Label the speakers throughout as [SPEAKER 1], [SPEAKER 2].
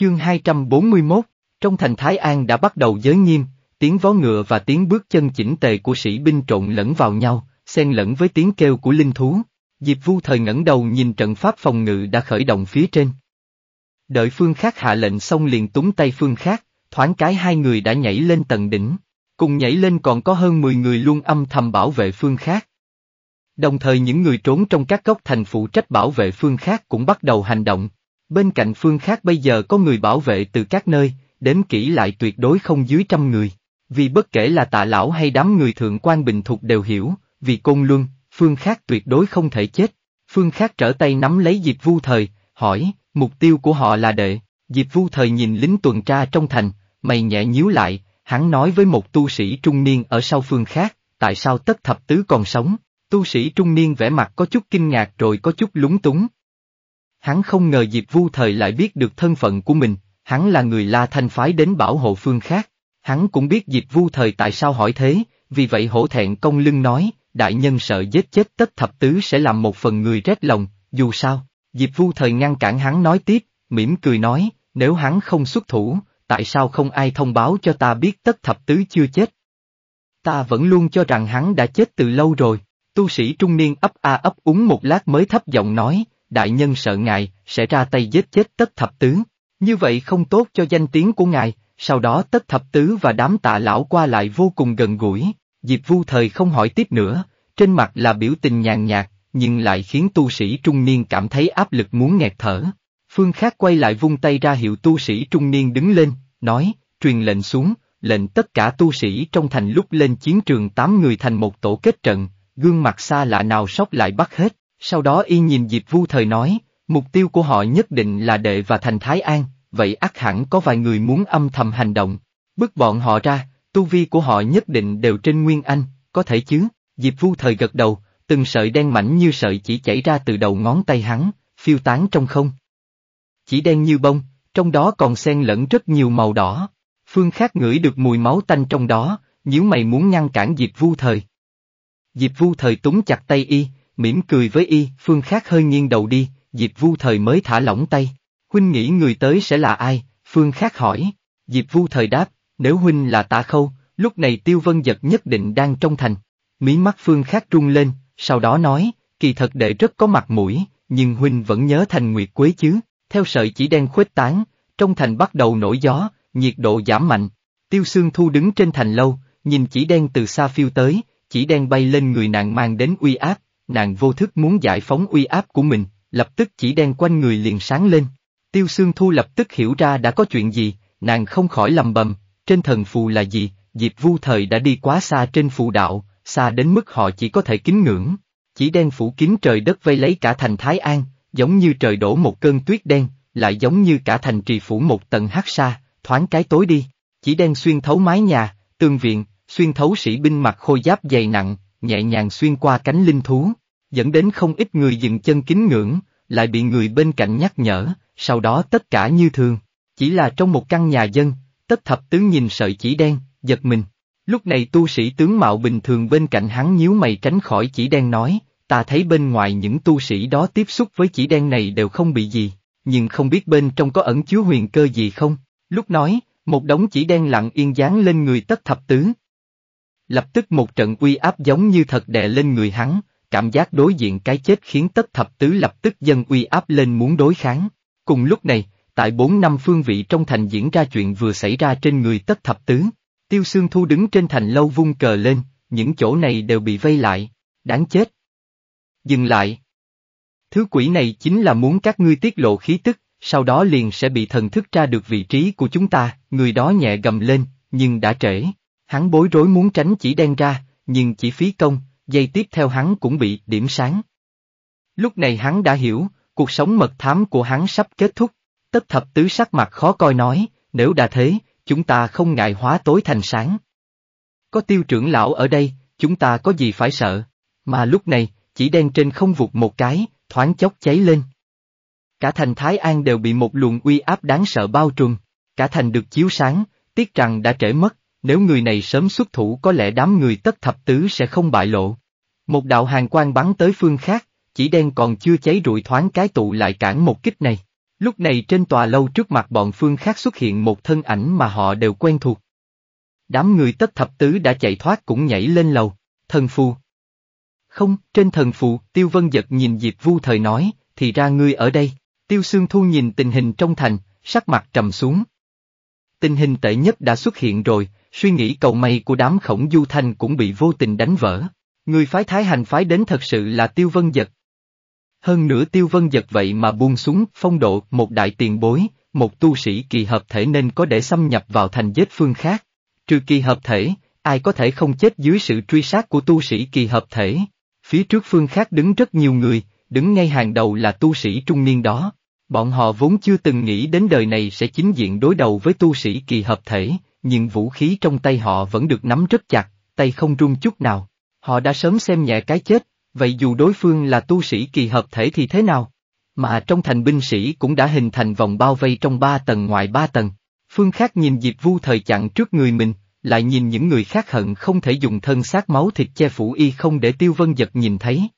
[SPEAKER 1] Chương 241, trong thành Thái An đã bắt đầu giới nghiêm, tiếng vó ngựa và tiếng bước chân chỉnh tề của sĩ binh trộn lẫn vào nhau, xen lẫn với tiếng kêu của linh thú. Diệp Vu thời ngẩng đầu nhìn trận pháp phòng ngự đã khởi động phía trên. Đợi phương khác hạ lệnh xong liền túng tay phương khác, thoáng cái hai người đã nhảy lên tầng đỉnh. Cùng nhảy lên còn có hơn 10 người luôn âm thầm bảo vệ phương khác. Đồng thời những người trốn trong các góc thành phụ trách bảo vệ phương khác cũng bắt đầu hành động, Bên cạnh phương khác bây giờ có người bảo vệ từ các nơi, đến kỹ lại tuyệt đối không dưới trăm người. Vì bất kể là tạ lão hay đám người thượng quan bình thuộc đều hiểu, vì côn luân, phương khác tuyệt đối không thể chết. Phương khác trở tay nắm lấy Diệp Vu Thời, hỏi, mục tiêu của họ là đệ. Diệp Vu Thời nhìn lính tuần tra trong thành, mày nhẹ nhíu lại, hắn nói với một tu sĩ trung niên ở sau phương khác, tại sao tất thập tứ còn sống. Tu sĩ trung niên vẻ mặt có chút kinh ngạc rồi có chút lúng túng, hắn không ngờ Diệp Vu Thời lại biết được thân phận của mình, hắn là người La Thanh phái đến bảo hộ phương khác. Hắn cũng biết Diệp Vu Thời tại sao hỏi thế, vì vậy hổ thẹn công lưng nói, đại nhân sợ giết chết tất thập tứ sẽ làm một phần người rét lòng, dù sao. Diệp Vu Thời ngăn cản hắn nói tiếp, mỉm cười nói, nếu hắn không xuất thủ, tại sao không ai thông báo cho ta biết tất thập tứ chưa chết? Ta vẫn luôn cho rằng hắn đã chết từ lâu rồi, tu sĩ trung niên ấp a ấp úng một lát mới thấp giọng nói, đại nhân sợ ngài, sẽ ra tay giết chết tất thập tứ. Như vậy không tốt cho danh tiếng của ngài, sau đó tất thập tứ và đám tạ lão qua lại vô cùng gần gũi, dịp Vu thời không hỏi tiếp nữa, trên mặt là biểu tình nhàn nhạt, nhưng lại khiến tu sĩ trung niên cảm thấy áp lực muốn nghẹt thở. Phương Khác quay lại vung tay ra hiệu tu sĩ trung niên đứng lên, nói, truyền lệnh xuống, lệnh tất cả tu sĩ trong thành lúc lên chiến trường tám người thành một tổ kết trận, gương mặt xa lạ nào sóc lại bắt hết. Sau đó y nhìn Diệp Vu Thời nói, mục tiêu của họ nhất định là đệ và thành Thái An, vậy ác hẳn có vài người muốn âm thầm hành động. Bước bọn họ ra, tu vi của họ nhất định đều trên Nguyên Anh, có thể chứ? Diệp Vu Thời gật đầu, từng sợi đen mảnh như sợi chỉ chảy ra từ đầu ngón tay hắn, phiêu tán trong không. Chỉ đen như bông, trong đó còn xen lẫn rất nhiều màu đỏ. Phương Khác ngửi được mùi máu tanh trong đó, nếu mày muốn ngăn cản Diệp Vu Thời. Diệp Vu Thời túng chặt tay y, mỉm cười với y, phương khác hơi nghiêng đầu đi, Diệp Vu Thời mới thả lỏng tay. Huynh nghĩ người tới sẽ là ai? Phương khác hỏi. Diệp Vu Thời đáp, nếu Huynh là tạ khâu, lúc này Tiêu Vân Giật nhất định đang trong thành. Mí mắt Phương khác trung lên, sau đó nói, kỳ thật đệ rất có mặt mũi, nhưng Huynh vẫn nhớ thành nguyệt quế chứ, theo sợi chỉ đen khuếch tán, trong thành bắt đầu nổi gió, nhiệt độ giảm mạnh. Tiêu xương Thu đứng trên thành lâu, nhìn chỉ đen từ xa phiêu tới, chỉ đen bay lên người nàng mang đến uy áp, nàng vô thức muốn giải phóng uy áp của mình, lập tức chỉ đen quanh người liền sáng lên. Tiêu Sương Thu lập tức hiểu ra đã có chuyện gì, nàng không khỏi lầm bầm, trên thần phù là gì, Diệp Vu Thời đã đi quá xa trên phù đạo, xa đến mức họ chỉ có thể kính ngưỡng. Chỉ đen phủ kín trời đất vây lấy cả thành Thái An, giống như trời đổ một cơn tuyết đen, lại giống như cả thành trì phủ một tầng hắc sa, thoáng cái tối đi. Chỉ đen xuyên thấu mái nhà, tương viện, xuyên thấu sĩ binh mặc khôi giáp dày nặng, nhẹ nhàng xuyên qua cánh linh thú dẫn đến không ít người dừng chân kính ngưỡng, lại bị người bên cạnh nhắc nhở, sau đó tất cả như thường. Chỉ là trong một căn nhà dân, tất thập tướng nhìn sợi chỉ đen, giật mình. Lúc này tu sĩ tướng mạo bình thường bên cạnh hắn nhíu mày tránh khỏi chỉ đen nói, ta thấy bên ngoài những tu sĩ đó tiếp xúc với chỉ đen này đều không bị gì, nhưng không biết bên trong có ẩn chứa huyền cơ gì không. Lúc nói, một đống chỉ đen lặng yên dán lên người tất thập tướng. Lập tức một trận uy áp giống như thật đè lên người hắn, cảm giác đối diện cái chết khiến tất thập tứ lập tức dân uy áp lên muốn đối kháng. Cùng lúc này, tại bốn năm phương vị trong thành diễn ra chuyện vừa xảy ra trên người tất thập tứ. Tiêu xương Thu đứng trên thành lâu vung cờ lên, những chỗ này đều bị vây lại, đáng chết. Dừng lại. Thứ quỷ này chính là muốn các ngươi tiết lộ khí tức, sau đó liền sẽ bị thần thức ra được vị trí của chúng ta, người đó nhẹ gầm lên, nhưng đã trễ. Hắn bối rối muốn tránh chỉ đen ra, nhưng chỉ phí công, giây tiếp theo hắn cũng bị điểm sáng. Lúc này hắn đã hiểu, cuộc sống mật thám của hắn sắp kết thúc, tất thập tứ sắc mặt khó coi nói, nếu đã thế, chúng ta không ngại hóa tối thành sáng. Có tiêu trưởng lão ở đây, chúng ta có gì phải sợ, mà lúc này, chỉ đen trên không vụt một cái, thoáng chốc cháy lên. Cả thành Thái An đều bị một luồng uy áp đáng sợ bao trùm, cả thành được chiếu sáng, tiếc rằng đã trễ mất, nếu người này sớm xuất thủ có lẽ đám người tất thập tứ sẽ không bại lộ. Một đạo hàng quang bắn tới phương khác, chỉ đen còn chưa cháy rụi thoáng cái tụ lại cản một kích này. Lúc này trên tòa lâu trước mặt bọn phương khác xuất hiện một thân ảnh mà họ đều quen thuộc. Đám người tất thập tứ đã chạy thoát cũng nhảy lên lầu, thần phù. Không, trên thần phù, tiêu vân giật nhìn Diệp vu thời nói, thì ra ngươi ở đây, tiêu xương thu nhìn tình hình trong thành, sắc mặt trầm xuống, tình hình tệ nhất đã xuất hiện rồi, suy nghĩ cầu may của đám khổng du thanh cũng bị vô tình đánh vỡ. Người phái thái hành phái đến thật sự là tiêu vân giật. Hơn nữa tiêu vân giật vậy mà buông súng, phong độ, một đại tiền bối, một tu sĩ kỳ hợp thể nên có để xâm nhập vào thành giết phương khác. Trừ kỳ hợp thể, ai có thể không chết dưới sự truy sát của tu sĩ kỳ hợp thể. Phía trước phương khác đứng rất nhiều người, đứng ngay hàng đầu là tu sĩ trung niên đó. Bọn họ vốn chưa từng nghĩ đến đời này sẽ chính diện đối đầu với tu sĩ kỳ hợp thể, nhưng vũ khí trong tay họ vẫn được nắm rất chặt, tay không run chút nào. Họ đã sớm xem nhẹ cái chết, vậy dù đối phương là tu sĩ kỳ hợp thể thì thế nào? Mà trong thành binh sĩ cũng đã hình thành vòng bao vây trong ba tầng ngoài ba tầng. Phương khác nhìn Diệp Vu thời chặn trước người mình, lại nhìn những người khác hận không thể dùng thân xác máu thịt che phủ y không để Tiêu Vân Giật nhìn thấy.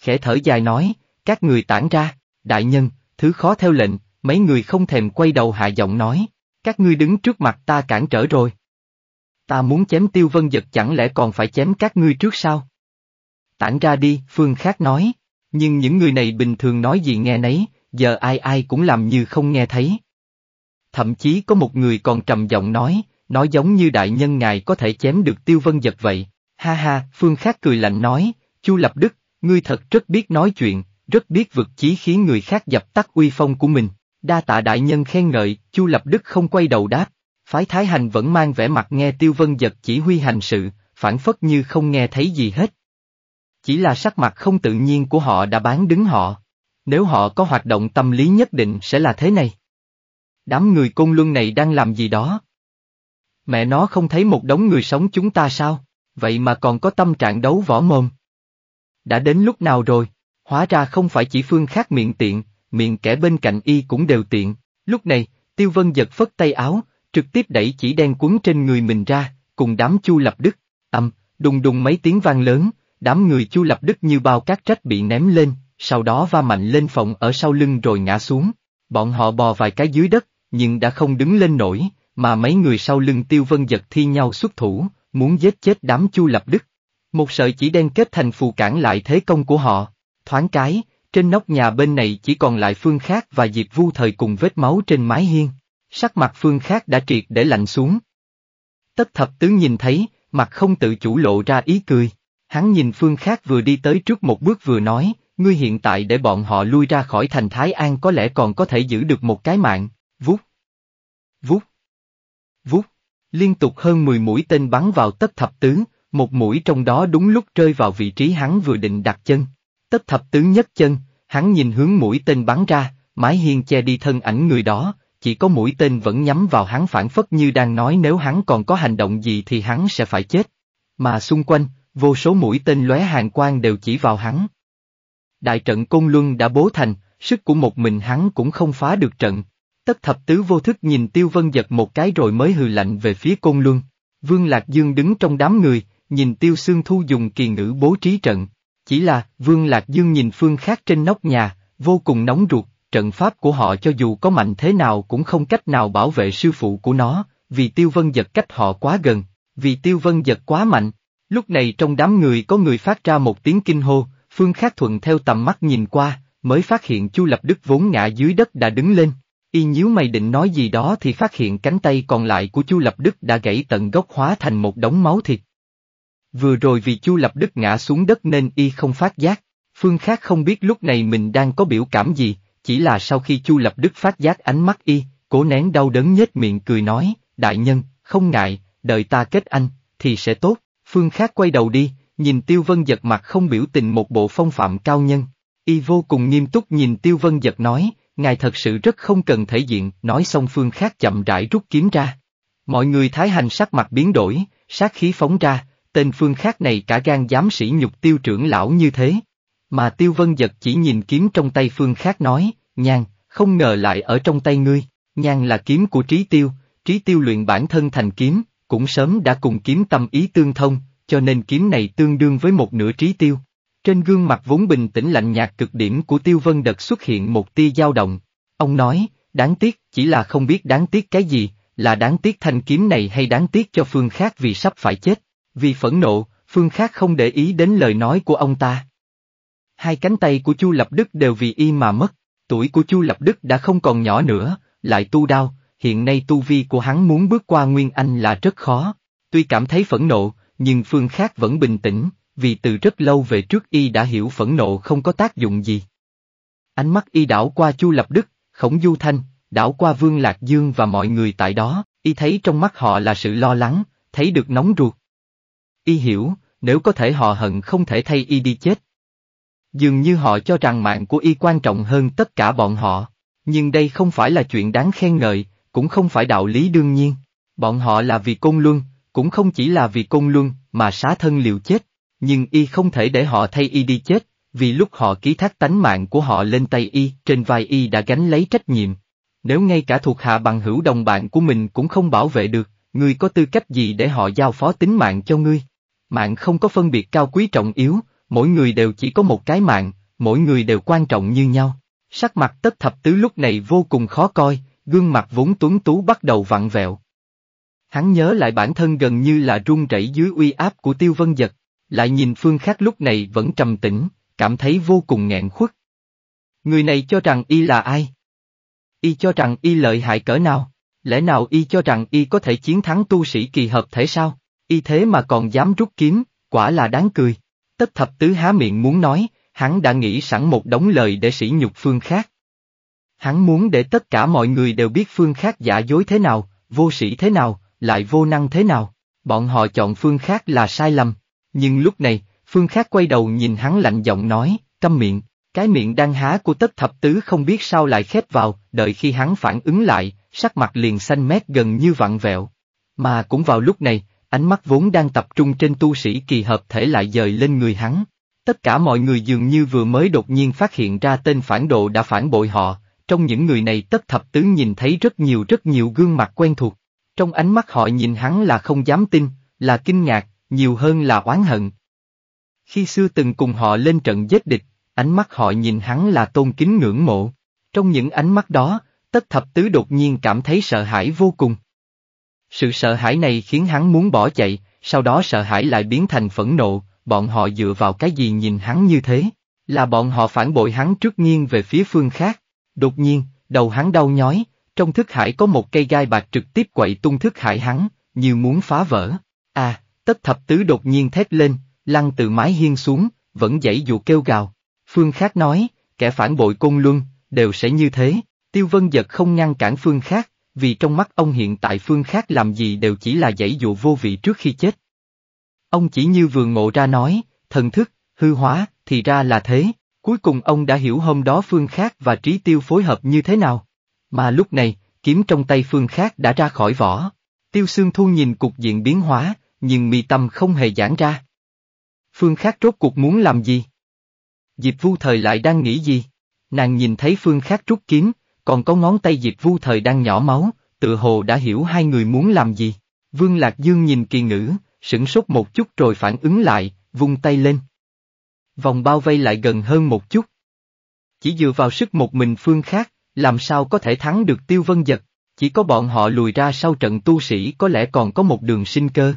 [SPEAKER 1] Khẽ thở dài nói, các người tản ra, đại nhân, thứ khó theo lệnh, mấy người không thèm quay đầu hạ giọng nói, các ngươi đứng trước mặt ta cản trở rồi. Ta muốn chém tiêu vân giật chẳng lẽ còn phải chém các ngươi trước sao? Tản ra đi, phương khác nói, nhưng những người này bình thường nói gì nghe nấy, giờ ai ai cũng làm như không nghe thấy. Thậm chí có một người còn trầm giọng nói, nói giống như đại nhân ngài có thể chém được tiêu vân giật vậy. Ha ha, phương khác cười lạnh nói, chu lập đức, ngươi thật rất biết nói chuyện, rất biết vực chí khiến người khác dập tắt uy phong của mình. Đa tạ đại nhân khen ngợi, Chu Lập Đức không quay đầu đáp. Phái Thái Hành vẫn mang vẻ mặt nghe Tiêu Vân Giật chỉ huy hành sự, phản phất như không nghe thấy gì hết. Chỉ là sắc mặt không tự nhiên của họ đã bán đứng họ. Nếu họ có hoạt động tâm lý nhất định sẽ là thế này. Đám người côn luân này đang làm gì đó? Mẹ nó không thấy một đống người sống chúng ta sao? Vậy mà còn có tâm trạng đấu võ mồm. Đã đến lúc nào rồi? Hóa ra không phải chỉ phương khác miệng tiện, miệng kẻ bên cạnh y cũng đều tiện. Lúc này, Tiêu Vân giật phất tay áo, trực tiếp đẩy chỉ đen cuốn trên người mình ra, cùng đám chu lập đức, ầm, đùng đùng mấy tiếng vang lớn, đám người chu lập đức như bao cát trách bị ném lên, sau đó va mạnh lên phòng ở sau lưng rồi ngã xuống. Bọn họ bò vài cái dưới đất, nhưng đã không đứng lên nổi, mà mấy người sau lưng Tiêu Vân giật thi nhau xuất thủ, muốn giết chết đám chu lập đức. Một sợi chỉ đen kết thành phù cản lại thế công của họ. Thoáng cái, trên nóc nhà bên này chỉ còn lại Phương Khác và Diệp Vu Thời cùng vết máu trên mái hiên. Sắc mặt Phương Khác đã triệt để lạnh xuống. Tất thập tướng nhìn thấy, mặt không tự chủ lộ ra ý cười. Hắn nhìn Phương Khác vừa đi tới trước một bước vừa nói, ngươi hiện tại để bọn họ lui ra khỏi thành Thái An có lẽ còn có thể giữ được một cái mạng, vút. Vút. Vút. Liên tục hơn 10 mũi tên bắn vào tất thập tướng một mũi trong đó đúng lúc rơi vào vị trí hắn vừa định đặt chân. Tất thập tứ nhất chân, hắn nhìn hướng mũi tên bắn ra, mái hiên che đi thân ảnh người đó, chỉ có mũi tên vẫn nhắm vào hắn phản phất như đang nói nếu hắn còn có hành động gì thì hắn sẽ phải chết. Mà xung quanh, vô số mũi tên lóe hàng quang đều chỉ vào hắn. Đại trận Côn Luân đã bố thành, sức của một mình hắn cũng không phá được trận. Tất thập tứ vô thức nhìn Tiêu Vân giật một cái rồi mới hừ lạnh về phía Côn Luân. Vương Lạc Dương đứng trong đám người, nhìn Tiêu Sương Thu dùng kỳ ngữ bố trí trận. Chỉ là, Vương Lạc Dương nhìn phương khác trên nóc nhà, vô cùng nóng ruột, trận pháp của họ cho dù có mạnh thế nào cũng không cách nào bảo vệ sư phụ của nó, vì Tiêu Vân giật cách họ quá gần, vì Tiêu Vân giật quá mạnh. Lúc này trong đám người có người phát ra một tiếng kinh hô, Phương Khác thuận theo tầm mắt nhìn qua, mới phát hiện Chu Lập Đức vốn ngã dưới đất đã đứng lên. Y nhíu mày định nói gì đó thì phát hiện cánh tay còn lại của Chu Lập Đức đã gãy tận gốc hóa thành một đống máu thịt. Vừa rồi vì Chu Lập Đức ngã xuống đất nên y không phát giác, phương khác không biết lúc này mình đang có biểu cảm gì, chỉ là sau khi Chu Lập Đức phát giác ánh mắt y, cố nén đau đớn nhếch miệng cười nói, đại nhân, không ngại, đợi ta kết anh, thì sẽ tốt, phương khác quay đầu đi, nhìn Tiêu Vân Giật mặt không biểu tình một bộ phong phạm cao nhân, y vô cùng nghiêm túc nhìn Tiêu Vân Giật nói, ngài thật sự rất không cần thể diện, nói xong phương khác chậm rãi rút kiếm ra. Mọi người thái hành sắc mặt biến đổi, sát khí phóng ra, tên phương khác này cả gan dám sỉ nhục tiêu trưởng lão như thế. Mà tiêu vân giật chỉ nhìn kiếm trong tay phương khác nói, nhang, không ngờ lại ở trong tay ngươi, nhang là kiếm của trí tiêu, trí tiêu luyện bản thân thành kiếm, cũng sớm đã cùng kiếm tâm ý tương thông, cho nên kiếm này tương đương với một nửa trí tiêu. Trên gương mặt vốn bình tĩnh lạnh nhạt cực điểm của tiêu vân đật xuất hiện một tia dao động. Ông nói, đáng tiếc, chỉ là không biết đáng tiếc cái gì, là đáng tiếc thanh kiếm này hay đáng tiếc cho phương khác vì sắp phải chết. Vì phẫn nộ, Phương Khác không để ý đến lời nói của ông ta. Hai cánh tay của Chu Lập Đức đều vì y mà mất, tuổi của Chu Lập Đức đã không còn nhỏ nữa, lại tu đau, hiện nay tu vi của hắn muốn bước qua Nguyên Anh là rất khó. Tuy cảm thấy phẫn nộ, nhưng Phương Khác vẫn bình tĩnh, vì từ rất lâu về trước y đã hiểu phẫn nộ không có tác dụng gì. Ánh mắt y đảo qua Chu Lập Đức, Khổng Du Thanh, đảo qua Vương Lạc Dương và mọi người tại đó, y thấy trong mắt họ là sự lo lắng, thấy được nóng ruột, y hiểu, nếu có thể họ hận không thể thay y đi chết. Dường như họ cho rằng mạng của y quan trọng hơn tất cả bọn họ, nhưng đây không phải là chuyện đáng khen ngợi, cũng không phải đạo lý đương nhiên. Bọn họ là vì côn luân, cũng không chỉ là vì côn luân mà xá thân liều chết, nhưng y không thể để họ thay y đi chết, vì lúc họ ký thác tánh mạng của họ lên tay y, trên vai y đã gánh lấy trách nhiệm. Nếu ngay cả thuộc hạ bằng hữu đồng bạn của mình cũng không bảo vệ được, ngươi có tư cách gì để họ giao phó tính mạng cho ngươi? Mạng không có phân biệt cao quý trọng yếu, mỗi người đều chỉ có một cái mạng, mỗi người đều quan trọng như nhau. Sắc mặt tất thập tứ lúc này vô cùng khó coi, gương mặt vốn tuấn tú bắt đầu vặn vẹo. Hắn nhớ lại bản thân gần như là run rẩy dưới uy áp của tiêu vân giật, lại nhìn phương khác lúc này vẫn trầm tĩnh, cảm thấy vô cùng nghẹn khuất. Người này cho rằng y là ai? Y cho rằng y lợi hại cỡ nào? Lẽ nào y cho rằng y có thể chiến thắng tu sĩ kỳ hợp thể sao? y thế mà còn dám rút kiếm, quả là đáng cười. Tất thập tứ há miệng muốn nói, hắn đã nghĩ sẵn một đống lời để sỉ nhục phương khác. Hắn muốn để tất cả mọi người đều biết phương khác giả dối thế nào, vô sĩ thế nào, lại vô năng thế nào. Bọn họ chọn phương khác là sai lầm. Nhưng lúc này, phương khác quay đầu nhìn hắn lạnh giọng nói, câm miệng. Cái miệng đang há của tất thập tứ không biết sao lại khép vào, đợi khi hắn phản ứng lại, sắc mặt liền xanh mét gần như vặn vẹo. Mà cũng vào lúc này, ánh mắt vốn đang tập trung trên tu sĩ kỳ hợp thể lại dời lên người hắn. Tất cả mọi người dường như vừa mới đột nhiên phát hiện ra tên phản đồ đã phản bội họ, trong những người này tất thập tứ nhìn thấy rất nhiều rất nhiều gương mặt quen thuộc. Trong ánh mắt họ nhìn hắn là không dám tin, là kinh ngạc, nhiều hơn là oán hận. Khi xưa từng cùng họ lên trận giết địch, ánh mắt họ nhìn hắn là tôn kính ngưỡng mộ. Trong những ánh mắt đó, tất thập tứ đột nhiên cảm thấy sợ hãi vô cùng. Sự sợ hãi này khiến hắn muốn bỏ chạy, sau đó sợ hãi lại biến thành phẫn nộ, bọn họ dựa vào cái gì nhìn hắn như thế? Là bọn họ phản bội hắn trước nhiên về phía phương khác. Đột nhiên, đầu hắn đau nhói, trong thức hải có một cây gai bạc trực tiếp quậy tung thức hải hắn, như muốn phá vỡ. À, tất thập tứ đột nhiên thét lên, lăn từ mái hiên xuống, vẫn dãy dụ kêu gào. Phương khác nói, kẻ phản bội côn luân, đều sẽ như thế, tiêu vân giật không ngăn cản phương khác, vì trong mắt ông hiện tại phương khác làm gì đều chỉ là dãy dụ vô vị trước khi chết. Ông chỉ như vườn ngộ ra nói, thần thức, hư hóa, thì ra là thế, cuối cùng ông đã hiểu hôm đó phương khác và trí tiêu phối hợp như thế nào. Mà lúc này, kiếm trong tay phương khác đã ra khỏi vỏ. Tiêu xương thu nhìn cục diện biến hóa, nhưng mi tâm không hề giãn ra. Phương khác rốt cuộc muốn làm gì? Diệp vu thời lại đang nghĩ gì? Nàng nhìn thấy phương khác trút kiếm, còn có ngón tay Diệp Vu thời đang nhỏ máu, tự hồ đã hiểu hai người muốn làm gì. Vương Lạc Dương nhìn kỳ ngữ, sửng sốt một chút rồi phản ứng lại, vung tay lên. Vòng bao vây lại gần hơn một chút. Chỉ dựa vào sức một mình phương khác, làm sao có thể thắng được tiêu vân giật, chỉ có bọn họ lùi ra sau trận tu sĩ có lẽ còn có một đường sinh cơ.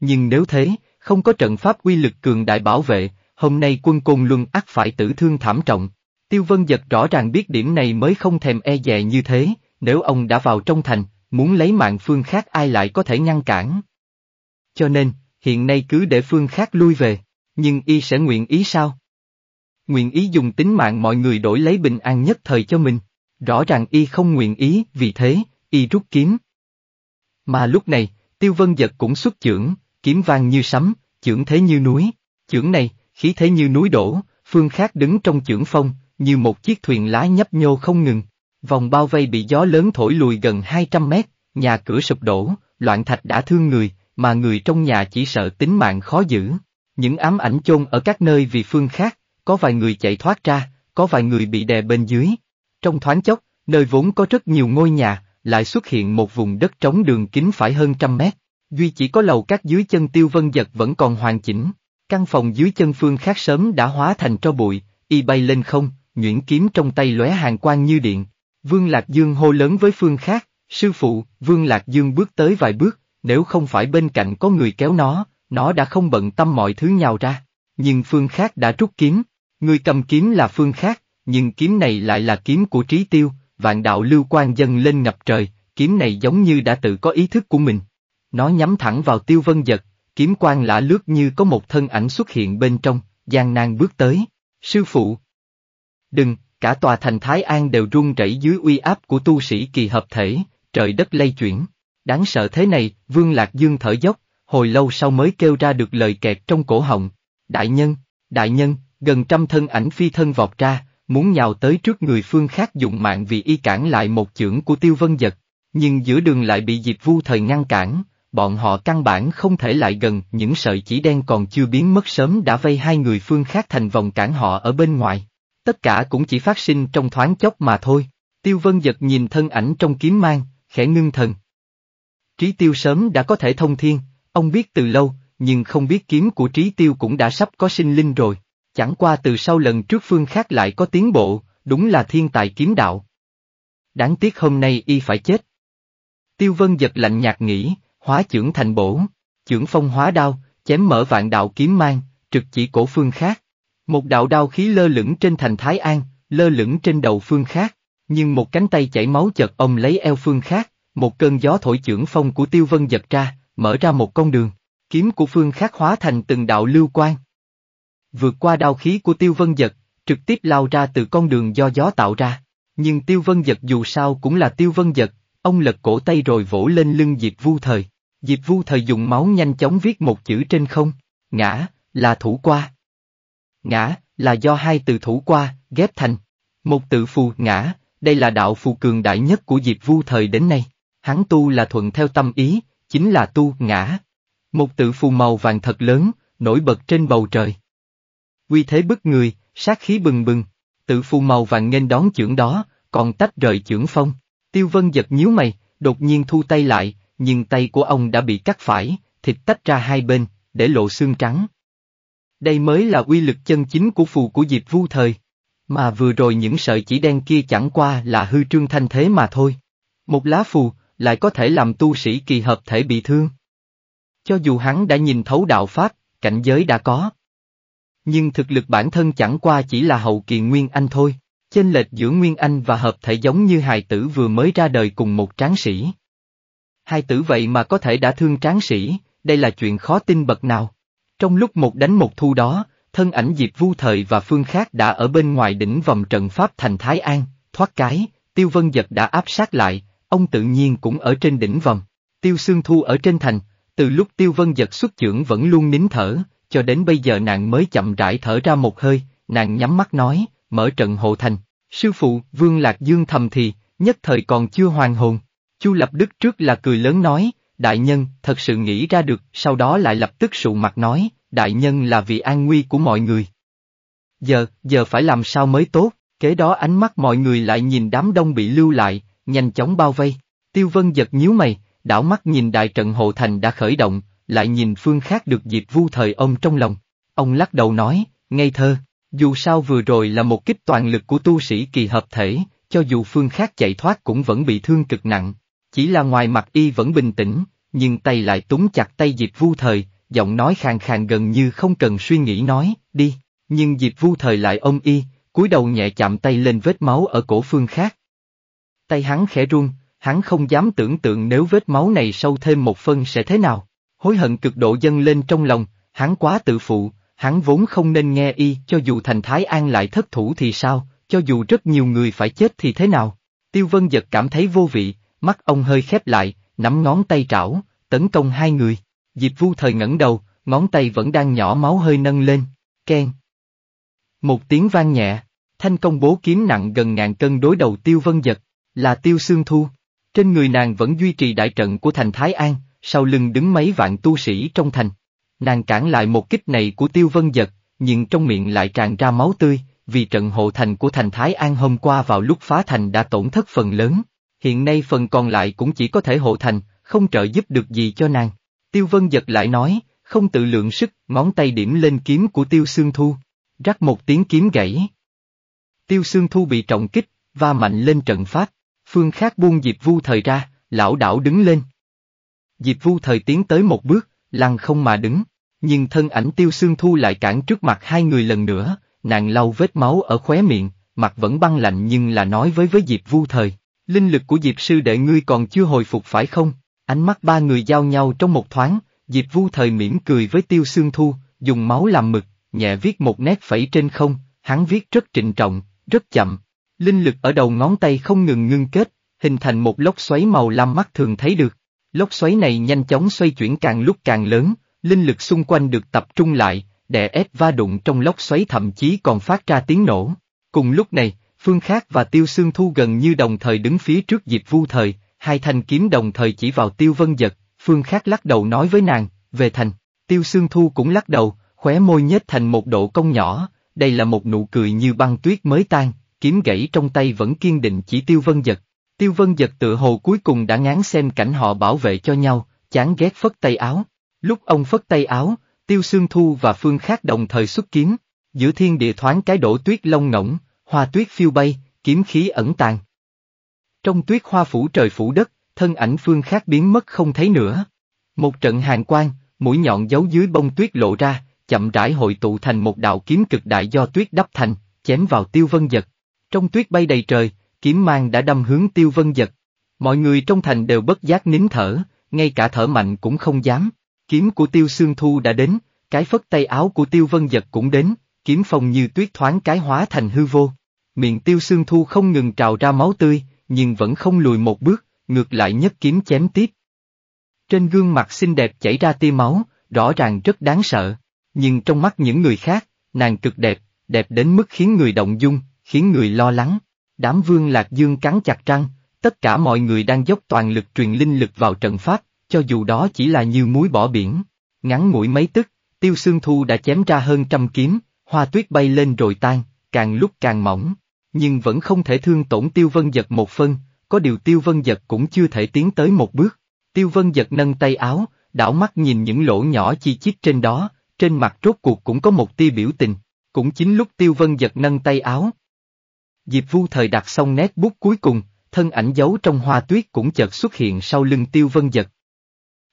[SPEAKER 1] Nhưng nếu thế, không có trận pháp uy lực cường đại bảo vệ, hôm nay quân côn luân ác phải tử thương thảm trọng, Tiêu Vân Giật rõ ràng biết điểm này mới không thèm e dè như thế, nếu ông đã vào trong thành, muốn lấy mạng phương khác ai lại có thể ngăn cản. Cho nên, hiện nay cứ để phương khác lui về, nhưng y sẽ nguyện ý sao? Nguyện ý dùng tính mạng mọi người đổi lấy bình an nhất thời cho mình, rõ ràng y không nguyện ý, vì thế, y rút kiếm. Mà lúc này, Tiêu Vân Giật cũng xuất chưởng, kiếm vang như sấm, chưởng thế như núi, chưởng này, khí thế như núi đổ, phương khác đứng trong chưởng phong, như một chiếc thuyền lá nhấp nhô không ngừng. Vòng bao vây bị gió lớn thổi lùi gần 200 mét, nhà cửa sụp đổ, loạn thạch đã thương người, mà người trong nhà chỉ sợ tính mạng khó giữ. Những ám ảnh chôn ở các nơi vì phương khác, có vài người chạy thoát ra, có vài người bị đè bên dưới. Trong thoáng chốc, nơi vốn có rất nhiều ngôi nhà, lại xuất hiện một vùng đất trống đường kính phải hơn trăm mét. Duy chỉ có lầu các dưới chân tiêu vân giật vẫn còn hoàn chỉnh. Căn phòng dưới chân phương khác sớm đã hóa thành tro bụi, y bay lên không, nhuyễn kiếm trong tay lóe hàng quang như điện. Vương Lạc Dương hô lớn với phương khác, sư phụ, Vương Lạc Dương bước tới vài bước, nếu không phải bên cạnh có người kéo nó, nó đã không bận tâm mọi thứ nhào ra. Nhưng phương khác đã trút kiếm, người cầm kiếm là phương khác, nhưng kiếm này lại là kiếm của trí tiêu, vạn đạo lưu quan dâng lên ngập trời, kiếm này giống như đã tự có ý thức của mình. Nó nhắm thẳng vào tiêu vân giật, kiếm quang lạ lướt như có một thân ảnh xuất hiện bên trong, gian nan bước tới. Sư phụ, đừng, cả tòa thành Thái An đều run rẩy dưới uy áp của tu sĩ kỳ hợp thể, trời đất lay chuyển. Đáng sợ thế này, Vương Lạc Dương thở dốc, hồi lâu sau mới kêu ra được lời kẹt trong cổ họng. Đại nhân, đại nhân, gần trăm thân ảnh phi thân vọt ra, muốn nhào tới trước người phương khác dụng mạng vì y cản lại một chưởng của tiêu vân giật. Nhưng giữa đường lại bị Diệp Vu Thời ngăn cản, bọn họ căn bản không thể lại gần, những sợi chỉ đen còn chưa biến mất sớm đã vây hai người phương khác thành vòng cản họ ở bên ngoài. Tất cả cũng chỉ phát sinh trong thoáng chốc mà thôi. Tiêu vân giật nhìn thân ảnh trong kiếm mang, khẽ ngưng thần. Trí tiêu sớm đã có thể thông thiên, ông biết từ lâu, nhưng không biết kiếm của trí tiêu cũng đã sắp có sinh linh rồi. Chẳng qua từ sau lần trước phương khác lại có tiến bộ, đúng là thiên tài kiếm đạo. Đáng tiếc hôm nay y phải chết. Tiêu vân giật lạnh nhạt nghĩ, hóa trưởng thành bổ, trưởng phong hóa đao, chém mở vạn đạo kiếm mang, trực chỉ cổ phương khác. Một đạo đao khí lơ lửng trên thành Thái An, lơ lửng trên đầu phương khác, nhưng một cánh tay chảy máu chật ông lấy eo phương khác, một cơn gió thổi trưởng phong của Tiêu Vân giật ra, mở ra một con đường, kiếm của phương khác hóa thành từng đạo lưu quan. Vượt qua đao khí của Tiêu Vân giật, trực tiếp lao ra từ con đường do gió tạo ra, nhưng Tiêu Vân giật dù sao cũng là Tiêu Vân giật, ông lật cổ tay rồi vỗ lên lưng Diệp Vu Thời. Diệp Vu Thời dùng máu nhanh chóng viết một chữ trên không, ngã, là thủ qua ngã, là do hai từ thủ qua, ghép thành. Một tự phù ngã, đây là đạo phù cường đại nhất của Diệp Vu thời đến nay. Hắn tu là thuận theo tâm ý, chính là tu ngã. Một tự phù màu vàng thật lớn, nổi bật trên bầu trời. Quy thế bức người, sát khí bừng bừng, tự phù màu vàng nghênh đón chưởng đó, còn tách rời chưởng phong. Tiêu vân giật nhíu mày, đột nhiên thu tay lại, nhưng tay của ông đã bị cắt phải, thịt tách ra hai bên, để lộ xương trắng. Đây mới là uy lực chân chính của phù của Diệp Vu thời. Mà vừa rồi những sợi chỉ đen kia chẳng qua là hư trương thanh thế mà thôi. Một lá phù, lại có thể làm tu sĩ kỳ hợp thể bị thương. Cho dù hắn đã nhìn thấu đạo Pháp, cảnh giới đã có. Nhưng thực lực bản thân chẳng qua chỉ là hậu kỳ Nguyên Anh thôi, chênh lệch giữa Nguyên Anh và hợp thể giống như hài tử vừa mới ra đời cùng một tráng sĩ. Hai tử vậy mà có thể đã thương tráng sĩ, đây là chuyện khó tin bậc nào. Trong lúc một đánh một thu đó, thân ảnh Diệp Vu Thời và Phương Khác đã ở bên ngoài đỉnh vòng trận pháp thành Thái An, thoát cái, Tiêu Vân Giật đã áp sát lại, ông tự nhiên cũng ở trên đỉnh vòng. Tiêu Sương Thu ở trên thành, từ lúc Tiêu Vân Giật xuất trưởng vẫn luôn nín thở, cho đến bây giờ nàng mới chậm rãi thở ra một hơi, nàng nhắm mắt nói, mở trận hộ thành. Sư phụ, Vương Lạc Dương thầm thì, nhất thời còn chưa hoàn hồn. Chu Lập Đức trước là cười lớn nói, đại nhân, thật sự nghĩ ra được, sau đó lại lập tức sụ mặt nói, đại nhân là vì an nguy của mọi người. Giờ, giờ phải làm sao mới tốt, kế đó ánh mắt mọi người lại nhìn đám đông bị lưu lại, nhanh chóng bao vây, tiêu vân giật nhíu mày, đảo mắt nhìn đại trận hộ thành đã khởi động, lại nhìn phương khác được dịp vu thời ông trong lòng. Ông lắc đầu nói, ngây thơ, dù sao vừa rồi là một kích toàn lực của tu sĩ kỳ hợp thể, cho dù phương khác chạy thoát cũng vẫn bị thương cực nặng, chỉ là ngoài mặt y vẫn bình tĩnh, nhưng tay lại túm chặt tay Diệp Vu Thời, giọng nói khàn khàn gần như không cần suy nghĩ nói, đi. Nhưng Diệp Vu Thời lại ôm y, cúi đầu nhẹ chạm tay lên vết máu ở cổ phương khác. Tay hắn khẽ run, hắn không dám tưởng tượng nếu vết máu này sâu thêm một phân sẽ thế nào. Hối hận cực độ dâng lên trong lòng, hắn quá tự phụ, hắn vốn không nên nghe y, cho dù thành Thái An lại thất thủ thì sao, cho dù rất nhiều người phải chết thì thế nào. Tiêu Vân Giật cảm thấy vô vị, mắt ông hơi khép lại, nắm ngón tay trảo, tấn công hai người. Diệp Vu Thời ngẩng đầu, ngón tay vẫn đang nhỏ máu hơi nâng lên, keng. Một tiếng vang nhẹ, thanh công bố kiếm nặng gần ngàn cân đối đầu Tiêu Vân Giật, là Tiêu Sương Thu. Trên người nàng vẫn duy trì đại trận của thành Thái An, sau lưng đứng mấy vạn tu sĩ trong thành. Nàng cản lại một kích này của Tiêu Vân Giật, nhưng trong miệng lại tràn ra máu tươi, vì trận hộ thành của thành Thái An hôm qua vào lúc phá thành đã tổn thất phần lớn hiện nay phần còn lại cũng chỉ có thể hộ thành, không trợ giúp được gì cho nàng. Tiêu Vân giật lại nói, không tự lượng sức, ngón tay điểm lên kiếm của Tiêu Sương Thu, rắc một tiếng kiếm gãy. Tiêu Sương Thu bị trọng kích, va mạnh lên trận phát. phương khác buông Diệp Vu thời ra, lão đảo đứng lên. Diệp Vu thời tiến tới một bước, lăn không mà đứng, nhưng thân ảnh Tiêu Sương Thu lại cản trước mặt hai người lần nữa, nàng lau vết máu ở khóe miệng, mặt vẫn băng lạnh nhưng là nói với với Diệp Vu thời, linh lực của Diệp sư đệ ngươi còn chưa hồi phục phải không? Ánh mắt ba người giao nhau trong một thoáng, Diệp vu thời mỉm cười với tiêu xương thu, dùng máu làm mực, nhẹ viết một nét phẩy trên không, hắn viết rất trịnh trọng, rất chậm. Linh lực ở đầu ngón tay không ngừng ngưng kết, hình thành một lốc xoáy màu lam mắt thường thấy được. Lốc xoáy này nhanh chóng xoay chuyển càng lúc càng lớn, linh lực xung quanh được tập trung lại, đè ép va đụng trong lốc xoáy thậm chí còn phát ra tiếng nổ. Cùng lúc này, Phương Khác và Tiêu Sương Thu gần như đồng thời đứng phía trước Diệp Vu Thời, hai thanh kiếm đồng thời chỉ vào Tiêu Vân Giật, Phương Khác lắc đầu nói với nàng, về thành, Tiêu Sương Thu cũng lắc đầu, khóe môi nhếch thành một độ cong nhỏ, đây là một nụ cười như băng tuyết mới tan, kiếm gãy trong tay vẫn kiên định chỉ Tiêu Vân Giật. Tiêu Vân Giật tự hồ cuối cùng đã ngán xem cảnh họ bảo vệ cho nhau, chán ghét phất tay áo. Lúc ông phất tay áo, Tiêu Sương Thu và Phương Khác đồng thời xuất kiếm, giữa thiên địa thoáng cái đổ tuyết lông ngỗng, hoa tuyết phiêu bay, kiếm khí ẩn tàng. Trong tuyết hoa phủ trời phủ đất, thân ảnh phương khác biến mất không thấy nữa. Một trận hàng quang, mũi nhọn giấu dưới bông tuyết lộ ra, chậm rãi hội tụ thành một đạo kiếm cực đại do tuyết đắp thành, chém vào tiêu vân giật. Trong tuyết bay đầy trời, kiếm mang đã đâm hướng tiêu vân giật. Mọi người trong thành đều bất giác nín thở, ngay cả thở mạnh cũng không dám. Kiếm của tiêu xương thu đã đến, cái phất tay áo của tiêu vân giật cũng đến, kiếm phong như tuyết thoáng cái hóa thành hư vô. Miệng tiêu xương thu không ngừng trào ra máu tươi, nhưng vẫn không lùi một bước, ngược lại nhất kiếm chém tiếp. Trên gương mặt xinh đẹp chảy ra tia máu, rõ ràng rất đáng sợ, nhưng trong mắt những người khác, nàng cực đẹp, đẹp đến mức khiến người động dung, khiến người lo lắng. Đám vương lạc dương cắn chặt răng, tất cả mọi người đang dốc toàn lực truyền linh lực vào trận pháp, cho dù đó chỉ là như muối bỏ biển. Ngắn mũi mấy tức, tiêu xương thu đã chém ra hơn trăm kiếm, Hoa tuyết bay lên rồi tan, càng lúc càng mỏng, nhưng vẫn không thể thương tổn Tiêu Vân Giật một phân, có điều Tiêu Vân Giật cũng chưa thể tiến tới một bước. Tiêu Vân Giật nâng tay áo, đảo mắt nhìn những lỗ nhỏ chi chít trên đó, trên mặt rốt cuộc cũng có một tia biểu tình, cũng chính lúc Tiêu Vân Giật nâng tay áo. Diệp Vu thời đặt xong nét bút cuối cùng, thân ảnh giấu trong hoa tuyết cũng chợt xuất hiện sau lưng Tiêu Vân Giật.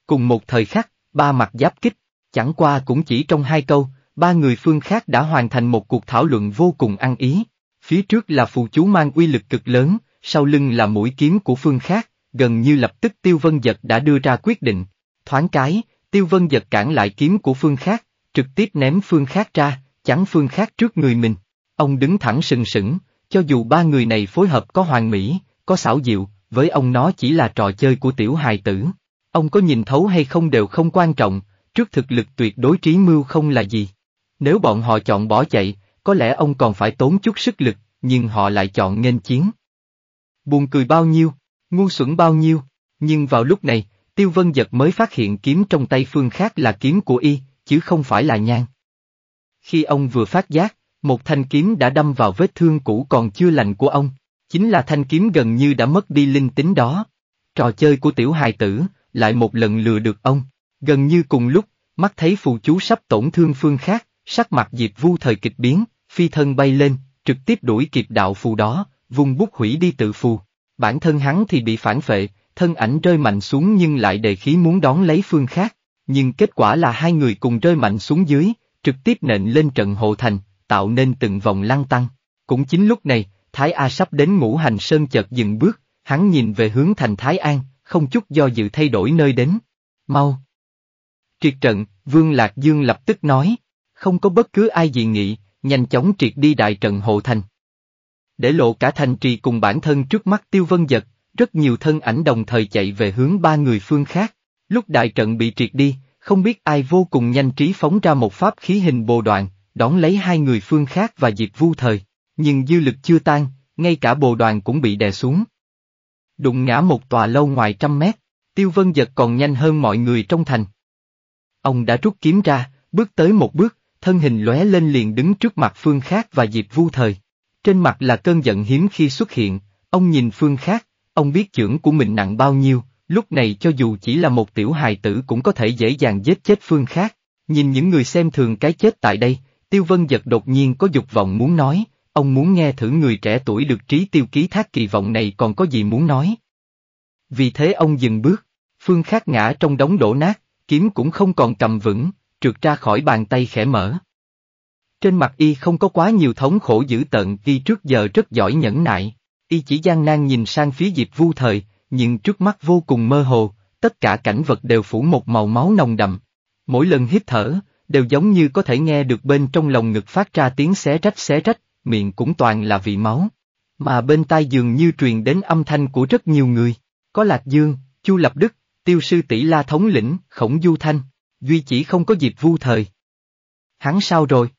[SPEAKER 1] Cùng một thời khắc, ba mặt giáp kích, chẳng qua cũng chỉ trong hai câu, ba người phương khác đã hoàn thành một cuộc thảo luận vô cùng ăn ý. Phía trước là phù chú mang uy lực cực lớn, sau lưng là mũi kiếm của phương khác, gần như lập tức Tiêu Vân Giật đã đưa ra quyết định. Thoáng cái, Tiêu Vân Giật cản lại kiếm của phương khác, trực tiếp ném phương khác ra, chắn phương khác trước người mình. Ông đứng thẳng sừng sững, cho dù ba người này phối hợp có hoàn mỹ, có xảo diệu, với ông nó chỉ là trò chơi của tiểu hài tử. Ông có nhìn thấu hay không đều không quan trọng, trước thực lực tuyệt đối trí mưu không là gì. Nếu bọn họ chọn bỏ chạy, có lẽ ông còn phải tốn chút sức lực, nhưng họ lại chọn nghênh chiến. Buồn cười bao nhiêu, ngu xuẩn bao nhiêu, nhưng vào lúc này, Tiêu Vân Giật mới phát hiện kiếm trong tay phương khác là kiếm của y, chứ không phải là nhang. Khi ông vừa phát giác, một thanh kiếm đã đâm vào vết thương cũ còn chưa lành của ông, chính là thanh kiếm gần như đã mất đi linh tính đó. Trò chơi của tiểu hài tử, lại một lần lừa được ông, gần như cùng lúc, mắt thấy phù chú sắp tổn thương phương khác, Sắc mặt Diệp Vu thời kịch biến, phi thân bay lên, trực tiếp đuổi kịp đạo phù đó, vùng bút hủy đi tự phù. Bản thân hắn thì bị phản phệ, thân ảnh rơi mạnh xuống nhưng lại đề khí muốn đón lấy phương khác. Nhưng kết quả là hai người cùng rơi mạnh xuống dưới, trực tiếp nện lên trận hộ thành, tạo nên từng vòng lăng tăng. Cũng chính lúc này, Thái A sắp đến ngũ hành sơn chợt dừng bước, hắn nhìn về hướng thành Thái An, không chút do dự thay đổi nơi đến. Mau! Triệt trận, Vương Lạc Dương lập tức nói, không có bất cứ ai dị nghị, nhanh chóng triệt đi đại trận hộ thành. Để lộ cả thành trì cùng bản thân trước mắt Tiêu Vân Giật, rất nhiều thân ảnh đồng thời chạy về hướng ba người phương khác. Lúc đại trận bị triệt đi, không biết ai vô cùng nhanh trí phóng ra một pháp khí hình bồ đoàn, đón lấy hai người phương khác và Diệp Vu Thời. Nhưng dư lực chưa tan, ngay cả bồ đoàn cũng bị đè xuống. Đụng ngã một tòa lâu ngoài trăm mét, Tiêu Vân Giật còn nhanh hơn mọi người trong thành. Ông đã rút kiếm ra, bước tới một bước, thân hình lóe lên liền đứng trước mặt Phương Khác và Diệp Vu Thời. Trên mặt là cơn giận hiếm khi xuất hiện, ông nhìn Phương Khác, ông biết chưởng của mình nặng bao nhiêu, lúc này cho dù chỉ là một tiểu hài tử cũng có thể dễ dàng giết chết Phương Khác. Nhìn những người xem thường cái chết tại đây, Tiêu Vân Giật đột nhiên có dục vọng muốn nói, ông muốn nghe thử người trẻ tuổi được trí tiêu ký thác kỳ vọng này còn có gì muốn nói. Vì thế ông dừng bước, Phương Khác ngã trong đống đổ nát, kiếm cũng không còn cầm vững, trượt ra khỏi bàn tay khẽ mở. Trên mặt y không có quá nhiều thống khổ dữ tận y trước giờ rất giỏi nhẫn nại, y chỉ gian nan nhìn sang phía Diệp Vu Thời, nhưng trước mắt vô cùng mơ hồ, tất cả cảnh vật đều phủ một màu máu nồng đậm. Mỗi lần hít thở, đều giống như có thể nghe được bên trong lòng ngực phát ra tiếng xé rách xé rách, miệng cũng toàn là vị máu. Mà bên tai dường như truyền đến âm thanh của rất nhiều người, có Lạc Dương, Chu Lập Đức, Tiêu Sư Tỷ La Thống Lĩnh, Khổng Du Thanh duy chỉ không có dịp vu thời. Hắn sao rồi?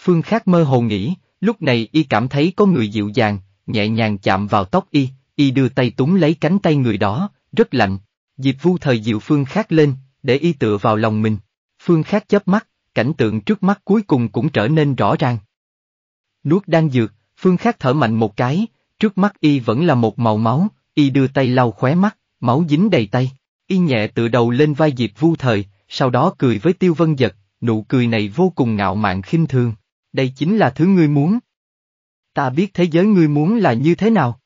[SPEAKER 1] Phương Khác mơ hồ nghĩ, lúc này y cảm thấy có người dịu dàng, nhẹ nhàng chạm vào tóc y, y đưa tay túng lấy cánh tay người đó, rất lạnh. dịp vu thời dịu Phương Khác lên, để y tựa vào lòng mình. Phương Khác chớp mắt, cảnh tượng trước mắt cuối cùng cũng trở nên rõ ràng. Nuốt đang dược, Phương Khác thở mạnh một cái, trước mắt y vẫn là một màu máu, y đưa tay lau khóe mắt, máu dính đầy tay. Y nhẹ tự đầu lên vai dịp vu thời, sau đó cười với tiêu vân giật, nụ cười này vô cùng ngạo mạn khinh thường. Đây chính là thứ ngươi muốn. Ta biết thế giới ngươi muốn là như thế nào.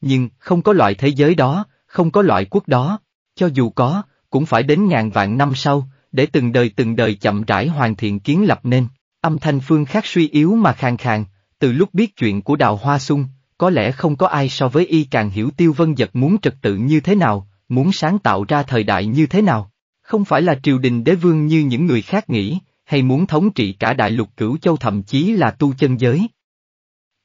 [SPEAKER 1] Nhưng, không có loại thế giới đó, không có loại quốc đó. Cho dù có, cũng phải đến ngàn vạn năm sau, để từng đời từng đời chậm rãi hoàn thiện kiến lập nên. Âm thanh phương khác suy yếu mà khàn khàn, từ lúc biết chuyện của đào hoa sung, có lẽ không có ai so với y càng hiểu tiêu vân giật muốn trật tự như thế nào, muốn sáng tạo ra thời đại như thế nào không phải là triều đình đế vương như những người khác nghĩ, hay muốn thống trị cả đại lục cửu châu thậm chí là tu chân giới.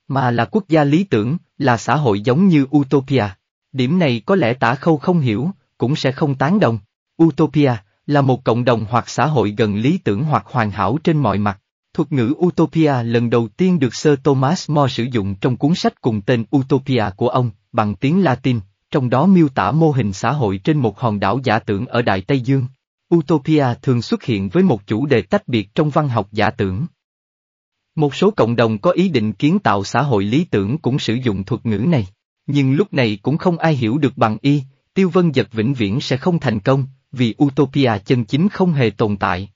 [SPEAKER 1] Mà là quốc gia lý tưởng, là xã hội giống như Utopia. Điểm này có lẽ tả khâu không hiểu, cũng sẽ không tán đồng. Utopia là một cộng đồng hoặc xã hội gần lý tưởng hoặc hoàn hảo trên mọi mặt. Thuật ngữ Utopia lần đầu tiên được Sir Thomas More sử dụng trong cuốn sách cùng tên Utopia của ông, bằng tiếng Latin, trong đó miêu tả mô hình xã hội trên một hòn đảo giả tưởng ở Đại Tây Dương. Utopia thường xuất hiện với một chủ đề tách biệt trong văn học giả tưởng. Một số cộng đồng có ý định kiến tạo xã hội lý tưởng cũng sử dụng thuật ngữ này, nhưng lúc này cũng không ai hiểu được bằng y, tiêu vân giật vĩnh viễn sẽ không thành công, vì Utopia chân chính không hề tồn tại.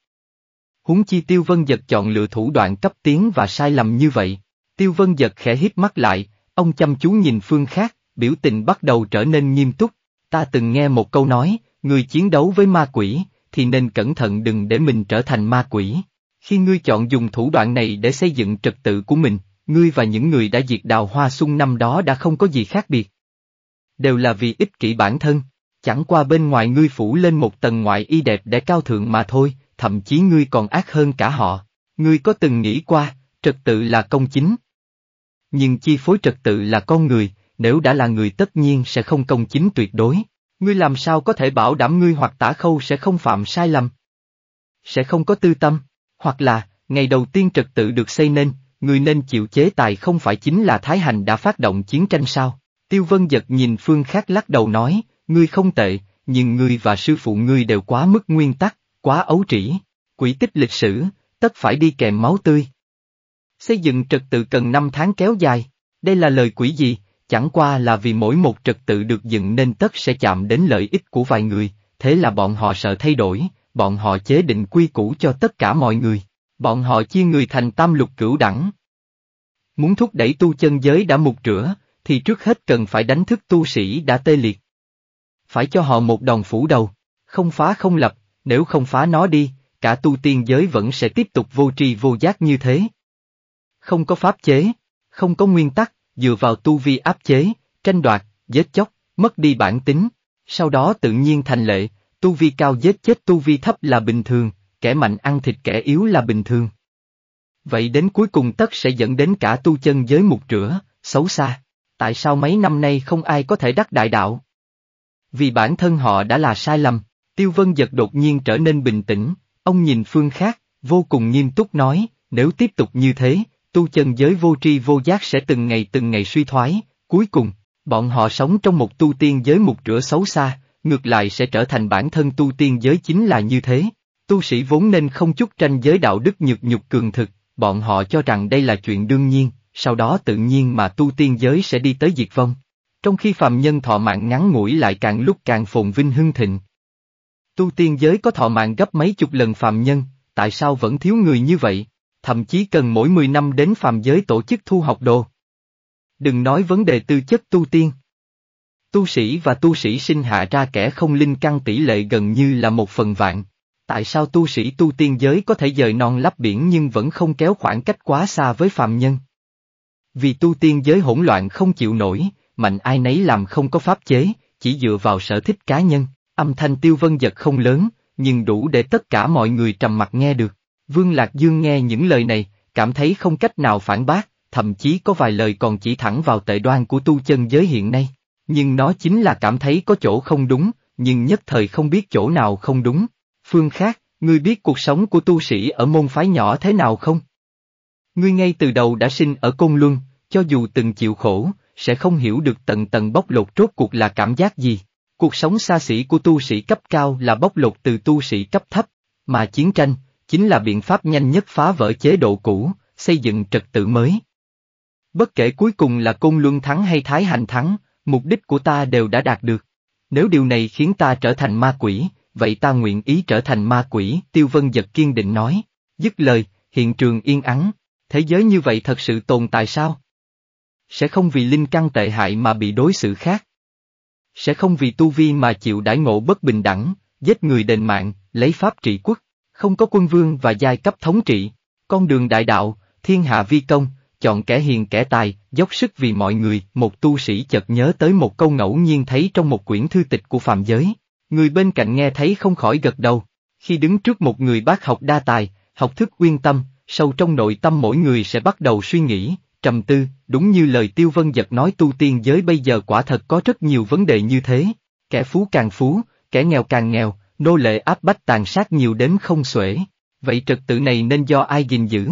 [SPEAKER 1] Huống chi tiêu vân giật chọn lựa thủ đoạn cấp tiến và sai lầm như vậy, tiêu vân giật khẽ hít mắt lại, ông chăm chú nhìn phương khác, biểu tình bắt đầu trở nên nghiêm túc, ta từng nghe một câu nói, người chiến đấu với ma quỷ, thì nên cẩn thận đừng để mình trở thành ma quỷ. Khi ngươi chọn dùng thủ đoạn này để xây dựng trật tự của mình, ngươi và những người đã diệt đào hoa sung năm đó đã không có gì khác biệt. Đều là vì ích kỷ bản thân, chẳng qua bên ngoài ngươi phủ lên một tầng ngoại y đẹp để cao thượng mà thôi, thậm chí ngươi còn ác hơn cả họ. Ngươi có từng nghĩ qua, trật tự là công chính. Nhưng chi phối trật tự là con người, nếu đã là người tất nhiên sẽ không công chính tuyệt đối. Ngươi làm sao có thể bảo đảm ngươi hoặc tả khâu sẽ không phạm sai lầm? Sẽ không có tư tâm, hoặc là, ngày đầu tiên trật tự được xây nên, người nên chịu chế tài không phải chính là Thái Hành đã phát động chiến tranh sao? Tiêu Vân Giật nhìn Phương Khác lắc đầu nói, ngươi không tệ, nhưng ngươi và sư phụ ngươi đều quá mức nguyên tắc, quá ấu trĩ, quỷ tích lịch sử, tất phải đi kèm máu tươi. Xây dựng trật tự cần năm tháng kéo dài, đây là lời quỷ gì, Chẳng qua là vì mỗi một trật tự được dựng nên tất sẽ chạm đến lợi ích của vài người, thế là bọn họ sợ thay đổi, bọn họ chế định quy củ cho tất cả mọi người. Bọn họ chia người thành tam lục cửu đẳng. Muốn thúc đẩy tu chân giới đã mục rửa, thì trước hết cần phải đánh thức tu sĩ đã tê liệt. Phải cho họ một đòn phủ đầu, không phá không lập, nếu không phá nó đi, cả tu tiên giới vẫn sẽ tiếp tục vô tri vô giác như thế. Không có pháp chế, không có nguyên tắc, dựa vào tu vi áp chế, tranh đoạt, giết chóc, mất đi bản tính, sau đó tự nhiên thành lệ, tu vi cao giết chết tu vi thấp là bình thường, kẻ mạnh ăn thịt kẻ yếu là bình thường. Vậy đến cuối cùng tất sẽ dẫn đến cả tu chân giới mục rửa, xấu xa. Tại sao mấy năm nay không ai có thể đắc đại đạo? Vì bản thân họ đã là sai lầm, Tiêu Vân Giật đột nhiên trở nên bình tĩnh, ông nhìn phương khác, vô cùng nghiêm túc nói, nếu tiếp tục như thế, tu chân giới vô tri vô giác sẽ từng ngày từng ngày suy thoái, cuối cùng, bọn họ sống trong một tu tiên giới một rửa xấu xa, ngược lại sẽ trở thành bản thân tu tiên giới chính là như thế. Tu sĩ vốn nên không chút tranh giới đạo đức nhược nhục cường thực, bọn họ cho rằng đây là chuyện đương nhiên, sau đó tự nhiên mà tu tiên giới sẽ đi tới diệt vong. Trong khi phàm nhân thọ mạng ngắn ngủi lại càng lúc càng phồn vinh hưng thịnh. Tu tiên giới có thọ mạng gấp mấy chục lần phàm nhân, tại sao vẫn thiếu người như vậy? thậm chí cần mỗi 10 năm đến phàm giới tổ chức thu học đồ. Đừng nói vấn đề tư chất tu tiên. Tu sĩ và tu sĩ sinh hạ ra kẻ không linh căn tỷ lệ gần như là một phần vạn. Tại sao tu sĩ tu tiên giới có thể dời non lắp biển nhưng vẫn không kéo khoảng cách quá xa với phàm nhân? Vì tu tiên giới hỗn loạn không chịu nổi, mạnh ai nấy làm không có pháp chế, chỉ dựa vào sở thích cá nhân, âm thanh tiêu vân giật không lớn, nhưng đủ để tất cả mọi người trầm mặt nghe được. Vương Lạc Dương nghe những lời này, cảm thấy không cách nào phản bác, thậm chí có vài lời còn chỉ thẳng vào tệ đoan của tu chân giới hiện nay. Nhưng nó chính là cảm thấy có chỗ không đúng, nhưng nhất thời không biết chỗ nào không đúng. Phương khác, ngươi biết cuộc sống của tu sĩ ở môn phái nhỏ thế nào không? Ngươi ngay từ đầu đã sinh ở Côn Luân, cho dù từng chịu khổ, sẽ không hiểu được tận tận bóc lột rốt cuộc là cảm giác gì. Cuộc sống xa xỉ của tu sĩ cấp cao là bóc lột từ tu sĩ cấp thấp, mà chiến tranh, chính là biện pháp nhanh nhất phá vỡ chế độ cũ, xây dựng trật tự mới. Bất kể cuối cùng là Côn Luân thắng hay Thái Hành thắng, mục đích của ta đều đã đạt được. Nếu điều này khiến ta trở thành ma quỷ, vậy ta nguyện ý trở thành ma quỷ, Tiêu Vân Giật kiên định nói. Dứt lời, hiện trường yên ắng, thế giới như vậy thật sự tồn tại sao? Sẽ không vì linh căn tệ hại mà bị đối xử khác. Sẽ không vì tu vi mà chịu đãi ngộ bất bình đẳng, giết người đền mạng, lấy pháp trị quốc không có quân vương và giai cấp thống trị. Con đường đại đạo, thiên hạ vi công, chọn kẻ hiền kẻ tài, dốc sức vì mọi người, một tu sĩ chợt nhớ tới một câu ngẫu nhiên thấy trong một quyển thư tịch của phàm giới. Người bên cạnh nghe thấy không khỏi gật đầu. Khi đứng trước một người bác học đa tài, học thức uyên tâm, sâu trong nội tâm mỗi người sẽ bắt đầu suy nghĩ, trầm tư, đúng như lời Tiêu Vân Giật nói tu tiên giới bây giờ quả thật có rất nhiều vấn đề như thế. Kẻ phú càng phú, kẻ nghèo càng nghèo, nô lệ áp bách tàn sát nhiều đến không xuể, vậy trật tự này nên do ai gìn giữ?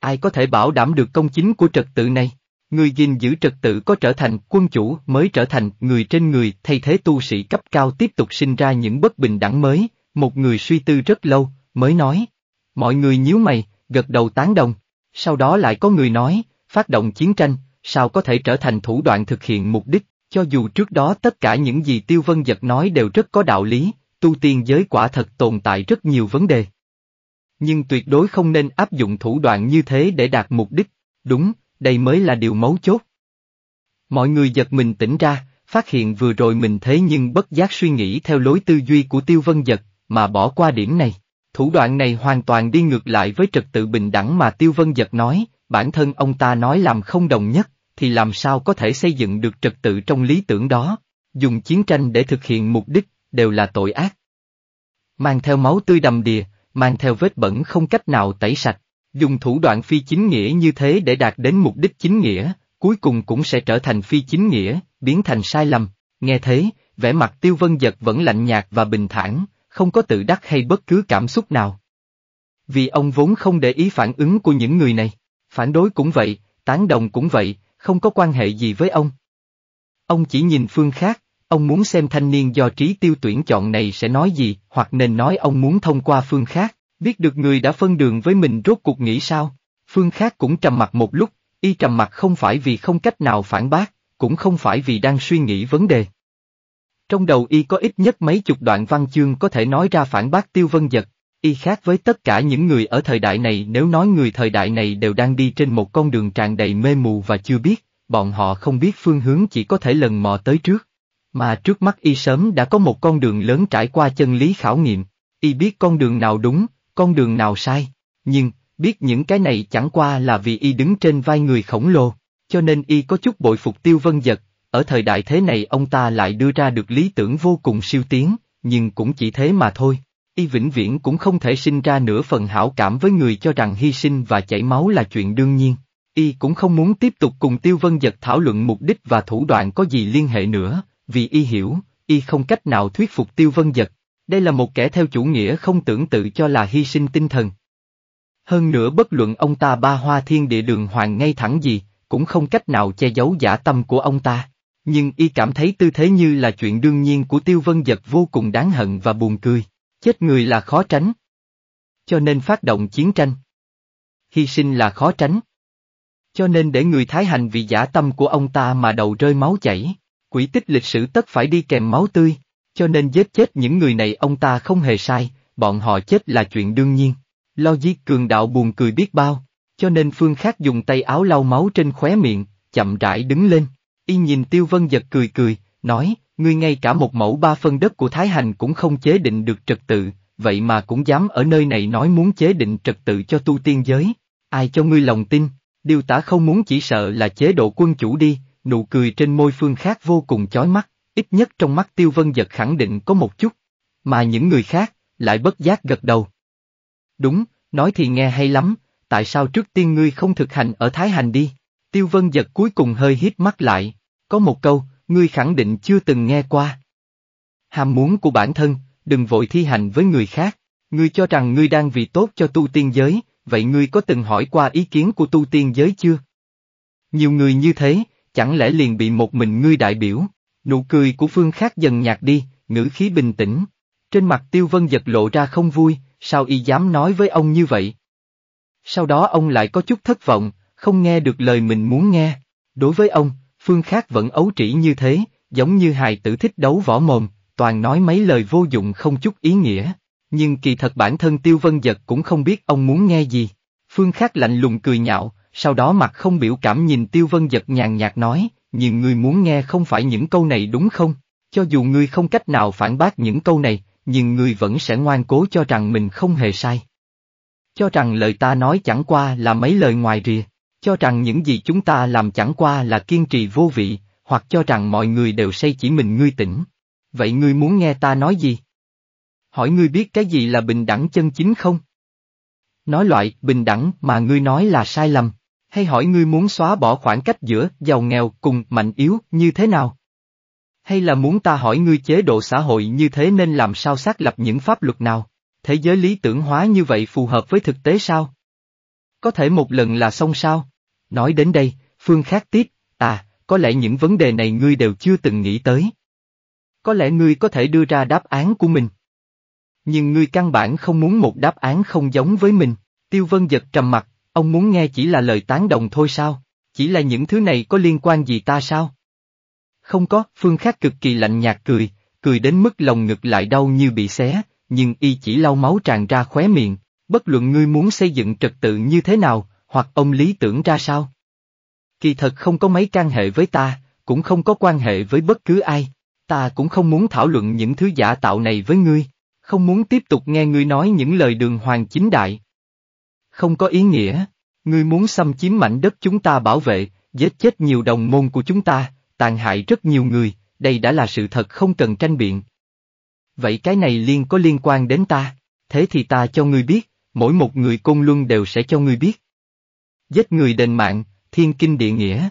[SPEAKER 1] Ai có thể bảo đảm được công chính của trật tự này? Người gìn giữ trật tự có trở thành quân chủ mới trở thành người trên người thay thế tu sĩ cấp cao tiếp tục sinh ra những bất bình đẳng mới, một người suy tư rất lâu, mới nói. Mọi người nhíu mày, gật đầu tán đồng. Sau đó lại có người nói, phát động chiến tranh, sao có thể trở thành thủ đoạn thực hiện mục đích, cho dù trước đó tất cả những gì Tiêu Vân Giật nói đều rất có đạo lý, tu tiên giới quả thật tồn tại rất nhiều vấn đề. Nhưng tuyệt đối không nên áp dụng thủ đoạn như thế để đạt mục đích, đúng, đây mới là điều mấu chốt. Mọi người giật mình tỉnh ra, phát hiện vừa rồi mình thế nhưng bất giác suy nghĩ theo lối tư duy của tiêu vân giật, mà bỏ qua điểm này. Thủ đoạn này hoàn toàn đi ngược lại với trật tự bình đẳng mà tiêu vân giật nói, bản thân ông ta nói làm không đồng nhất, thì làm sao có thể xây dựng được trật tự trong lý tưởng đó. Dùng chiến tranh để thực hiện mục đích, đều là tội ác. Mang theo máu tươi đầm đìa, mang theo vết bẩn không cách nào tẩy sạch, dùng thủ đoạn phi chính nghĩa như thế để đạt đến mục đích chính nghĩa, cuối cùng cũng sẽ trở thành phi chính nghĩa, biến thành sai lầm. Nghe thế, vẻ mặt tiêu vân giật vẫn lạnh nhạt và bình thản, không có tự đắc hay bất cứ cảm xúc nào. Vì ông vốn không để ý phản ứng của những người này, phản đối cũng vậy, tán đồng cũng vậy, không có quan hệ gì với ông. Ông chỉ nhìn phương khác, Ông muốn xem thanh niên do trí tiêu tuyển chọn này sẽ nói gì, hoặc nên nói ông muốn thông qua phương khác, biết được người đã phân đường với mình rốt cuộc nghĩ sao. Phương khác cũng trầm mặt một lúc, y trầm mặt không phải vì không cách nào phản bác, cũng không phải vì đang suy nghĩ vấn đề. Trong đầu y có ít nhất mấy chục đoạn văn chương có thể nói ra phản bác tiêu vân giật, y khác với tất cả những người ở thời đại này nếu nói người thời đại này đều đang đi trên một con đường tràn đầy mê mù và chưa biết, bọn họ không biết phương hướng chỉ có thể lần mò tới trước. Mà trước mắt y sớm đã có một con đường lớn trải qua chân lý khảo nghiệm, y biết con đường nào đúng, con đường nào sai, nhưng, biết những cái này chẳng qua là vì y đứng trên vai người khổng lồ, cho nên y có chút bội phục tiêu vân giật, ở thời đại thế này ông ta lại đưa ra được lý tưởng vô cùng siêu tiến, nhưng cũng chỉ thế mà thôi. Y vĩnh viễn cũng không thể sinh ra nửa phần hảo cảm với người cho rằng hy sinh và chảy máu là chuyện đương nhiên. Y cũng không muốn tiếp tục cùng Tiêu Vân Giật thảo luận mục đích và thủ đoạn có gì liên hệ nữa, vì y hiểu, y không cách nào thuyết phục Tiêu Vân Giật. Đây là một kẻ theo chủ nghĩa không tưởng tự cho là hy sinh tinh thần. Hơn nữa bất luận ông ta ba hoa thiên địa đường hoàng ngay thẳng gì, cũng không cách nào che giấu giả tâm của ông ta. Nhưng y cảm thấy tư thế như là chuyện đương nhiên của Tiêu Vân Giật vô cùng đáng hận và buồn cười. Chết người là khó tránh. Cho nên phát động chiến tranh. Hy sinh là khó tránh. Cho nên để người Thái Hành vì giả tâm của ông ta mà đầu rơi máu chảy quỷ tích lịch sử tất phải đi kèm máu tươi, cho nên giết chết những người này ông ta không hề sai, bọn họ chết là chuyện đương nhiên. Logic cường đạo buồn cười biết bao, cho nên Phương Khác dùng tay áo lau máu trên khóe miệng, chậm rãi đứng lên. Y nhìn Tiêu Vân giật cười cười, nói, ngươi ngay cả một mẫu ba phân đất của Thái Hành cũng không chế định được trật tự, vậy mà cũng dám ở nơi này nói muốn chế định trật tự cho tu tiên giới. Ai cho ngươi lòng tin, điều tả không muốn chỉ sợ là chế độ quân chủ đi, nụ cười trên môi phương khác vô cùng chói mắt, ít nhất trong mắt Tiêu Vân Giật khẳng định có một chút, mà những người khác, lại bất giác gật đầu. Đúng, nói thì nghe hay lắm, tại sao trước tiên ngươi không thực hành ở Thái Hành đi? Tiêu Vân Giật cuối cùng hơi hít mắt lại, có một câu, ngươi khẳng định chưa từng nghe qua. Ham muốn của bản thân, đừng vội thi hành với người khác, ngươi cho rằng ngươi đang vì tốt cho tu tiên giới, vậy ngươi có từng hỏi qua ý kiến của tu tiên giới chưa? Nhiều người như thế, chẳng lẽ liền bị một mình ngươi đại biểu? Nụ cười của phương khác dần nhạt đi, ngữ khí bình tĩnh. Trên mặt tiêu vân giật lộ ra không vui, sao y dám nói với ông như vậy? Sau đó ông lại có chút thất vọng, không nghe được lời mình muốn nghe. Đối với ông, phương khác vẫn ấu trĩ như thế, giống như hài tử thích đấu võ mồm, toàn nói mấy lời vô dụng không chút ý nghĩa. Nhưng kỳ thật bản thân tiêu vân giật cũng không biết ông muốn nghe gì. Phương khác lạnh lùng cười nhạo, sau đó mặt không biểu cảm nhìn Tiêu Vân Giật nhàn nhạt nói, nhưng ngươi muốn nghe không phải những câu này đúng không? Cho dù ngươi không cách nào phản bác những câu này, nhưng ngươi vẫn sẽ ngoan cố cho rằng mình không hề sai. Cho rằng lời ta nói chẳng qua là mấy lời ngoài rìa, cho rằng những gì chúng ta làm chẳng qua là kiên trì vô vị, hoặc cho rằng mọi người đều say chỉ mình ngươi tỉnh. Vậy ngươi muốn nghe ta nói gì? Hỏi ngươi biết cái gì là bình đẳng chân chính không? Nói loại bình đẳng mà ngươi nói là sai lầm hay hỏi ngươi muốn xóa bỏ khoảng cách giữa giàu nghèo cùng mạnh yếu như thế nào? Hay là muốn ta hỏi ngươi chế độ xã hội như thế nên làm sao xác lập những pháp luật nào? Thế giới lý tưởng hóa như vậy phù hợp với thực tế sao? Có thể một lần là xong sao? Nói đến đây, Phương Khắc tiếp, à, có lẽ những vấn đề này ngươi đều chưa từng nghĩ tới. Có lẽ ngươi có thể đưa ra đáp án của mình. Nhưng ngươi căn bản không muốn một đáp án không giống với mình, Tiêu Vân giật trầm mặt, Ông muốn nghe chỉ là lời tán đồng thôi sao? Chỉ là những thứ này có liên quan gì ta sao? Không có, Phương Khác cực kỳ lạnh nhạt cười, cười đến mức lòng ngực lại đau như bị xé, nhưng y chỉ lau máu tràn ra khóe miệng, bất luận ngươi muốn xây dựng trật tự như thế nào, hoặc ông lý tưởng ra sao. Kỳ thật không có mấy can hệ với ta, cũng không có quan hệ với bất cứ ai, ta cũng không muốn thảo luận những thứ giả tạo này với ngươi, không muốn tiếp tục nghe ngươi nói những lời đường hoàng chính đại không có ý nghĩa. Ngươi muốn xâm chiếm mảnh đất chúng ta bảo vệ, giết chết nhiều đồng môn của chúng ta, tàn hại rất nhiều người, đây đã là sự thật không cần tranh biện. Vậy cái này liên có liên quan đến ta, thế thì ta cho ngươi biết, mỗi một người côn luân đều sẽ cho ngươi biết. Giết người đền mạng, thiên kinh địa nghĩa.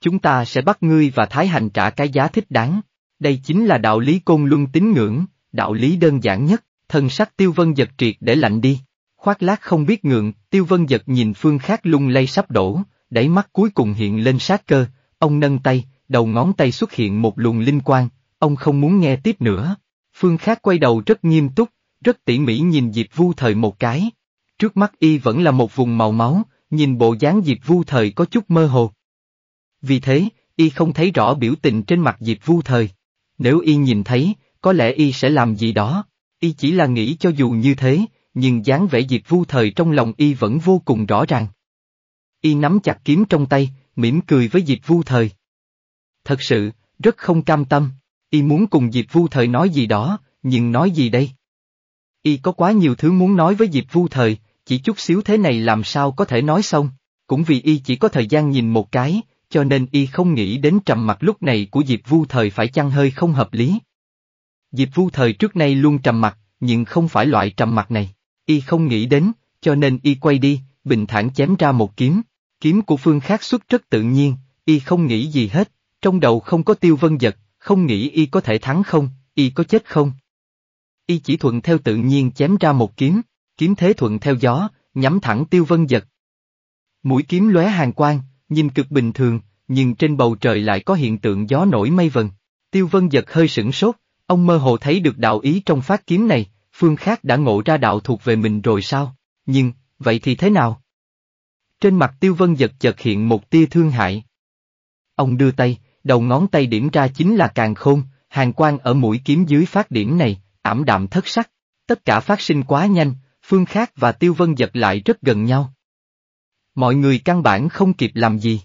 [SPEAKER 1] Chúng ta sẽ bắt ngươi và Thái Hành trả cái giá thích đáng, đây chính là đạo lý côn luân tín ngưỡng, đạo lý đơn giản nhất, Thần sắc tiêu vân giật triệt để lạnh đi, khoác lác không biết ngượng, tiêu vân giật nhìn phương khác lung lay sắp đổ, đáy mắt cuối cùng hiện lên sát cơ, ông nâng tay, đầu ngón tay xuất hiện một luồng linh quang, ông không muốn nghe tiếp nữa. Phương khác quay đầu rất nghiêm túc, rất tỉ mỉ nhìn Diệp Vu Thời một cái. Trước mắt y vẫn là một vùng màu máu, nhìn bộ dáng Diệp Vu Thời có chút mơ hồ. Vì thế, y không thấy rõ biểu tình trên mặt Diệp Vu Thời. Nếu y nhìn thấy, có lẽ y sẽ làm gì đó. Y chỉ là nghĩ cho dù như thế, nhưng dáng vẻ Diệp Vu Thời trong lòng y vẫn vô cùng rõ ràng. Y nắm chặt kiếm trong tay, mỉm cười với Diệp Vu Thời. Thật sự, rất không cam tâm, y muốn cùng Diệp Vu Thời nói gì đó, nhưng nói gì đây? Y có quá nhiều thứ muốn nói với Diệp Vu Thời, chỉ chút xíu thế này làm sao có thể nói xong, cũng vì y chỉ có thời gian nhìn một cái, cho nên y không nghĩ đến trầm mặt lúc này của Diệp Vu Thời phải chăng hơi không hợp lý. Diệp Vu Thời trước nay luôn trầm mặt, nhưng không phải loại trầm mặt này y không nghĩ đến, cho nên y quay đi, bình thản chém ra một kiếm. Kiếm của phương khác xuất rất tự nhiên, y không nghĩ gì hết, trong đầu không có tiêu vân giật, không nghĩ y có thể thắng không, y có chết không. Y chỉ thuận theo tự nhiên chém ra một kiếm, kiếm thế thuận theo gió, nhắm thẳng tiêu vân giật. Mũi kiếm lóe hàng quang, nhìn cực bình thường, nhưng trên bầu trời lại có hiện tượng gió nổi mây vần. Tiêu vân giật hơi sửng sốt, ông mơ hồ thấy được đạo ý trong phát kiếm này, phương khác đã ngộ ra đạo thuộc về mình rồi sao? Nhưng, vậy thì thế nào? Trên mặt Tiêu Vân giật chợt hiện một tia thương hại. Ông đưa tay, đầu ngón tay điểm ra chính là càng khôn, hàng quang ở mũi kiếm dưới phát điểm này, ảm đạm thất sắc, tất cả phát sinh quá nhanh, phương khác và Tiêu Vân giật lại rất gần nhau. Mọi người căn bản không kịp làm gì.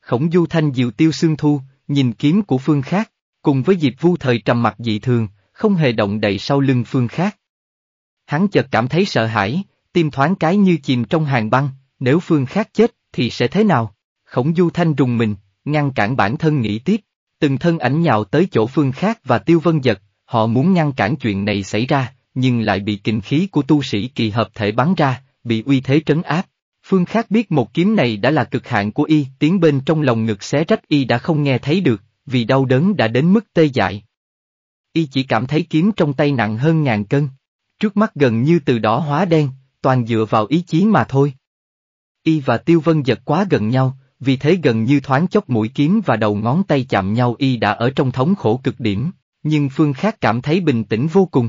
[SPEAKER 1] Khổng Du Thanh diều Tiêu Sương Thu, nhìn kiếm của phương khác, cùng với Diệp Vu thời trầm mặt dị thường, không hề động đậy sau lưng phương khác. Hắn chợt cảm thấy sợ hãi, tim thoáng cái như chìm trong hàng băng, nếu phương khác chết, thì sẽ thế nào? Khổng du thanh rùng mình, ngăn cản bản thân nghĩ tiếp, từng thân ảnh nhào tới chỗ phương khác và tiêu vân giật, họ muốn ngăn cản chuyện này xảy ra, nhưng lại bị kình khí của tu sĩ kỳ hợp thể bắn ra, bị uy thế trấn áp. Phương khác biết một kiếm này đã là cực hạn của y, tiếng bên trong lòng ngực xé rách y đã không nghe thấy được, vì đau đớn đã đến mức tê dại y chỉ cảm thấy kiếm trong tay nặng hơn ngàn cân. Trước mắt gần như từ đó hóa đen, toàn dựa vào ý chí mà thôi. Y và Tiêu Vân giật quá gần nhau, vì thế gần như thoáng chốc mũi kiếm và đầu ngón tay chạm nhau y đã ở trong thống khổ cực điểm, nhưng phương khác cảm thấy bình tĩnh vô cùng.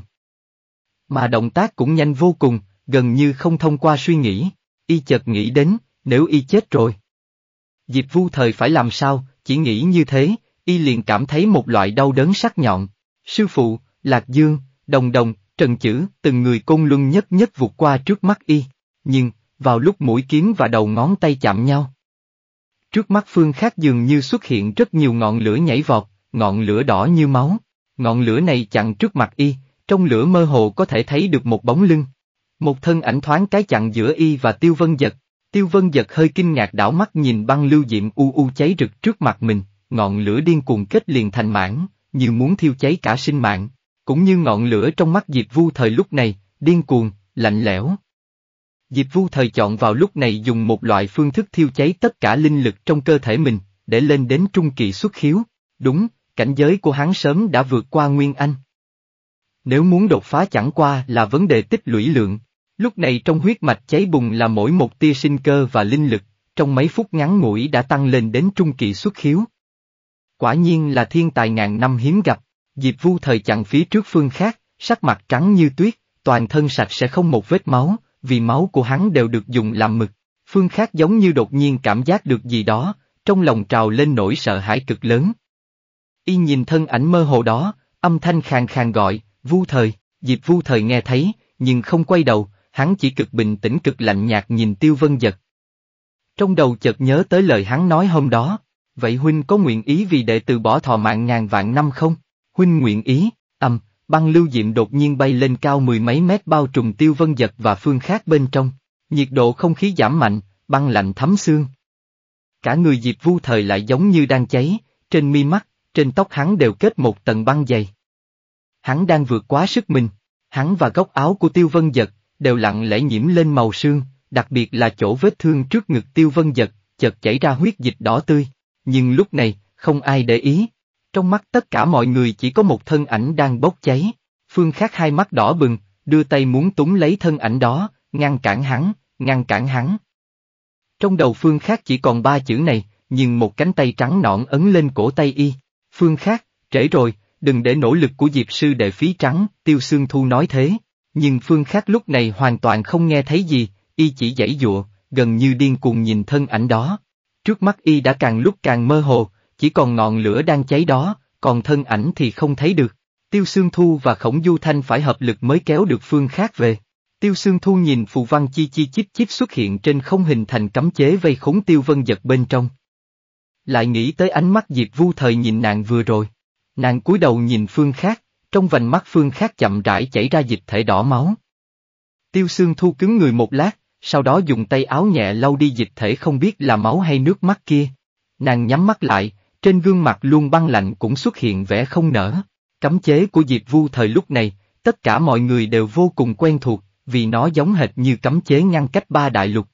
[SPEAKER 1] Mà động tác cũng nhanh vô cùng, gần như không thông qua suy nghĩ, y chợt nghĩ đến, nếu y chết rồi. Diệp vu thời phải làm sao, chỉ nghĩ như thế, y liền cảm thấy một loại đau đớn sắc nhọn, Sư phụ, Lạc Dương, Đồng Đồng, Trần Chữ, từng người côn luân nhất nhất vụt qua trước mắt y, nhưng, vào lúc mũi kiếm và đầu ngón tay chạm nhau. Trước mắt phương khác dường như xuất hiện rất nhiều ngọn lửa nhảy vọt, ngọn lửa đỏ như máu, ngọn lửa này chặn trước mặt y, trong lửa mơ hồ có thể thấy được một bóng lưng. Một thân ảnh thoáng cái chặn giữa y và tiêu vân giật, tiêu vân giật hơi kinh ngạc đảo mắt nhìn băng lưu diệm u u cháy rực trước mặt mình, ngọn lửa điên cuồng kết liền thành mảng như muốn thiêu cháy cả sinh mạng, cũng như ngọn lửa trong mắt Diệp Vu thời lúc này, điên cuồng, lạnh lẽo. Diệp Vu thời chọn vào lúc này dùng một loại phương thức thiêu cháy tất cả linh lực trong cơ thể mình, để lên đến trung kỳ xuất khiếu, đúng, cảnh giới của hắn sớm đã vượt qua Nguyên Anh. Nếu muốn đột phá chẳng qua là vấn đề tích lũy lượng, lúc này trong huyết mạch cháy bùng là mỗi một tia sinh cơ và linh lực, trong mấy phút ngắn ngủi đã tăng lên đến trung kỳ xuất khiếu. Quả nhiên là thiên tài ngàn năm hiếm gặp, Diệp Vu thời chặn phía trước phương khác, sắc mặt trắng như tuyết, toàn thân sạch sẽ không một vết máu, vì máu của hắn đều được dùng làm mực. Phương khác giống như đột nhiên cảm giác được gì đó, trong lòng trào lên nỗi sợ hãi cực lớn. Y nhìn thân ảnh mơ hồ đó, âm thanh khàn khàn gọi, vu thời, Diệp vu thời nghe thấy, nhưng không quay đầu, hắn chỉ cực bình tĩnh cực lạnh nhạt nhìn tiêu vân giật. Trong đầu chợt nhớ tới lời hắn nói hôm đó, Vậy huynh có nguyện ý vì đệ từ bỏ thọ mạng ngàn vạn năm không? Huynh nguyện ý, ầm, băng lưu diệm đột nhiên bay lên cao mười mấy mét bao trùm tiêu vân giật và phương khác bên trong. Nhiệt độ không khí giảm mạnh, băng lạnh thấm xương. Cả người Diệp Vu thời lại giống như đang cháy, trên mi mắt, trên tóc hắn đều kết một tầng băng dày. Hắn đang vượt quá sức mình, hắn và góc áo của Tiêu Vân Giật, đều lặng lẽ nhiễm lên màu sương, đặc biệt là chỗ vết thương trước ngực Tiêu Vân Giật, chợt chảy ra huyết dịch đỏ tươi nhưng lúc này, không ai để ý. Trong mắt tất cả mọi người chỉ có một thân ảnh đang bốc cháy. Phương Khác hai mắt đỏ bừng, đưa tay muốn túng lấy thân ảnh đó, ngăn cản hắn, ngăn cản hắn. Trong đầu Phương Khác chỉ còn ba chữ này, nhưng một cánh tay trắng nõn ấn lên cổ tay y. Phương Khác, trễ rồi, đừng để nỗ lực của Diệp sư đệ phí trắng, Tiêu xương Thu nói thế. Nhưng Phương Khác lúc này hoàn toàn không nghe thấy gì, y chỉ giãy dụa, gần như điên cuồng nhìn thân ảnh đó. Trước mắt y đã càng lúc càng mơ hồ, chỉ còn ngọn lửa đang cháy đó, còn thân ảnh thì không thấy được. Tiêu Sương Thu và Khổng Du Thanh phải hợp lực mới kéo được phương khác về. Tiêu Sương Thu nhìn phù văn chi chi chít chít xuất hiện trên không hình thành cấm chế vây khốn Tiêu Vân Giật bên trong. Lại nghĩ tới ánh mắt Diệp Vu Thời nhìn nàng vừa rồi. Nàng cúi đầu nhìn phương khác, trong vành mắt phương khác chậm rãi chảy ra dịch thể đỏ máu. Tiêu Sương Thu cứng người một lát, sau đó dùng tay áo nhẹ lau đi dịch thể không biết là máu hay nước mắt kia. Nàng nhắm mắt lại, trên gương mặt luôn băng lạnh cũng xuất hiện vẻ không nở. Cấm chế của Diệp Vu thời lúc này, tất cả mọi người đều vô cùng quen thuộc, vì nó giống hệt như cấm chế ngăn cách ba đại lục.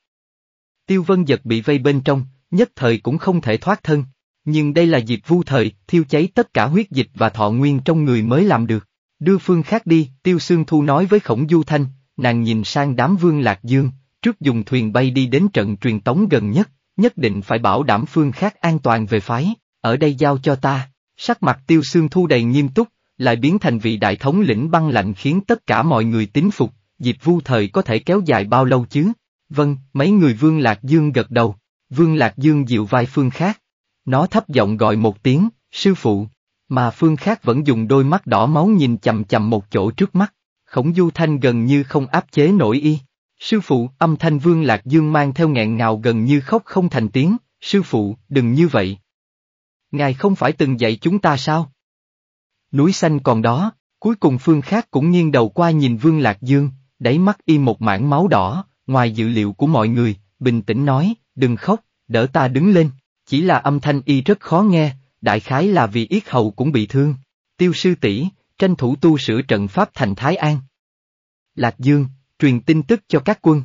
[SPEAKER 1] Tiêu Vân Giật bị vây bên trong, nhất thời cũng không thể thoát thân. Nhưng đây là Diệp Vu thời, thiêu cháy tất cả huyết dịch và thọ nguyên trong người mới làm được. Đưa phương khác đi, Tiêu Sương Thu nói với Khổng Du Thanh, nàng nhìn sang đám vương Lạc Dương, trước dùng thuyền bay đi đến trận truyền tống gần nhất, nhất định phải bảo đảm phương khác an toàn về phái, ở đây giao cho ta, sắc mặt tiêu xương thu đầy nghiêm túc, lại biến thành vị đại thống lĩnh băng lạnh khiến tất cả mọi người tín phục, dịp vu thời có thể kéo dài bao lâu chứ? Vâng, mấy người Vương Lạc Dương gật đầu, Vương Lạc Dương dịu vai phương khác. Nó thấp giọng gọi một tiếng, sư phụ, mà phương khác vẫn dùng đôi mắt đỏ máu nhìn chầm chầm một chỗ trước mắt, khổng du thanh gần như không áp chế nổi y. Sư phụ, âm thanh vương lạc dương mang theo nghẹn ngào gần như khóc không thành tiếng, sư phụ, đừng như vậy. Ngài không phải từng dạy chúng ta sao? Núi xanh còn đó, cuối cùng phương khác cũng nghiêng đầu qua nhìn vương lạc dương, đáy mắt y một mảng máu đỏ, ngoài dự liệu của mọi người, bình tĩnh nói, đừng khóc, đỡ ta đứng lên, chỉ là âm thanh y rất khó nghe, đại khái là vì yết hầu cũng bị thương. Tiêu sư tỷ tranh thủ tu sửa trận pháp thành Thái An. Lạc Dương, truyền tin tức cho các quân.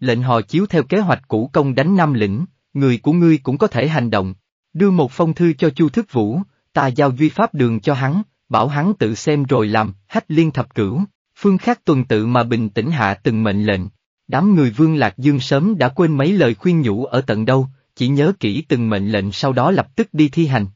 [SPEAKER 1] Lệnh họ chiếu theo kế hoạch cũ công đánh Nam Lĩnh, người của ngươi cũng có thể hành động. Đưa một phong thư cho Chu Thức Vũ, ta giao duy pháp đường cho hắn, bảo hắn tự xem rồi làm, hách liên thập cửu. Phương khác tuần tự mà bình tĩnh hạ từng mệnh lệnh. Đám người vương lạc dương sớm đã quên mấy lời khuyên nhủ ở tận đâu, chỉ nhớ kỹ từng mệnh lệnh sau đó lập tức đi thi hành.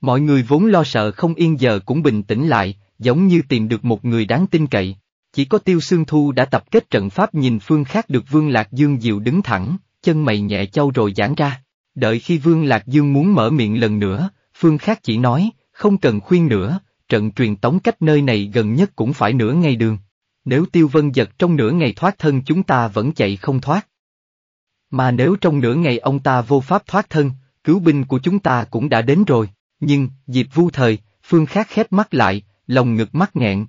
[SPEAKER 1] Mọi người vốn lo sợ không yên giờ cũng bình tĩnh lại, giống như tìm được một người đáng tin cậy chỉ có tiêu xương thu đã tập kết trận pháp nhìn phương khác được Vương Lạc Dương dịu đứng thẳng, chân mày nhẹ châu rồi giãn ra. Đợi khi Vương Lạc Dương muốn mở miệng lần nữa, phương khác chỉ nói, không cần khuyên nữa, trận truyền tống cách nơi này gần nhất cũng phải nửa ngày đường. Nếu tiêu vân giật trong nửa ngày thoát thân chúng ta vẫn chạy không thoát. Mà nếu trong nửa ngày ông ta vô pháp thoát thân, cứu binh của chúng ta cũng đã đến rồi, nhưng, dịp vu thời, phương khác khép mắt lại, lòng ngực mắt nghẹn,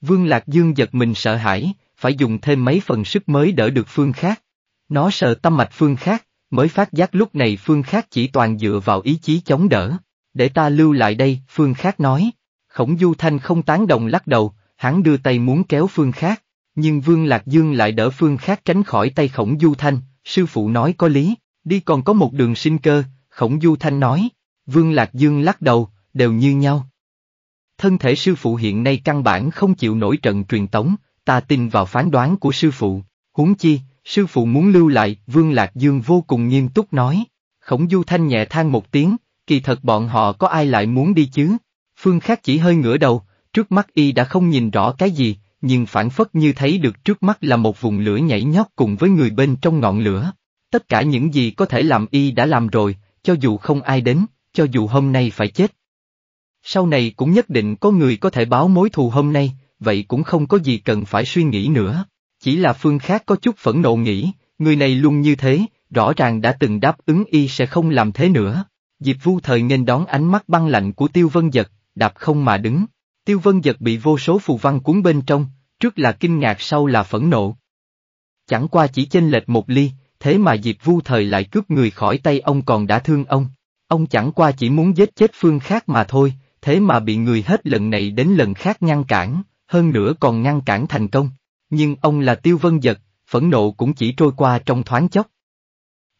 [SPEAKER 1] Vương Lạc Dương giật mình sợ hãi, phải dùng thêm mấy phần sức mới đỡ được phương khác. Nó sợ tâm mạch phương khác, mới phát giác lúc này phương khác chỉ toàn dựa vào ý chí chống đỡ. Để ta lưu lại đây, phương khác nói. Khổng Du Thanh không tán đồng lắc đầu, hắn đưa tay muốn kéo phương khác, nhưng Vương Lạc Dương lại đỡ phương khác tránh khỏi tay Khổng Du Thanh, sư phụ nói có lý, đi còn có một đường sinh cơ, Khổng Du Thanh nói. Vương Lạc Dương lắc đầu, đều như nhau thân thể sư phụ hiện nay căn bản không chịu nổi trận truyền tống, ta tin vào phán đoán của sư phụ, huống chi, sư phụ muốn lưu lại, Vương Lạc Dương vô cùng nghiêm túc nói. Khổng Du Thanh nhẹ than một tiếng, kỳ thật bọn họ có ai lại muốn đi chứ? Phương Khác chỉ hơi ngửa đầu, trước mắt y đã không nhìn rõ cái gì, nhưng phản phất như thấy được trước mắt là một vùng lửa nhảy nhót cùng với người bên trong ngọn lửa. Tất cả những gì có thể làm y đã làm rồi, cho dù không ai đến, cho dù hôm nay phải chết, sau này cũng nhất định có người có thể báo mối thù hôm nay, vậy cũng không có gì cần phải suy nghĩ nữa. Chỉ là phương khác có chút phẫn nộ nghĩ, người này luôn như thế, rõ ràng đã từng đáp ứng y sẽ không làm thế nữa. Diệp vu thời nên đón ánh mắt băng lạnh của tiêu vân giật, đạp không mà đứng. Tiêu vân giật bị vô số phù văn cuốn bên trong, trước là kinh ngạc sau là phẫn nộ. Chẳng qua chỉ chênh lệch một ly, thế mà Diệp vu thời lại cướp người khỏi tay ông còn đã thương ông. Ông chẳng qua chỉ muốn giết chết phương khác mà thôi, thế mà bị người hết lần này đến lần khác ngăn cản, hơn nữa còn ngăn cản thành công. Nhưng ông là Tiêu Vân Giật, phẫn nộ cũng chỉ trôi qua trong thoáng chốc.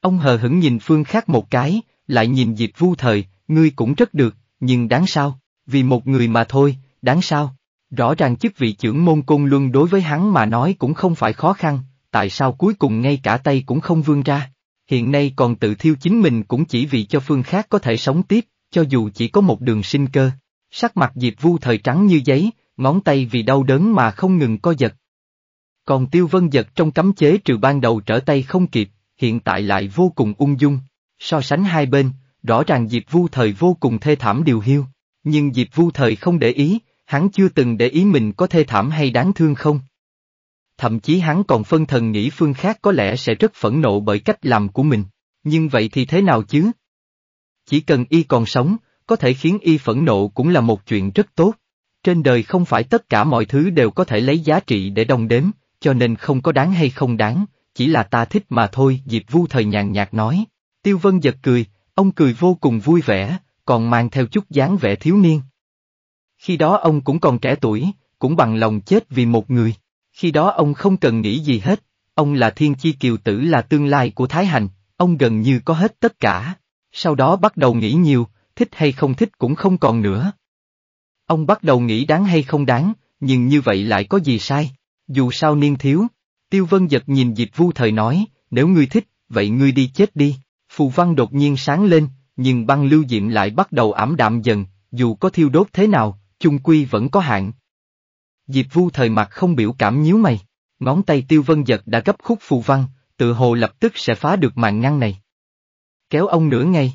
[SPEAKER 1] Ông hờ hững nhìn phương khác một cái, lại nhìn Diệp Vu Thời, ngươi cũng rất được, nhưng đáng sao, vì một người mà thôi, đáng sao. Rõ ràng chức vị trưởng môn cung luân đối với hắn mà nói cũng không phải khó khăn, tại sao cuối cùng ngay cả tay cũng không vươn ra. Hiện nay còn tự thiêu chính mình cũng chỉ vì cho phương khác có thể sống tiếp, cho dù chỉ có một đường sinh cơ. Sắc mặt Diệp Vu thời trắng như giấy, ngón tay vì đau đớn mà không ngừng co giật. Còn Tiêu Vân giật trong cấm chế trừ ban đầu trở tay không kịp, hiện tại lại vô cùng ung dung. So sánh hai bên, rõ ràng Diệp Vu thời vô cùng thê thảm điều hiu, nhưng Diệp Vu thời không để ý, hắn chưa từng để ý mình có thê thảm hay đáng thương không. Thậm chí hắn còn phân thần nghĩ phương khác có lẽ sẽ rất phẫn nộ bởi cách làm của mình, nhưng vậy thì thế nào chứ, chỉ cần y còn sống, có thể khiến y phẫn nộ cũng là một chuyện rất tốt. Trên đời không phải tất cả mọi thứ đều có thể lấy giá trị để đồng đếm, cho nên không có đáng hay không đáng, chỉ là ta thích mà thôi, Diệp Vu thời nhàn nhạt nói. Tiêu Vân giật cười, ông cười vô cùng vui vẻ, còn mang theo chút dáng vẻ thiếu niên. Khi đó ông cũng còn trẻ tuổi, cũng bằng lòng chết vì một người. Khi đó ông không cần nghĩ gì hết, ông là thiên chi kiều tử là tương lai của Thái Hành, ông gần như có hết tất cả sau đó bắt đầu nghĩ nhiều, thích hay không thích cũng không còn nữa. Ông bắt đầu nghĩ đáng hay không đáng, nhưng như vậy lại có gì sai, dù sao niên thiếu. Tiêu Vân Giật nhìn Diệp Vu Thời nói, nếu ngươi thích, vậy ngươi đi chết đi. Phù văn đột nhiên sáng lên, nhưng băng lưu diệm lại bắt đầu ảm đạm dần, dù có thiêu đốt thế nào, chung quy vẫn có hạn. Diệp Vu Thời mặt không biểu cảm nhíu mày, ngón tay Tiêu Vân Giật đã gấp khúc phù văn, tự hồ lập tức sẽ phá được màn ngăn này kéo ông nửa ngày.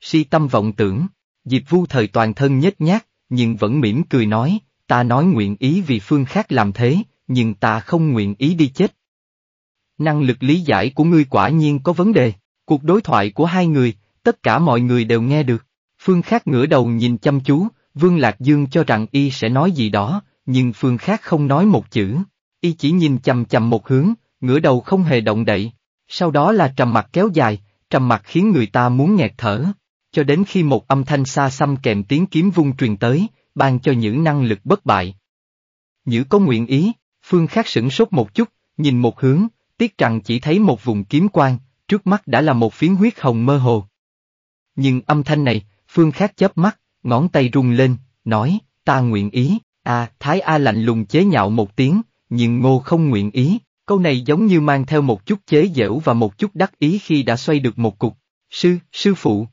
[SPEAKER 1] Si tâm vọng tưởng, Diệp Vu thời toàn thân nhếch nhác, nhưng vẫn mỉm cười nói, ta nói nguyện ý vì phương khác làm thế, nhưng ta không nguyện ý đi chết. Năng lực lý giải của ngươi quả nhiên có vấn đề, cuộc đối thoại của hai người, tất cả mọi người đều nghe được. Phương Khác ngửa đầu nhìn chăm chú, Vương Lạc Dương cho rằng y sẽ nói gì đó, nhưng Phương Khác không nói một chữ. Y chỉ nhìn chầm chầm một hướng, ngửa đầu không hề động đậy. Sau đó là trầm mặt kéo dài, trầm mặc khiến người ta muốn nghẹt thở. Cho đến khi một âm thanh xa xăm kèm tiếng kiếm vung truyền tới, ban cho những năng lực bất bại. Nhữ có nguyện ý, Phương Khác sửng sốt một chút, nhìn một hướng, tiếc rằng chỉ thấy một vùng kiếm quang, trước mắt đã là một phiến huyết hồng mơ hồ. Nhưng âm thanh này, Phương Khác chớp mắt, ngón tay rung lên, nói, ta nguyện ý, à, Thái A lạnh lùng chế nhạo một tiếng, nhưng ngô không nguyện ý, Câu này giống như mang theo một chút chế giễu và một chút đắc ý khi đã xoay được một cục. Sư, sư phụ.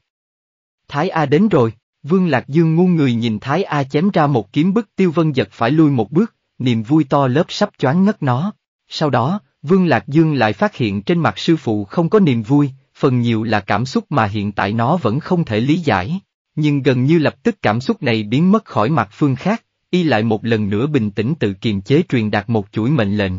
[SPEAKER 1] Thái A đến rồi, Vương Lạc Dương ngu người nhìn Thái A chém ra một kiếm bức tiêu vân giật phải lui một bước, niềm vui to lớp sắp choáng ngất nó. Sau đó, Vương Lạc Dương lại phát hiện trên mặt sư phụ không có niềm vui, phần nhiều là cảm xúc mà hiện tại nó vẫn không thể lý giải. Nhưng gần như lập tức cảm xúc này biến mất khỏi mặt phương khác, y lại một lần nữa bình tĩnh tự kiềm chế truyền đạt một chuỗi mệnh lệnh,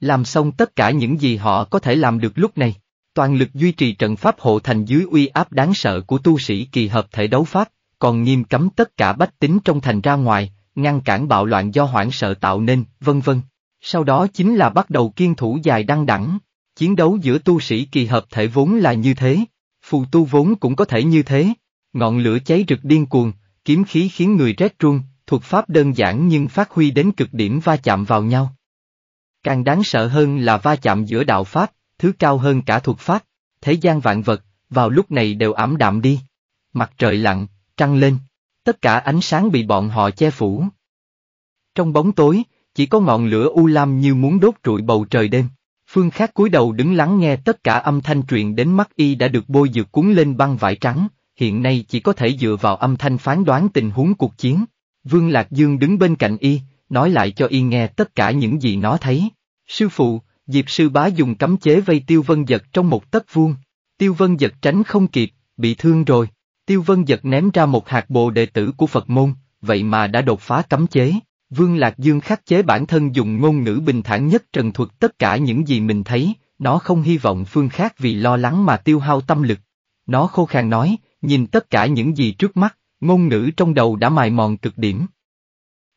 [SPEAKER 1] làm xong tất cả những gì họ có thể làm được lúc này, toàn lực duy trì trận pháp hộ thành dưới uy áp đáng sợ của tu sĩ kỳ hợp thể đấu pháp, còn nghiêm cấm tất cả bách tính trong thành ra ngoài, ngăn cản bạo loạn do hoảng sợ tạo nên, vân vân. Sau đó chính là bắt đầu kiên thủ dài đăng đẳng. Chiến đấu giữa tu sĩ kỳ hợp thể vốn là như thế, phù tu vốn cũng có thể như thế. Ngọn lửa cháy rực điên cuồng, kiếm khí khiến người rét run, thuật pháp đơn giản nhưng phát huy đến cực điểm va chạm vào nhau. Càng đáng sợ hơn là va chạm giữa đạo Pháp, thứ cao hơn cả thuật Pháp, thế gian vạn vật, vào lúc này đều ảm đạm đi. Mặt trời lặn, trăng lên, tất cả ánh sáng bị bọn họ che phủ. Trong bóng tối, chỉ có ngọn lửa u lam như muốn đốt trụi bầu trời đêm. Phương Khác cúi đầu đứng lắng nghe tất cả âm thanh truyền đến mắt y đã được bôi dược cuốn lên băng vải trắng, hiện nay chỉ có thể dựa vào âm thanh phán đoán tình huống cuộc chiến. Vương Lạc Dương đứng bên cạnh y, nói lại cho y nghe tất cả những gì nó thấy. Sư phụ, Diệp sư bá dùng cấm chế vây Tiêu Vân Giật trong một tấc vuông. Tiêu Vân Giật tránh không kịp, bị thương rồi. Tiêu Vân Giật ném ra một hạt bồ đệ tử của Phật môn, vậy mà đã đột phá cấm chế. Vương Lạc Dương khắc chế bản thân dùng ngôn ngữ bình thản nhất trần thuật tất cả những gì mình thấy, nó không hy vọng phương khác vì lo lắng mà tiêu hao tâm lực. Nó khô khan nói, nhìn tất cả những gì trước mắt, ngôn ngữ trong đầu đã mài mòn cực điểm.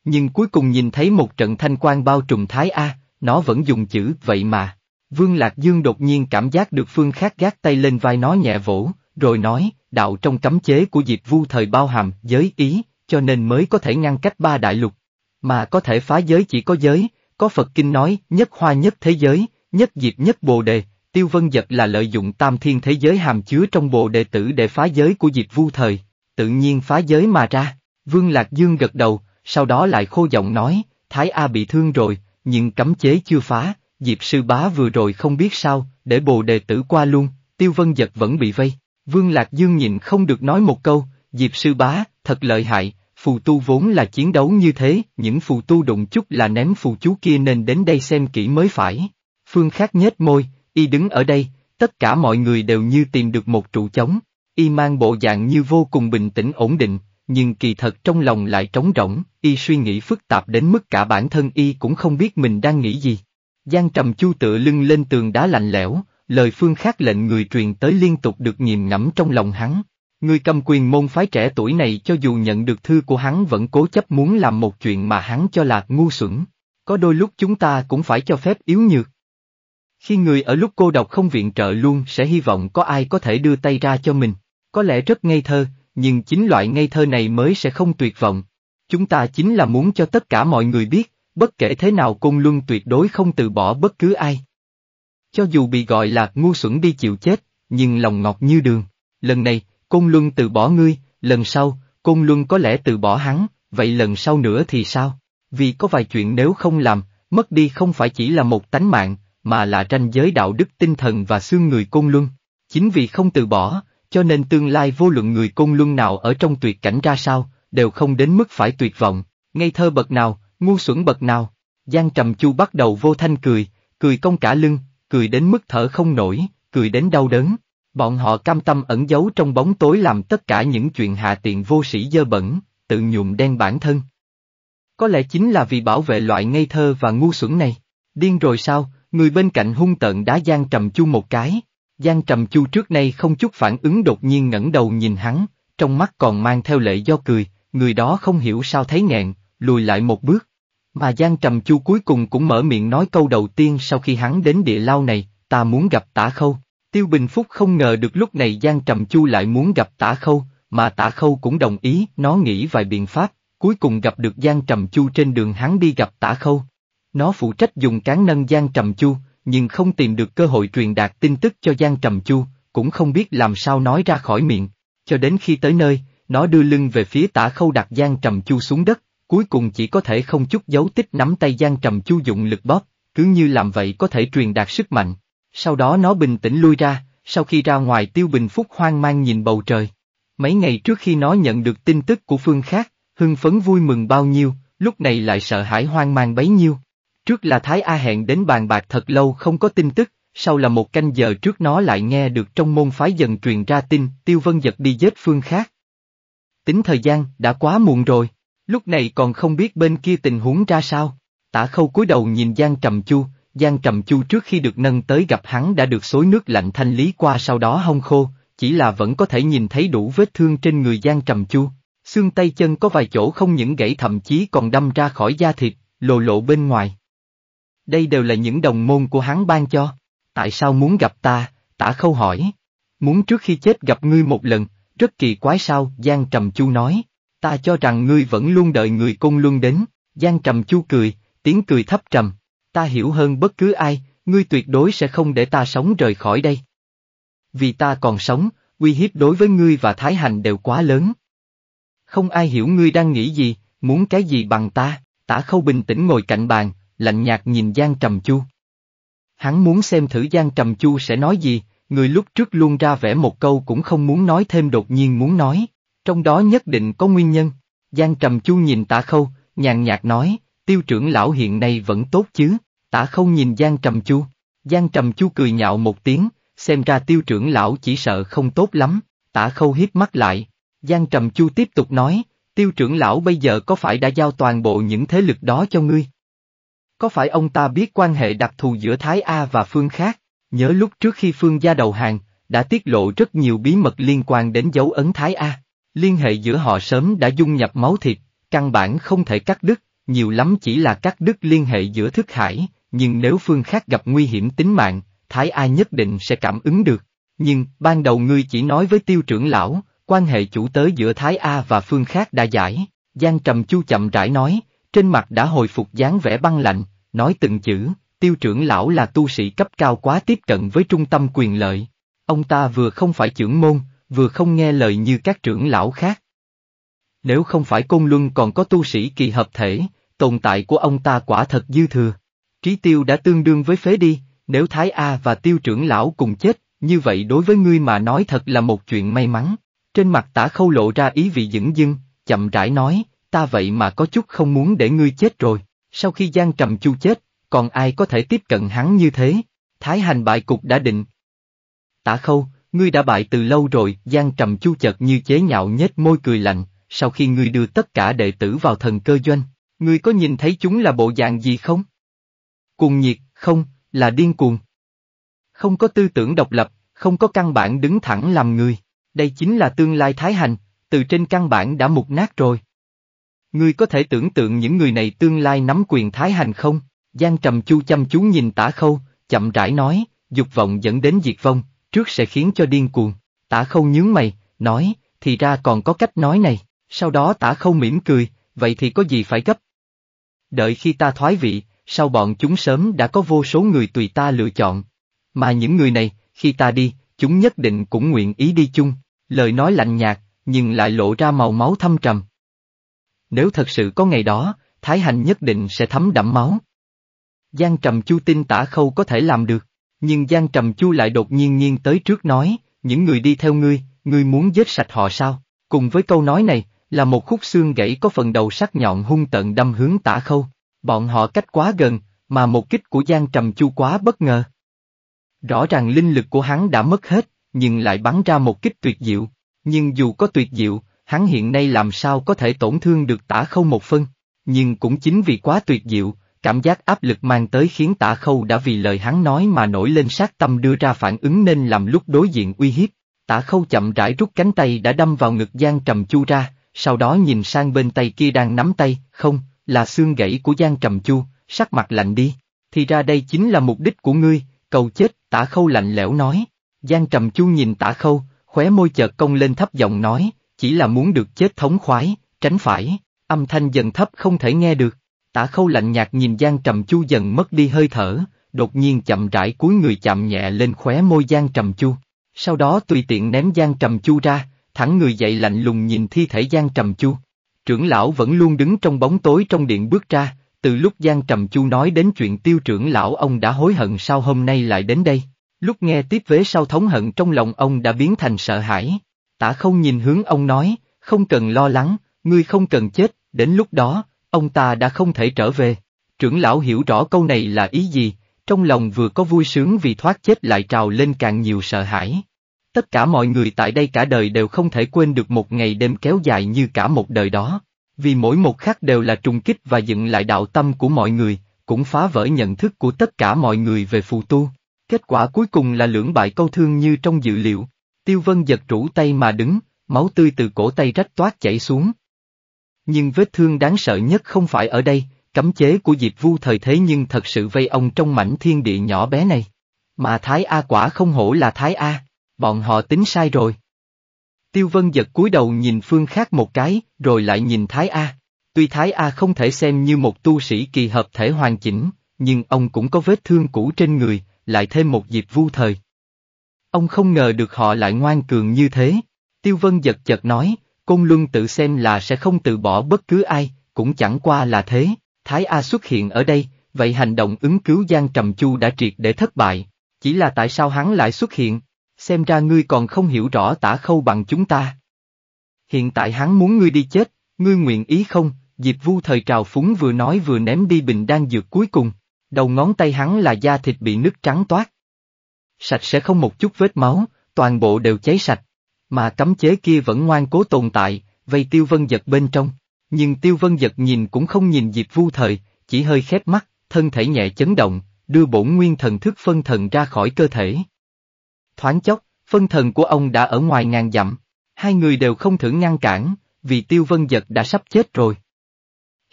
[SPEAKER 1] Nhưng cuối cùng nhìn thấy một trận thanh quan bao trùm thái A, nó vẫn dùng chữ vậy mà. Vương Lạc Dương đột nhiên cảm giác được Phương Khác gác tay lên vai nó nhẹ vỗ, rồi nói, đạo trong cấm chế của Diệp Vu thời bao hàm giới ý, cho nên mới có thể ngăn cách ba đại lục. Mà có thể phá giới chỉ có giới, có Phật Kinh nói, nhất hoa nhất thế giới, nhất diệp nhất bồ đề, tiêu vân giật là lợi dụng tam thiên thế giới hàm chứa trong bồ đề tử để phá giới của diệp vu thời, tự nhiên phá giới mà ra. Vương Lạc Dương gật đầu, sau đó lại khô giọng nói, Thái A bị thương rồi, nhưng cấm chế chưa phá, Diệp sư bá vừa rồi không biết sao, để bồ đề tử qua luôn, Tiêu Vân Giật vẫn bị vây. Vương Lạc Dương nhìn không được nói một câu, Diệp sư bá, thật lợi hại, phù tu vốn là chiến đấu như thế, những phù tu đụng chút là ném phù chú kia nên đến đây xem kỹ mới phải. Phương Khác nhếch môi, y đứng ở đây, tất cả mọi người đều như tìm được một trụ chống y mang bộ dạng như vô cùng bình tĩnh ổn định, nhưng kỳ thật trong lòng lại trống rỗng, y suy nghĩ phức tạp đến mức cả bản thân y cũng không biết mình đang nghĩ gì. Giang trầm chu tựa lưng lên tường đá lạnh lẽo, lời phương khác lệnh người truyền tới liên tục được nghiền ngẫm trong lòng hắn. Người cầm quyền môn phái trẻ tuổi này cho dù nhận được thư của hắn vẫn cố chấp muốn làm một chuyện mà hắn cho là ngu xuẩn. Có đôi lúc chúng ta cũng phải cho phép yếu nhược. Khi người ở lúc cô độc không viện trợ luôn sẽ hy vọng có ai có thể đưa tay ra cho mình. Có lẽ rất ngây thơ, nhưng chính loại ngây thơ này mới sẽ không tuyệt vọng. Chúng ta chính là muốn cho tất cả mọi người biết, bất kể thế nào cung Luân tuyệt đối không từ bỏ bất cứ ai. Cho dù bị gọi là ngu xuẩn đi chịu chết, nhưng lòng ngọt như đường, lần này, cung Luân từ bỏ ngươi, lần sau, cung Luân có lẽ từ bỏ hắn, vậy lần sau nữa thì sao? Vì có vài chuyện nếu không làm, mất đi không phải chỉ là một tánh mạng, mà là tranh giới đạo đức tinh thần và xương người cung Luân. Chính vì không từ bỏ, cho nên tương lai vô luận người côn luân nào ở trong tuyệt cảnh ra sao, đều không đến mức phải tuyệt vọng, ngây thơ bậc nào, ngu xuẩn bậc nào. Giang Trầm Chu bắt đầu vô thanh cười, cười cong cả lưng, cười đến mức thở không nổi, cười đến đau đớn. Bọn họ cam tâm ẩn giấu trong bóng tối làm tất cả những chuyện hạ tiện vô sĩ dơ bẩn, tự nhuộm đen bản thân. Có lẽ chính là vì bảo vệ loại ngây thơ và ngu xuẩn này. Điên rồi sao, người bên cạnh hung tợn đá Giang Trầm Chu một cái, Giang Trầm Chu trước nay không chút phản ứng đột nhiên ngẩng đầu nhìn hắn, trong mắt còn mang theo lệ do cười, người đó không hiểu sao thấy nghẹn, lùi lại một bước. Mà Giang Trầm Chu cuối cùng cũng mở miệng nói câu đầu tiên sau khi hắn đến địa lao này, ta muốn gặp tả khâu. Tiêu Bình Phúc không ngờ được lúc này Giang Trầm Chu lại muốn gặp tả khâu, mà tả khâu cũng đồng ý, nó nghĩ vài biện pháp, cuối cùng gặp được Giang Trầm Chu trên đường hắn đi gặp tả khâu. Nó phụ trách dùng cán nâng Giang Trầm Chu, nhưng không tìm được cơ hội truyền đạt tin tức cho Giang Trầm Chu, cũng không biết làm sao nói ra khỏi miệng, cho đến khi tới nơi, nó đưa lưng về phía tả khâu đặt Giang Trầm Chu xuống đất, cuối cùng chỉ có thể không chút dấu tích nắm tay Giang Trầm Chu dụng lực bóp, cứ như làm vậy có thể truyền đạt sức mạnh. Sau đó nó bình tĩnh lui ra, sau khi ra ngoài Tiêu Bình Phúc hoang mang nhìn bầu trời. Mấy ngày trước khi nó nhận được tin tức của phương khác, hưng phấn vui mừng bao nhiêu, lúc này lại sợ hãi hoang mang bấy nhiêu. Trước là Thái A hẹn đến bàn bạc thật lâu không có tin tức, sau là một canh giờ trước nó lại nghe được trong môn phái dần truyền ra tin Tiêu Vân Giật đi giết phương khác. Tính thời gian đã quá muộn rồi, lúc này còn không biết bên kia tình huống ra sao. Tả khâu cúi đầu nhìn Giang Trầm Chu, Giang Trầm Chu trước khi được nâng tới gặp hắn đã được xối nước lạnh thanh lý qua sau đó hong khô, chỉ là vẫn có thể nhìn thấy đủ vết thương trên người Giang Trầm Chu. Xương tay chân có vài chỗ không những gãy thậm chí còn đâm ra khỏi da thịt, lộ lộ bên ngoài. Đây đều là những đồng môn của hắn ban cho. Tại sao muốn gặp ta? Tả khâu hỏi. Muốn trước khi chết gặp ngươi một lần, rất kỳ quái sao, Giang Trầm Chu nói. Ta cho rằng ngươi vẫn luôn đợi người Cung luân đến, Giang Trầm Chu cười, tiếng cười thấp trầm. Ta hiểu hơn bất cứ ai, ngươi tuyệt đối sẽ không để ta sống rời khỏi đây. Vì ta còn sống, uy hiếp đối với ngươi và Thái Hành đều quá lớn. Không ai hiểu ngươi đang nghĩ gì, muốn cái gì bằng ta, tả khâu bình tĩnh ngồi cạnh bàn, lạnh nhạt nhìn Giang Trầm Chu. Hắn muốn xem thử Giang Trầm Chu sẽ nói gì, người lúc trước luôn ra vẻ một câu cũng không muốn nói thêm đột nhiên muốn nói, trong đó nhất định có nguyên nhân. Giang Trầm Chu nhìn Tạ Khâu, nhàn nhạt nói, tiêu trưởng lão hiện nay vẫn tốt chứ, Tạ Khâu nhìn Giang Trầm Chu. Giang Trầm Chu cười nhạo một tiếng, xem ra tiêu trưởng lão chỉ sợ không tốt lắm, Tạ Khâu hiếp mắt lại. Giang Trầm Chu tiếp tục nói, tiêu trưởng lão bây giờ có phải đã giao toàn bộ những thế lực đó cho ngươi? có phải ông ta biết quan hệ đặc thù giữa Thái A và Phương khác? Nhớ lúc trước khi Phương gia đầu hàng, đã tiết lộ rất nhiều bí mật liên quan đến dấu ấn Thái A. Liên hệ giữa họ sớm đã dung nhập máu thịt, căn bản không thể cắt đứt, nhiều lắm chỉ là cắt đứt liên hệ giữa thức hải, nhưng nếu Phương khác gặp nguy hiểm tính mạng, Thái A nhất định sẽ cảm ứng được. Nhưng, ban đầu ngươi chỉ nói với tiêu trưởng lão, quan hệ chủ tớ giữa Thái A và Phương khác đã giải. Giang Trầm Chu chậm rãi nói, trên mặt đã hồi phục dáng vẻ băng lạnh, nói từng chữ, tiêu trưởng lão là tu sĩ cấp cao quá tiếp cận với trung tâm quyền lợi. Ông ta vừa không phải trưởng môn, vừa không nghe lời như các trưởng lão khác. Nếu không phải Côn Luân còn có tu sĩ kỳ hợp thể, tồn tại của ông ta quả thật dư thừa. Trí tiêu đã tương đương với phế đi, nếu Thái A và tiêu trưởng lão cùng chết, như vậy đối với ngươi mà nói thật là một chuyện may mắn. Trên mặt tả khâu lộ ra ý vị dững dưng, chậm rãi nói, ta vậy mà có chút không muốn để ngươi chết rồi, sau khi Giang Trầm Chu chết, còn ai có thể tiếp cận hắn như thế, thái hành bại cục đã định. Tả khâu, ngươi đã bại từ lâu rồi, Giang Trầm Chu chợt như chế nhạo nhếch môi cười lạnh, sau khi ngươi đưa tất cả đệ tử vào thần cơ doanh, ngươi có nhìn thấy chúng là bộ dạng gì không? Cuồng nhiệt, không, là điên cuồng. Không có tư tưởng độc lập, không có căn bản đứng thẳng làm người, đây chính là tương lai thái hành, từ trên căn bản đã mục nát rồi. Ngươi có thể tưởng tượng những người này tương lai nắm quyền Thái Hành không? Giang Trầm Chu chăm chú nhìn tả khâu, chậm rãi nói, dục vọng dẫn đến diệt vong, trước sẽ khiến cho điên cuồng. Tả khâu nhướng mày, nói, thì ra còn có cách nói này, sau đó tả khâu mỉm cười, vậy thì có gì phải gấp? Đợi khi ta thoái vị, sau bọn chúng sớm đã có vô số người tùy ta lựa chọn. Mà những người này, khi ta đi, chúng nhất định cũng nguyện ý đi chung, lời nói lạnh nhạt, nhưng lại lộ ra màu máu thâm trầm. Nếu thật sự có ngày đó, Thái Hành nhất định sẽ thấm đẫm máu. Giang Trầm Chu tin tả khâu có thể làm được, nhưng Giang Trầm Chu lại đột nhiên nghiêng tới trước nói, những người đi theo ngươi, ngươi muốn giết sạch họ sao? Cùng với câu nói này, là một khúc xương gãy có phần đầu sắc nhọn hung tận đâm hướng tả khâu. Bọn họ cách quá gần, mà một kích của Giang Trầm Chu quá bất ngờ. Rõ ràng linh lực của hắn đã mất hết, nhưng lại bắn ra một kích tuyệt diệu. Nhưng dù có tuyệt diệu, hắn hiện nay làm sao có thể tổn thương được tả khâu một phân, nhưng cũng chính vì quá tuyệt diệu, cảm giác áp lực mang tới khiến tả khâu đã vì lời hắn nói mà nổi lên sát tâm đưa ra phản ứng nên làm lúc đối diện uy hiếp. Tả khâu chậm rãi rút cánh tay đã đâm vào ngực Giang Trầm Chu ra, sau đó nhìn sang bên tay kia đang nắm tay, không, là xương gãy của Giang Trầm Chu, sắc mặt lạnh đi. Thì ra đây chính là mục đích của ngươi, cầu chết, tả khâu lạnh lẽo nói. Giang Trầm Chu nhìn tả khâu, khóe môi chợt cong lên thấp giọng nói, chỉ là muốn được chết thống khoái, tránh phải, âm thanh dần thấp không thể nghe được. Tả khâu lạnh nhạt nhìn Giang Trầm Chu dần mất đi hơi thở, đột nhiên chậm rãi cúi người chạm nhẹ lên khóe môi Giang Trầm Chu. Sau đó tùy tiện ném Giang Trầm Chu ra, thẳng người dậy lạnh lùng nhìn thi thể Giang Trầm Chu. Trưởng lão vẫn luôn đứng trong bóng tối trong điện bước ra, từ lúc Giang Trầm Chu nói đến chuyện tiêu trưởng lão ông đã hối hận sao hôm nay lại đến đây. Lúc nghe tiếp vế sau thống hận trong lòng ông đã biến thành sợ hãi. Tả không nhìn hướng ông nói, không cần lo lắng, ngươi không cần chết, đến lúc đó, ông ta đã không thể trở về. Trưởng lão hiểu rõ câu này là ý gì, trong lòng vừa có vui sướng vì thoát chết lại trào lên càng nhiều sợ hãi. Tất cả mọi người tại đây cả đời đều không thể quên được một ngày đêm kéo dài như cả một đời đó, vì mỗi một khắc đều là trùng kích và dựng lại đạo tâm của mọi người, cũng phá vỡ nhận thức của tất cả mọi người về phù tu. Kết quả cuối cùng là lưỡng bại câu thương như trong dự liệu. Tiêu vân giật rũ tay mà đứng, máu tươi từ cổ tay rách toát chảy xuống. Nhưng vết thương đáng sợ nhất không phải ở đây, cấm chế của Diệp Vu thời thế nhưng thật sự vây ông trong mảnh thiên địa nhỏ bé này. Mà Thái A quả không hổ là Thái A, bọn họ tính sai rồi. Tiêu Vân giật cúi đầu nhìn phương khác một cái, rồi lại nhìn Thái A. Tuy Thái A không thể xem như một tu sĩ kỳ hợp thể hoàn chỉnh, nhưng ông cũng có vết thương cũ trên người, lại thêm một Diệp Vu thời. Ông không ngờ được họ lại ngoan cường như thế. Tiêu Vân giật chật nói, Côn Luân tự xem là sẽ không từ bỏ bất cứ ai, cũng chẳng qua là thế. Thái A xuất hiện ở đây, vậy hành động ứng cứu Giang Trầm Chu đã triệt để thất bại. Chỉ là tại sao hắn lại xuất hiện? Xem ra ngươi còn không hiểu rõ tả khâu bằng chúng ta. Hiện tại hắn muốn ngươi đi chết, ngươi nguyện ý không? Diệp Vu thời trào phúng vừa nói vừa ném đi bình đan dược cuối cùng. Đầu ngón tay hắn là da thịt bị nứt trắng toát sạch sẽ không một chút vết máu, toàn bộ đều cháy sạch. Mà cấm chế kia vẫn ngoan cố tồn tại, vây Tiêu Vân Giật bên trong. Nhưng Tiêu Vân Giật nhìn cũng không nhìn dịp Vu Thời, chỉ hơi khép mắt, thân thể nhẹ chấn động, đưa bổn nguyên thần thức phân thần ra khỏi cơ thể. Thoáng chốc, phân thần của ông đã ở ngoài ngàn dặm, hai người đều không thử ngăn cản, vì Tiêu Vân Giật đã sắp chết rồi.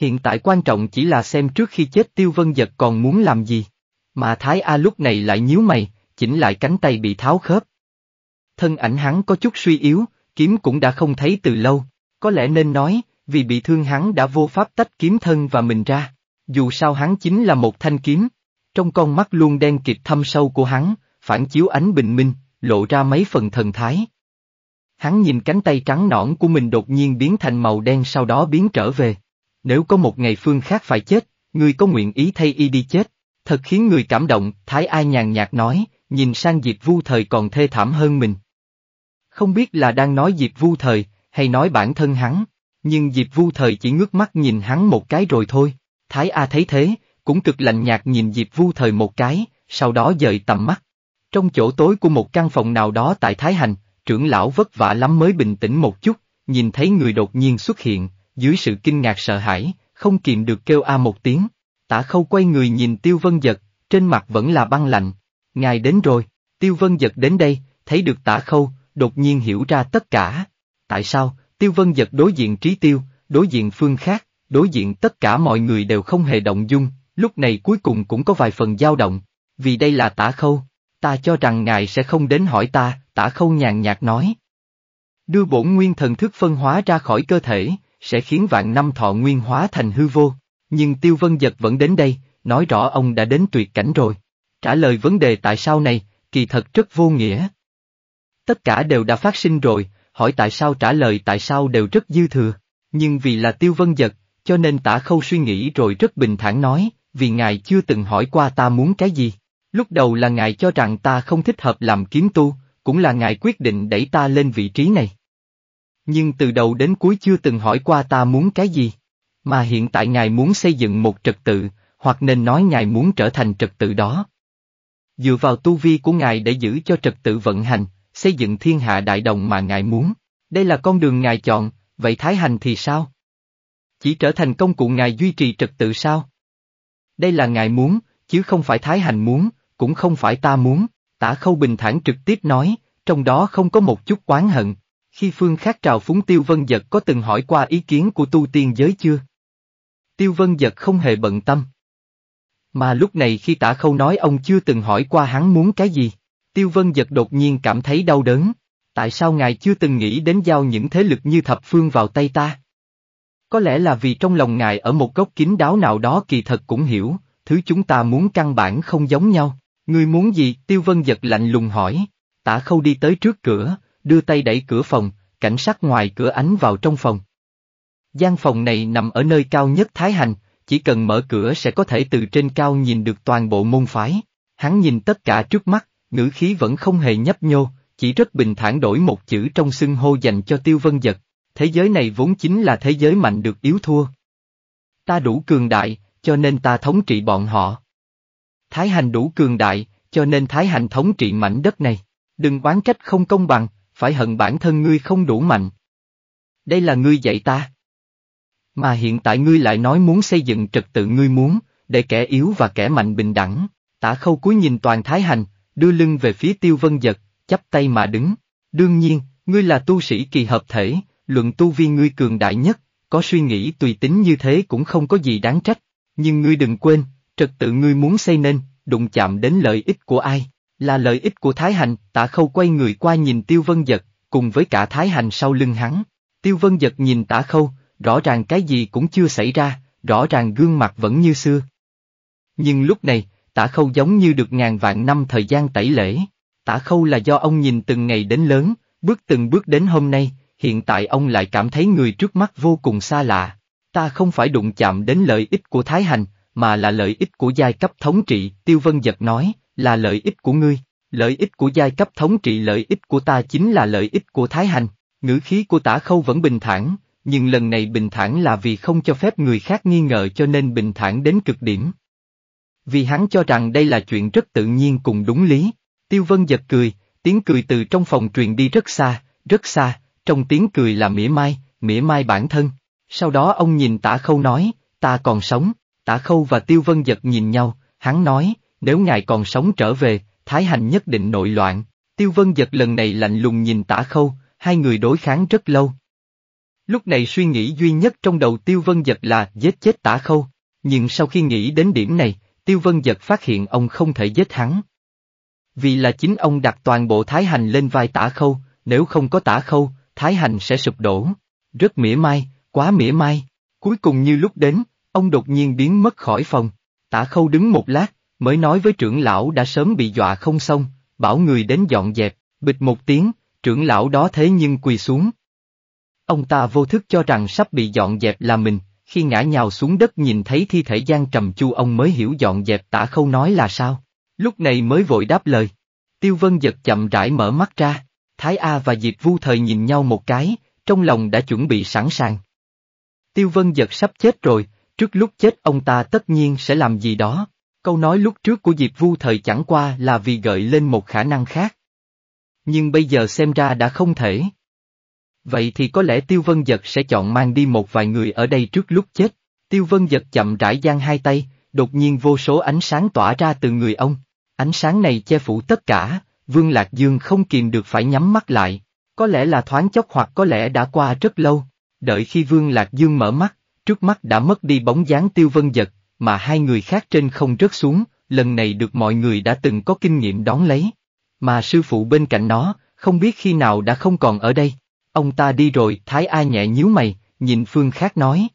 [SPEAKER 1] Hiện tại quan trọng chỉ là xem trước khi chết Tiêu Vân Giật còn muốn làm gì. Mà Thái A lúc này lại nhíu mày, chỉnh lại cánh tay bị tháo khớp. Thân ảnh hắn có chút suy yếu, kiếm cũng đã không thấy từ lâu, có lẽ nên nói, vì bị thương hắn đã vô pháp tách kiếm thân và mình ra, dù sao hắn chính là một thanh kiếm. Trong con mắt luôn đen kịt thâm sâu của hắn, phản chiếu ánh bình minh, lộ ra mấy phần thần thái. Hắn nhìn cánh tay trắng nõn của mình đột nhiên biến thành màu đen sau đó biến trở về. Nếu có một ngày Phương khác phải chết, người có nguyện ý thay y đi chết? Thật khiến người cảm động, Thái Ai nhàn nhạt nói, nhìn sang Diệp Vu Thời còn thê thảm hơn mình. Không biết là đang nói Diệp Vu Thời, hay nói bản thân hắn, nhưng Diệp Vu Thời chỉ ngước mắt nhìn hắn một cái rồi thôi. Thái A thấy thế, cũng cực lạnh nhạt nhìn Diệp Vu Thời một cái, sau đó dời tầm mắt. Trong chỗ tối của một căn phòng nào đó tại Thái Hành, trưởng lão vất vả lắm mới bình tĩnh một chút, nhìn thấy người đột nhiên xuất hiện, dưới sự kinh ngạc sợ hãi, không kìm được kêu a một tiếng. Tả khâu quay người nhìn Tiêu Vân Giật, trên mặt vẫn là băng lạnh, Ngài đến rồi, Tiêu Vân giật đến đây, thấy được tả khâu, đột nhiên hiểu ra tất cả. Tại sao, Tiêu Vân giật đối diện trí tiêu, đối diện phương khác, đối diện tất cả mọi người đều không hề động dung, lúc này cuối cùng cũng có vài phần dao động, vì đây là tả khâu, ta cho rằng ngài sẽ không đến hỏi ta, tả khâu nhàn nhạt nói. Đưa bổn nguyên thần thức phân hóa ra khỏi cơ thể, sẽ khiến vạn năm thọ nguyên hóa thành hư vô, nhưng Tiêu Vân Giật vẫn đến đây, nói rõ ông đã đến tuyệt cảnh rồi. Trả lời vấn đề tại sao này, kỳ thật rất vô nghĩa. Tất cả đều đã phát sinh rồi, hỏi tại sao trả lời tại sao đều rất dư thừa, nhưng vì là tiêu vân giật, cho nên tả khâu suy nghĩ rồi rất bình thản nói, vì ngài chưa từng hỏi qua ta muốn cái gì. Lúc đầu là ngài cho rằng ta không thích hợp làm kiếm tu, cũng là ngài quyết định đẩy ta lên vị trí này. Nhưng từ đầu đến cuối chưa từng hỏi qua ta muốn cái gì, mà hiện tại ngài muốn xây dựng một trật tự, hoặc nên nói ngài muốn trở thành trật tự đó. Dựa vào tu vi của ngài để giữ cho trật tự vận hành, xây dựng thiên hạ đại đồng mà ngài muốn. Đây là con đường ngài chọn, vậy Thái Hành thì sao? Chỉ trở thành công cụ ngài duy trì trật tự sao? Đây là ngài muốn, chứ không phải Thái Hành muốn, cũng không phải ta muốn, tả khâu bình thản trực tiếp nói, trong đó không có một chút oán hận. Khi phương khác trào phúng Tiêu Vân Giật có từng hỏi qua ý kiến của tu tiên giới chưa? Tiêu Vân Giật không hề bận tâm. Mà lúc này khi tả khâu nói ông chưa từng hỏi qua hắn muốn cái gì, Tiêu Vân giật đột nhiên cảm thấy đau đớn. Tại sao ngài chưa từng nghĩ đến giao những thế lực như thập phương vào tay ta? Có lẽ là vì trong lòng ngài ở một góc kín đáo nào đó kỳ thật cũng hiểu, thứ chúng ta muốn căn bản không giống nhau. Ngươi muốn gì? Tiêu Vân giật lạnh lùng hỏi. Tả khâu đi tới trước cửa, đưa tay đẩy cửa phòng, cảnh sát ngoài cửa ánh vào trong phòng. Gian phòng này nằm ở nơi cao nhất Thái Hành, chỉ cần mở cửa sẽ có thể từ trên cao nhìn được toàn bộ môn phái. Hắn nhìn tất cả trước mắt, ngữ khí vẫn không hề nhấp nhô, chỉ rất bình thản đổi một chữ trong xưng hô dành cho tiêu vân giật. Thế giới này vốn chính là thế giới mạnh được yếu thua. Ta đủ cường đại, cho nên ta thống trị bọn họ. Thái hành đủ cường đại, cho nên thái hành thống trị mảnh đất này. Đừng oán trách không công bằng, phải hận bản thân ngươi không đủ mạnh. Đây là ngươi dạy ta. Mà hiện tại ngươi lại nói muốn xây dựng trật tự ngươi muốn, để kẻ yếu và kẻ mạnh bình đẳng. Tả khâu cúi nhìn toàn thái hành, đưa lưng về phía tiêu vân giật, chắp tay mà đứng. Đương nhiên, ngươi là tu sĩ kỳ hợp thể, luận tu vi ngươi cường đại nhất, có suy nghĩ tùy tính như thế cũng không có gì đáng trách. Nhưng ngươi đừng quên, trật tự ngươi muốn xây nên, đụng chạm đến lợi ích của ai, là lợi ích của Thái Hành, Tả khâu quay người qua nhìn Tiêu Vân Giật, cùng với cả Thái Hành sau lưng hắn. Tiêu Vân Giật nhìn Tả khâu, rõ ràng cái gì cũng chưa xảy ra, rõ ràng gương mặt vẫn như xưa. Nhưng lúc này, tả khâu giống như được ngàn vạn năm thời gian tẩy lễ. Tả khâu là do ông nhìn từng ngày đến lớn, bước từng bước đến hôm nay, hiện tại ông lại cảm thấy người trước mắt vô cùng xa lạ. Ta không phải đụng chạm đến lợi ích của Thái Hành, mà là lợi ích của giai cấp thống trị, Tiêu Vân Giật nói, là lợi ích của ngươi, lợi ích của giai cấp thống trị lợi ích của ta chính là lợi ích của Thái Hành. Ngữ khí của tả khâu vẫn bình thản, nhưng lần này bình thản là vì không cho phép người khác nghi ngờ cho nên bình thản đến cực điểm. Vì hắn cho rằng đây là chuyện rất tự nhiên cùng đúng lý. Tiêu Vân giật cười, tiếng cười từ trong phòng truyền đi rất xa, rất xa, trong tiếng cười là mỉa mai, mỉa mai bản thân. Sau đó ông nhìn tả khâu nói, ta còn sống, tả khâu và Tiêu Vân giật nhìn nhau, hắn nói, nếu ngài còn sống trở về, Thái Hành nhất định nội loạn. Tiêu Vân giật lần này lạnh lùng nhìn tả khâu, hai người đối kháng rất lâu, Lúc này suy nghĩ duy nhất trong đầu Tiêu Vân Giật là giết chết tả khâu, nhưng sau khi nghĩ đến điểm này, Tiêu Vân Giật phát hiện ông không thể giết hắn. Vì là chính ông đặt toàn bộ Thái Hành lên vai tả khâu, nếu không có tả khâu, Thái Hành sẽ sụp đổ. Rất mỉa mai, quá mỉa mai. Cuối cùng như lúc đến, ông đột nhiên biến mất khỏi phòng. Tả khâu đứng một lát, mới nói với trưởng lão đã sớm bị dọa không xong, bảo người đến dọn dẹp, bịch một tiếng, trưởng lão đó thế nhưng quỳ xuống, Ông ta vô thức cho rằng sắp bị dọn dẹp là mình, khi ngã nhào xuống đất nhìn thấy thi thể Giang Trầm Chu ông mới hiểu dọn dẹp tả khâu nói là sao. Lúc này mới vội đáp lời. Tiêu Vân giật chậm rãi mở mắt ra, Thái A và Diệp Vu Thời nhìn nhau một cái, trong lòng đã chuẩn bị sẵn sàng. Tiêu Vân giật sắp chết rồi, trước lúc chết ông ta tất nhiên sẽ làm gì đó. Câu nói lúc trước của Diệp Vu Thời chẳng qua là vì gợi lên một khả năng khác. Nhưng bây giờ xem ra đã không thể. Vậy thì có lẽ Tiêu Vân Giật sẽ chọn mang đi một vài người ở đây trước lúc chết. Tiêu Vân Giật chậm rãi giang hai tay, đột nhiên vô số ánh sáng tỏa ra từ người ông. Ánh sáng này che phủ tất cả, Vương Lạc Dương không kìm được phải nhắm mắt lại. Có lẽ là thoáng chốc hoặc có lẽ đã qua rất lâu. Đợi khi Vương Lạc Dương mở mắt, trước mắt đã mất đi bóng dáng Tiêu Vân Giật, mà hai người khác trên không rớt xuống, lần này được mọi người đã từng có kinh nghiệm đón lấy. Mà sư phụ bên cạnh nó, không biết khi nào đã không còn ở đây. Ông ta đi rồi, Thái A nhẹ nhíu mày, nhìn phương khác nói.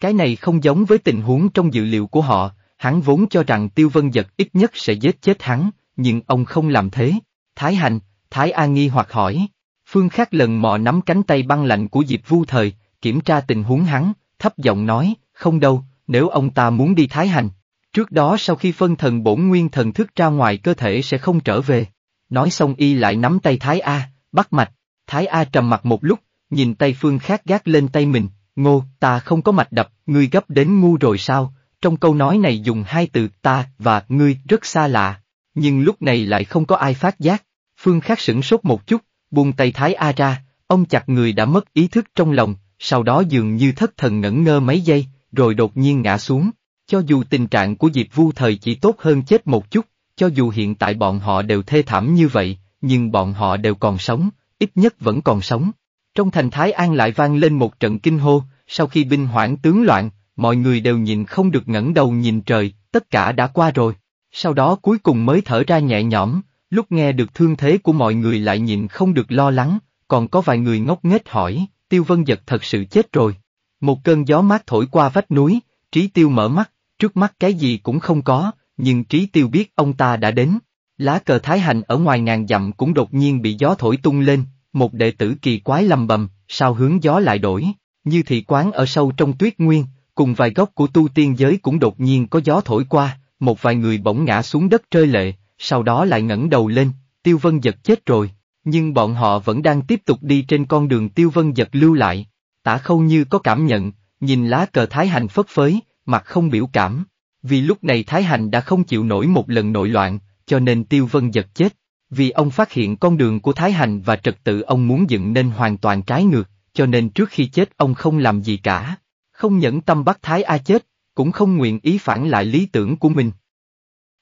[SPEAKER 1] Cái này không giống với tình huống trong dự liệu của họ, hắn vốn cho rằng Tiêu Vân Giật ít nhất sẽ giết chết hắn, nhưng ông không làm thế. Thái Hành, Thái A nghi hoặc hỏi. Phương Khác lần mò nắm cánh tay băng lạnh của Diệp Vu Thời, kiểm tra tình huống hắn, thấp giọng nói, không đâu, nếu ông ta muốn đi Thái Hành. Trước đó sau khi phân thần bổn nguyên thần thức ra ngoài cơ thể sẽ không trở về. Nói xong y lại nắm tay Thái A, bắt mạch, Thái A trầm mặt một lúc, nhìn tay phương khác gác lên tay mình, ngô, ta không có mạch đập, ngươi gấp đến ngu rồi sao, trong câu nói này dùng hai từ ta và ngươi rất xa lạ, nhưng lúc này lại không có ai phát giác, phương khác sửng sốt một chút, buông tay Thái A ra, ông chặt người đã mất ý thức trong lòng, sau đó dường như thất thần ngẩn ngơ mấy giây, rồi đột nhiên ngã xuống, cho dù tình trạng của Diệp Vu thời chỉ tốt hơn chết một chút, cho dù hiện tại bọn họ đều thê thảm như vậy, nhưng bọn họ đều còn sống, ít nhất vẫn còn sống. Trong thành Thái An lại vang lên một trận kinh hô, sau khi binh hoãn tướng loạn, mọi người đều nhìn không được ngẩng đầu nhìn trời, tất cả đã qua rồi. Sau đó cuối cùng mới thở ra nhẹ nhõm, lúc nghe được thương thế của mọi người lại nhìn không được lo lắng, còn có vài người ngốc nghếch hỏi, Tiêu Vân Giật thật sự chết rồi. Một cơn gió mát thổi qua vách núi, Trí Tiêu mở mắt, trước mắt cái gì cũng không có, nhưng Trí Tiêu biết ông ta đã đến. Lá cờ Thái Hành ở ngoài ngàn dặm cũng đột nhiên bị gió thổi tung lên, một đệ tử kỳ quái lầm bầm, sao hướng gió lại đổi, như thị quán ở sâu trong tuyết nguyên, cùng vài góc của tu tiên giới cũng đột nhiên có gió thổi qua, một vài người bỗng ngã xuống đất rơi lệ, sau đó lại ngẩng đầu lên, tiêu vân giật chết rồi, nhưng bọn họ vẫn đang tiếp tục đi trên con đường tiêu vân giật lưu lại. Tả khâu như có cảm nhận, nhìn lá cờ Thái Hành phất phới, mặt không biểu cảm, vì lúc này Thái Hành đã không chịu nổi một lần nội loạn, cho nên tiêu vân giật chết. Vì ông phát hiện con đường của Thái Hành và trật tự ông muốn dựng nên hoàn toàn trái ngược, cho nên trước khi chết ông không làm gì cả. Không nhẫn tâm bắt Thái A chết, cũng không nguyện ý phản lại lý tưởng của mình.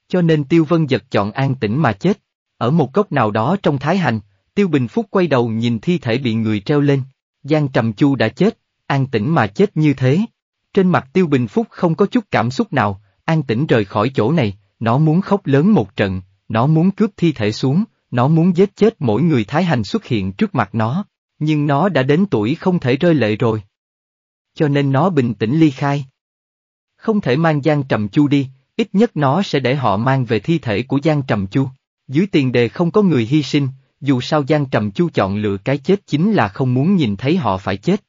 [SPEAKER 1] Cho nên Tiêu Vân Giật chọn an tĩnh mà chết. Ở một góc nào đó trong Thái Hành, Tiêu Bình Phúc quay đầu nhìn thi thể bị người treo lên. Giang Trầm Chu đã chết, an tĩnh mà chết như thế. Trên mặt Tiêu Bình Phúc không có chút cảm xúc nào, an tĩnh rời khỏi chỗ này, nó muốn khóc lớn một trận, nó muốn cướp thi thể xuống, nó muốn giết chết mỗi người Thái Hành xuất hiện trước mặt nó, nhưng nó đã đến tuổi không thể rơi lệ rồi. Cho nên nó bình tĩnh ly khai. Không thể mang Giang Trầm Chu đi, ít nhất nó sẽ để họ mang về thi thể của Giang Trầm Chu. Dưới tiền đề không có người hy sinh, dù sao Giang Trầm Chu chọn lựa cái chết chính là không muốn nhìn thấy họ phải chết.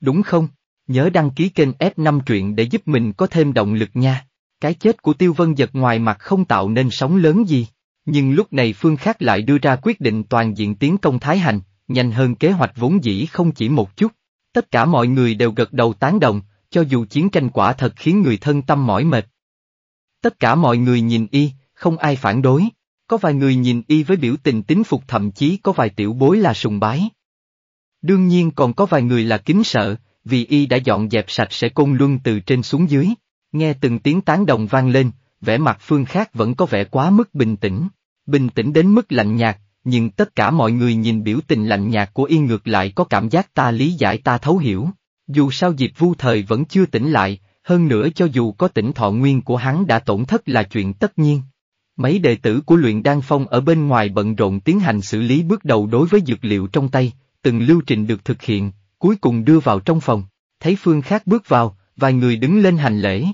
[SPEAKER 1] Đúng không? Nhớ đăng ký kênh F5 truyện để giúp mình có thêm động lực nha. Cái chết của Tiêu Vân Giật ngoài mặt không tạo nên sóng lớn gì. Nhưng lúc này phương khác lại đưa ra quyết định toàn diện tiến công Thái Hành, nhanh hơn kế hoạch vốn dĩ không chỉ một chút. Tất cả mọi người đều gật đầu tán đồng, cho dù chiến tranh quả thật khiến người thân tâm mỏi mệt. Tất cả mọi người nhìn y, không ai phản đối, có vài người nhìn y với biểu tình tín phục thậm chí có vài tiểu bối là sùng bái. Đương nhiên còn có vài người là kính sợ, vì y đã dọn dẹp sạch sẽ côn luân từ trên xuống dưới. Nghe từng tiếng tán đồng vang lên, vẻ mặt phương khác vẫn có vẻ quá mức bình tĩnh, bình tĩnh đến mức lạnh nhạt, nhưng tất cả mọi người nhìn biểu tình lạnh nhạt của yên ngược lại có cảm giác ta lý giải ta thấu hiểu. Dù sao dịp Vu Thời vẫn chưa tỉnh lại, hơn nữa cho dù có tỉnh thọ nguyên của hắn đã tổn thất là chuyện tất nhiên. Mấy đệ tử của luyện đan phong ở bên ngoài bận rộn tiến hành xử lý bước đầu đối với dược liệu trong tay, từng lưu trình được thực hiện, cuối cùng đưa vào trong phòng. Thấy Phương Khác bước vào, vài người đứng lên hành lễ.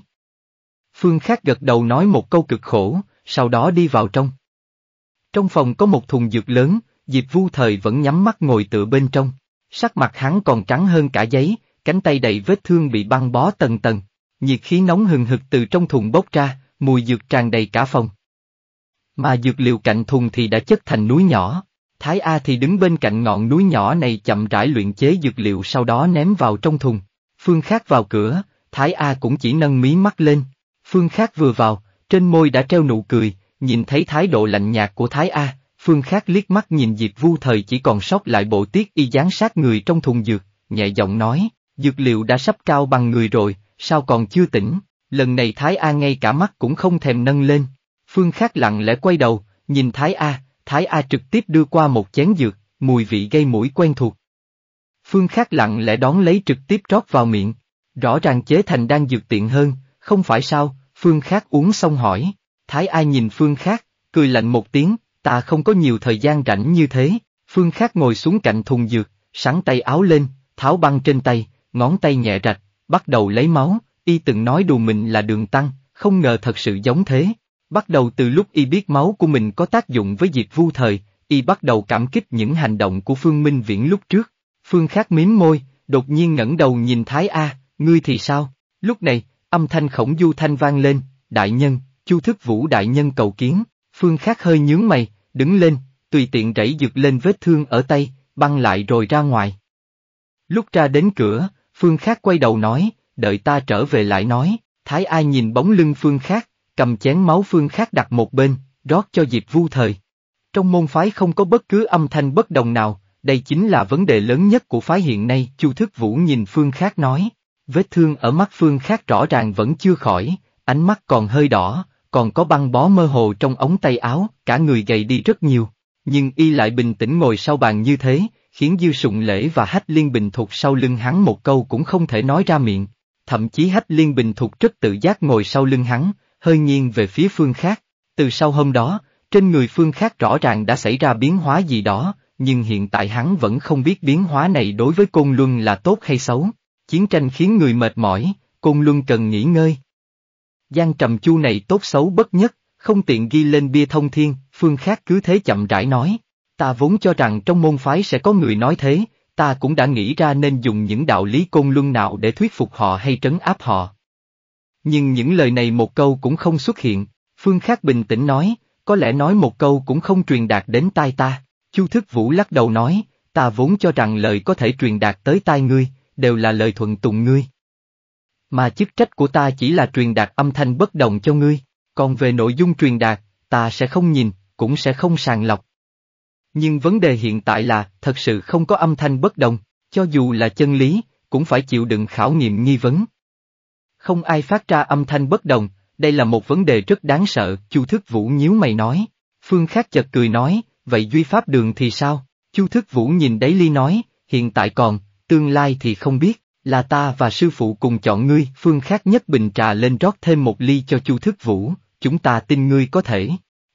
[SPEAKER 1] Phương Khác gật đầu nói một câu cực khổ, sau đó đi vào trong. Trong phòng có một thùng dược lớn, Diệp Vu Thời vẫn nhắm mắt ngồi tựa bên trong. Sắc mặt hắn còn trắng hơn cả giấy, cánh tay đầy vết thương bị băng bó tầng tầng. Nhiệt khí nóng hừng hực từ trong thùng bốc ra, mùi dược tràn đầy cả phòng. Mà dược liệu cạnh thùng thì đã chất thành núi nhỏ. Thái A thì đứng bên cạnh ngọn núi nhỏ này chậm rãi luyện chế dược liệu sau đó ném vào trong thùng. Phương Khác vào cửa, Thái A cũng chỉ nâng mí mắt lên. Phương Khác vừa vào, trên môi đã treo nụ cười, nhìn thấy thái độ lạnh nhạt của Thái A, Phương Khác liếc mắt nhìn Diệp Vu thời chỉ còn sót lại bộ tiết y dán sát người trong thùng dược, nhẹ giọng nói, dược liệu đã sắp cao bằng người rồi, sao còn chưa tỉnh, lần này Thái A ngay cả mắt cũng không thèm nâng lên. Phương Khác lặng lẽ quay đầu, nhìn Thái A, Thái A trực tiếp đưa qua một chén dược, mùi vị gây mũi quen thuộc. Phương Khác lặng lẽ đón lấy trực tiếp trót vào miệng, Rõ ràng chế thành đang dược tiện hơn, không phải sao, Phương Khác uống xong hỏi. Thái Ai nhìn Phương Khác, cười lạnh một tiếng, ta không có nhiều thời gian rảnh như thế. Phương Khác ngồi xuống cạnh thùng dược, sẵn tay áo lên, tháo băng trên tay, ngón tay nhẹ rạch, bắt đầu lấy máu, y từng nói đùa mình là đường tăng, không ngờ thật sự giống thế. Bắt đầu từ lúc y biết máu của mình có tác dụng với diệt vu thời, y bắt đầu cảm kích những hành động của Phương Minh Viễn lúc trước. Phương Khác mím môi, đột nhiên ngẩng đầu nhìn Thái A, ngươi thì sao? Lúc này, âm thanh khổng du thanh vang lên, đại nhân, chu thức vũ đại nhân cầu kiến, phương khác hơi nhướng mày, đứng lên, tùy tiện rảy dược lên vết thương ở tay, băng lại rồi ra ngoài. Lúc ra đến cửa, phương khác quay đầu nói, đợi ta trở về lại nói, thái ai nhìn bóng lưng phương khác, cầm chén máu phương khác đặt một bên, rót cho dịp vu thời. Trong môn phái không có bất cứ âm thanh bất đồng nào, đây chính là vấn đề lớn nhất của phái hiện nay, Chu Thức Vũ nhìn phương khác nói. Vết thương ở mắt Phương Khác rõ ràng vẫn chưa khỏi, ánh mắt còn hơi đỏ, còn có băng bó mơ hồ trong ống tay áo, cả người gầy đi rất nhiều. Nhưng y lại bình tĩnh ngồi sau bàn như thế, khiến Dư Sụng Lễ và Hách Liên Bình Thục sau lưng hắn một câu cũng không thể nói ra miệng. Thậm chí Hách Liên Bình Thục rất tự giác ngồi sau lưng hắn, hơi nghiêng về phía Phương Khác. Từ sau hôm đó, trên người Phương Khác rõ ràng đã xảy ra biến hóa gì đó, nhưng hiện tại hắn vẫn không biết biến hóa này đối với Côn Luân là tốt hay xấu chiến tranh khiến người mệt mỏi, Côn Luân cần nghỉ ngơi. Giang trầm chu này tốt xấu bất nhất, không tiện ghi lên bia thông thiên, phương khác cứ thế chậm rãi nói. Ta vốn cho rằng trong môn phái sẽ có người nói thế, ta cũng đã nghĩ ra nên dùng những đạo lý côn luân nào để thuyết phục họ hay trấn áp họ. Nhưng những lời này một câu cũng không xuất hiện, phương khác bình tĩnh nói, có lẽ nói một câu cũng không truyền đạt đến tai ta. Chu thức vũ lắc đầu nói, ta vốn cho rằng lời có thể truyền đạt tới tai ngươi, đều là lời thuận tùng ngươi. Mà chức trách của ta chỉ là truyền đạt âm thanh bất đồng cho ngươi, còn về nội dung truyền đạt, ta sẽ không nhìn, cũng sẽ không sàng lọc. Nhưng vấn đề hiện tại là, thật sự không có âm thanh bất đồng, cho dù là chân lý, cũng phải chịu đựng khảo nghiệm nghi vấn. Không ai phát ra âm thanh bất đồng, đây là một vấn đề rất đáng sợ, Chu Thức Vũ nhíu mày nói. Phương Khác Chật cười nói, vậy Duy Pháp Đường thì sao? Chu Thức Vũ nhìn Đáy Ly nói, hiện tại còn, tương lai thì không biết, là ta và sư phụ cùng chọn ngươi. Phương khác nhất bình trà lên rót thêm một ly cho Chu Thức Vũ, chúng ta tin ngươi có thể.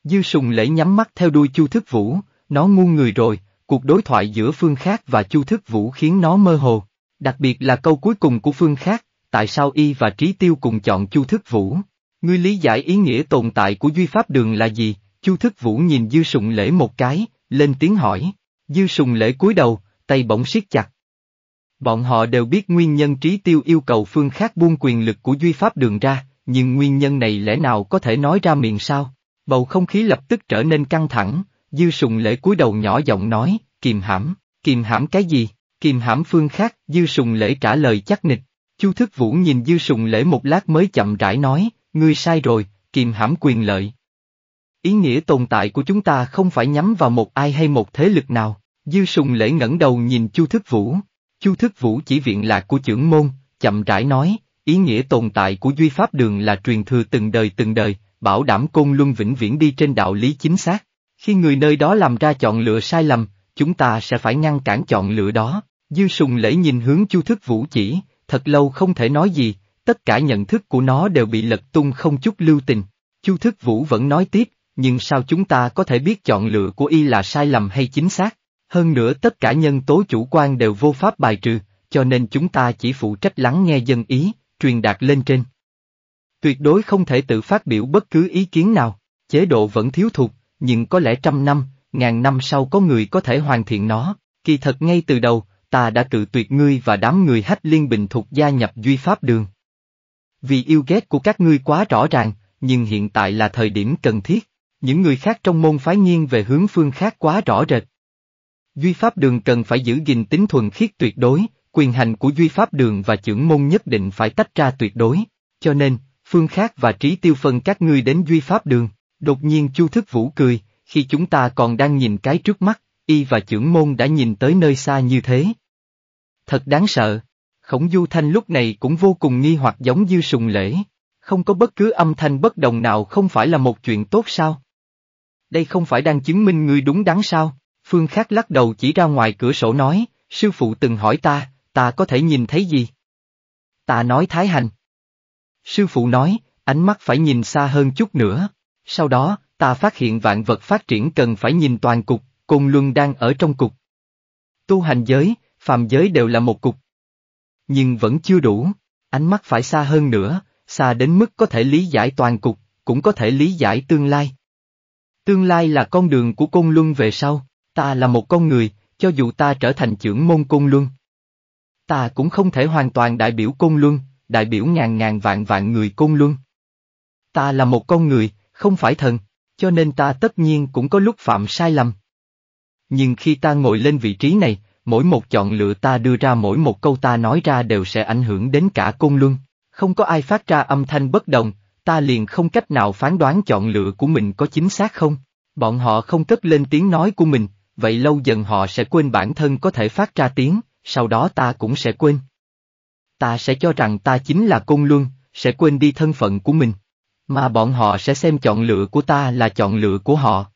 [SPEAKER 1] Dư sùng lễ nhắm mắt theo đuôi Chu Thức Vũ, nó ngu người rồi, cuộc đối thoại giữa Phương Khác và Chu Thức Vũ khiến nó mơ hồ. Đặc biệt là câu cuối cùng của Phương Khác, tại sao y và Trí Tiêu cùng chọn Chu Thức Vũ? Ngươi lý giải ý nghĩa tồn tại của Duy Pháp Đường là gì? Chu Thức Vũ nhìn Dư Sùng Lễ một cái, lên tiếng hỏi. Dư Sùng Lễ cúi đầu, tay bỗng siết chặt. Bọn họ đều biết nguyên nhân trí tiêu yêu cầu phương khác buông quyền lực của Duy Pháp đường ra, nhưng nguyên nhân này lẽ nào có thể nói ra miệng sao? Bầu không khí lập tức trở nên căng thẳng, Dư Sùng Lễ cúi đầu nhỏ giọng nói, kìm hãm, kìm hãm cái gì? Kìm hãm phương khác, Dư Sùng Lễ trả lời chắc nịch. Chu Thức Vũ nhìn Dư Sùng Lễ một lát mới chậm rãi nói, ngươi sai rồi, kìm hãm quyền lợi. Ý nghĩa tồn tại của chúng ta không phải nhắm vào một ai hay một thế lực nào. Dư Sùng Lễ ngẩng đầu nhìn Chu Thức Vũ, Chu thức vũ chỉ viện lạc của trưởng môn, chậm rãi nói, ý nghĩa tồn tại của duy pháp đường là truyền thừa từng đời từng đời, bảo đảm côn luân vĩnh viễn đi trên đạo lý chính xác. Khi người nơi đó làm ra chọn lựa sai lầm, chúng ta sẽ phải ngăn cản chọn lựa đó. Dư sùng lễ nhìn hướng chu thức vũ chỉ, thật lâu không thể nói gì, tất cả nhận thức của nó đều bị lật tung không chút lưu tình. Chu thức vũ vẫn nói tiếp, nhưng sao chúng ta có thể biết chọn lựa của y là sai lầm hay chính xác? Hơn nữa tất cả nhân tố chủ quan đều vô pháp bài trừ, cho nên chúng ta chỉ phụ trách lắng nghe dân ý, truyền đạt lên trên. Tuyệt đối không thể tự phát biểu bất cứ ý kiến nào, chế độ vẫn thiếu thục, nhưng có lẽ trăm năm, ngàn năm sau có người có thể hoàn thiện nó, kỳ thật ngay từ đầu, ta đã cự tuyệt ngươi và đám người hách liên bình thuộc gia nhập duy pháp đường. Vì yêu ghét của các ngươi quá rõ ràng, nhưng hiện tại là thời điểm cần thiết, những người khác trong môn phái nghiêng về hướng phương khác quá rõ rệt, Duy Pháp Đường cần phải giữ gìn tính thuần khiết tuyệt đối, quyền hành của Duy Pháp Đường và trưởng môn nhất định phải tách ra tuyệt đối. Cho nên, Phương Khác và Trí Tiêu phân các ngươi đến Duy Pháp Đường, đột nhiên Chu Thức Vũ cười, khi chúng ta còn đang nhìn cái trước mắt, y và trưởng môn đã nhìn tới nơi xa như thế. Thật đáng sợ. Khổng Du Thanh lúc này cũng vô cùng nghi hoặc giống như sùng lễ. Không có bất cứ âm thanh bất đồng nào không phải là một chuyện tốt sao? Đây không phải đang chứng minh ngươi đúng đắn sao? Phương Khắc lắc đầu chỉ ra ngoài cửa sổ nói, sư phụ từng hỏi ta, ta có thể nhìn thấy gì? Ta nói Thái Hành. Sư phụ nói, ánh mắt phải nhìn xa hơn chút nữa. Sau đó, ta phát hiện vạn vật phát triển cần phải nhìn toàn cục, cùng luân đang ở trong cục. Tu hành giới, phàm giới đều là một cục. Nhưng vẫn chưa đủ, ánh mắt phải xa hơn nữa, xa đến mức có thể lý giải toàn cục, cũng có thể lý giải tương lai. Tương lai là con đường của côn luân về sau. Ta là một con người, cho dù ta trở thành trưởng môn côn luân. Ta cũng không thể hoàn toàn đại biểu côn luân, đại biểu ngàn ngàn vạn vạn người côn luân. Ta là một con người, không phải thần, cho nên ta tất nhiên cũng có lúc phạm sai lầm. Nhưng khi ta ngồi lên vị trí này, mỗi một chọn lựa ta đưa ra mỗi một câu ta nói ra đều sẽ ảnh hưởng đến cả côn luân. Không có ai phát ra âm thanh bất đồng, ta liền không cách nào phán đoán chọn lựa của mình có chính xác không. Bọn họ không cất lên tiếng nói của mình, vậy lâu dần họ sẽ quên bản thân có thể phát ra tiếng, sau đó ta cũng sẽ quên. Ta sẽ cho rằng ta chính là côn luân, sẽ quên đi thân phận của mình. Mà bọn họ sẽ xem chọn lựa của ta là chọn lựa của họ.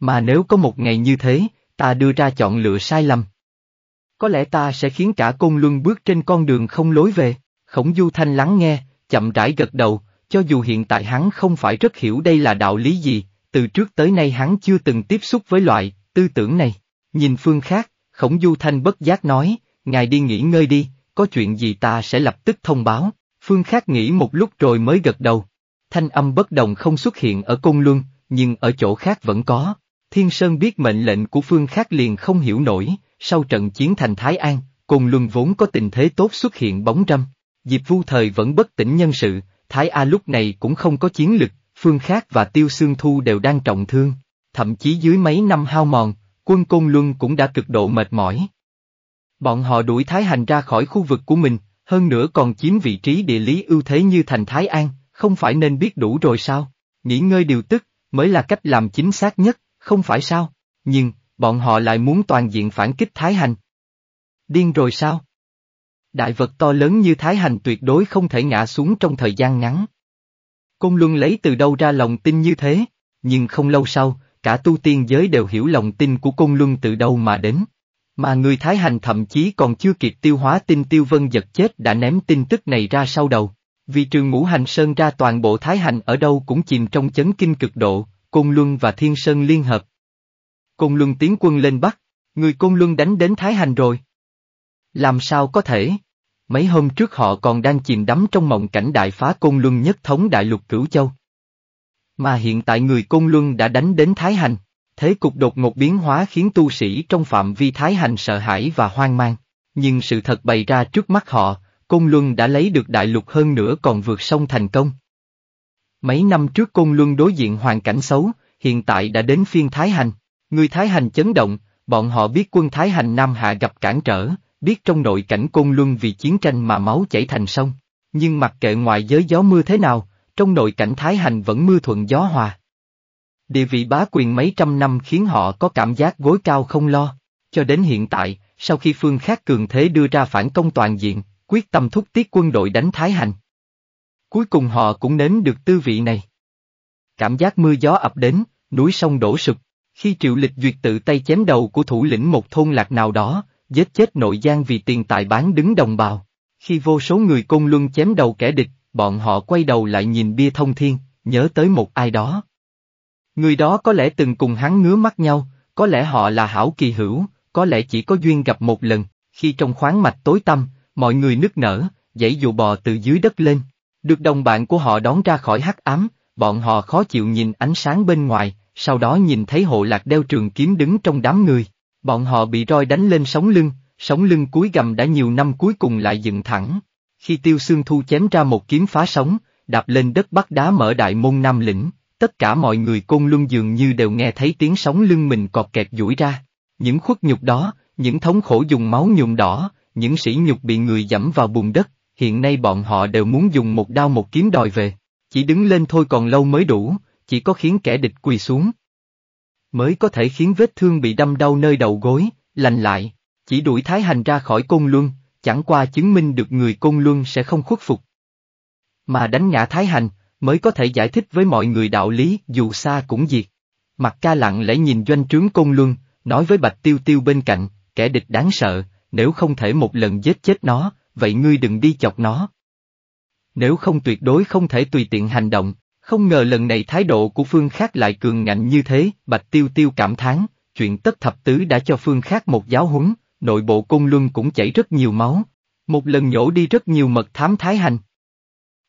[SPEAKER 1] Mà nếu có một ngày như thế, ta đưa ra chọn lựa sai lầm. Có lẽ ta sẽ khiến cả côn luân bước trên con đường không lối về. Khổng Du Thanh lắng nghe, chậm rãi gật đầu, cho dù hiện tại hắn không phải rất hiểu đây là đạo lý gì, từ trước tới nay hắn chưa từng tiếp xúc với loại tư tưởng này. Nhìn phương khác, khổng du thanh bất giác nói, ngài đi nghỉ ngơi đi, có chuyện gì ta sẽ lập tức thông báo. Phương khác nghĩ một lúc rồi mới gật đầu. Thanh âm bất đồng không xuất hiện ở cung Luân, nhưng ở chỗ khác vẫn có. Thiên Sơn biết mệnh lệnh của Phương khác liền không hiểu nổi, sau trận chiến thành Thái An, cung Luân vốn có tình thế tốt xuất hiện bóng râm. Diệp Vu Thời vẫn bất tỉnh nhân sự, Thái A lúc này cũng không có chiến lực, Phương Khác và Tiêu xương Thu đều đang trọng thương, thậm chí dưới mấy năm hao mòn, quân Côn Luân cũng đã cực độ mệt mỏi. Bọn họ đuổi Thái Hành ra khỏi khu vực của mình, hơn nữa còn chiếm vị trí địa lý ưu thế như thành Thái An, không phải nên biết đủ rồi sao, nghỉ ngơi điều tức, mới là cách làm chính xác nhất, không phải sao, nhưng, bọn họ lại muốn toàn diện phản kích Thái Hành. Điên rồi sao? Đại vật to lớn như Thái Hành tuyệt đối không thể ngã xuống trong thời gian ngắn. Công Luân lấy từ đâu ra lòng tin như thế, nhưng không lâu sau, cả tu tiên giới đều hiểu lòng tin của Côn Luân từ đâu mà đến. Mà người Thái Hành thậm chí còn chưa kịp tiêu hóa tin Tiêu Vân giật chết đã ném tin tức này ra sau đầu. Vì trường ngũ hành sơn ra toàn bộ Thái Hành ở đâu cũng chìm trong chấn kinh cực độ, Côn Luân và Thiên Sơn liên hợp. Côn Luân tiến quân lên Bắc, người Côn Luân đánh đến Thái Hành rồi. Làm sao có thể? Mấy hôm trước họ còn đang chìm đắm trong mộng cảnh đại phá Côn Luân nhất thống đại lục Cửu Châu. Mà hiện tại người Côn Luân đã đánh đến Thái Hành. Thế cục đột ngột biến hóa khiến tu sĩ trong phạm vi Thái Hành sợ hãi và hoang mang. Nhưng sự thật bày ra trước mắt họ, Côn Luân đã lấy được đại lục hơn nữa còn vượt sông thành công. Mấy năm trước Côn Luân đối diện hoàn cảnh xấu, hiện tại đã đến phiên Thái Hành. Người Thái Hành chấn động, bọn họ biết quân Thái Hành Nam Hạ gặp cản trở, biết trong nội cảnh Côn Luân vì chiến tranh mà máu chảy thành sông. Nhưng mặc kệ ngoài giới gió mưa thế nào, trong nội cảnh Thái Hành vẫn mưa thuận gió hòa. Địa vị bá quyền mấy trăm năm khiến họ có cảm giác gối cao không lo. Cho đến hiện tại, sau khi phương khác cường thế đưa ra phản công toàn diện, quyết tâm thúc tiết quân đội đánh Thái Hành. Cuối cùng họ cũng nếm được tư vị này. Cảm giác mưa gió ập đến, núi sông đổ sụp, khi triệu lịch duyệt tự tay chém đầu của thủ lĩnh một thôn lạc nào đó, giết chết nội gian vì tiền tài bán đứng đồng bào. Khi vô số người côn luân chém đầu kẻ địch, bọn họ quay đầu lại nhìn bia thông thiên, nhớ tới một ai đó. Người đó có lẽ từng cùng hắn ngứa mắt nhau, có lẽ họ là hảo kỳ hữu, có lẽ chỉ có duyên gặp một lần, khi trong khoáng mạch tối tăm, mọi người nức nở, dãy dù bò từ dưới đất lên. Được đồng bạn của họ đón ra khỏi hắc ám, bọn họ khó chịu nhìn ánh sáng bên ngoài, sau đó nhìn thấy hộ lạc đeo trường kiếm đứng trong đám người. Bọn họ bị roi đánh lên sống lưng, sống lưng cuối gầm đã nhiều năm cuối cùng lại dựng thẳng, khi tiêu xương thu chém ra một kiếm phá sóng, đạp lên đất bắt đá mở đại môn nam lĩnh, tất cả mọi người côn luân dường như đều nghe thấy tiếng sóng lưng mình cọt kẹt duỗi ra. Những khuất nhục đó, những thống khổ dùng máu nhuộm đỏ, những sỉ nhục bị người dẫm vào bùn đất, hiện nay bọn họ đều muốn dùng một đao một kiếm đòi về, chỉ đứng lên thôi còn lâu mới đủ, chỉ có khiến kẻ địch quỳ xuống. Mới có thể khiến vết thương bị đâm đau nơi đầu gối, lành lại, chỉ đuổi Thái Hành ra khỏi côn luân, chẳng qua chứng minh được người Côn Luân sẽ không khuất phục. Mà đánh ngã Thái Hành, mới có thể giải thích với mọi người đạo lý dù xa cũng diệt. Mặt ca lặng lẽ nhìn doanh trướng Côn Luân, nói với Bạch Tiêu Tiêu bên cạnh, kẻ địch đáng sợ, nếu không thể một lần giết chết nó, vậy ngươi đừng đi chọc nó. Nếu không tuyệt đối không thể tùy tiện hành động, không ngờ lần này thái độ của Phương Khác lại cường ngạnh như thế, Bạch Tiêu Tiêu cảm thán, chuyện tất thập tứ đã cho Phương Khác một giáo huấn, nội bộ cung luân cũng chảy rất nhiều máu, một lần nhổ đi rất nhiều mật thám thái hành.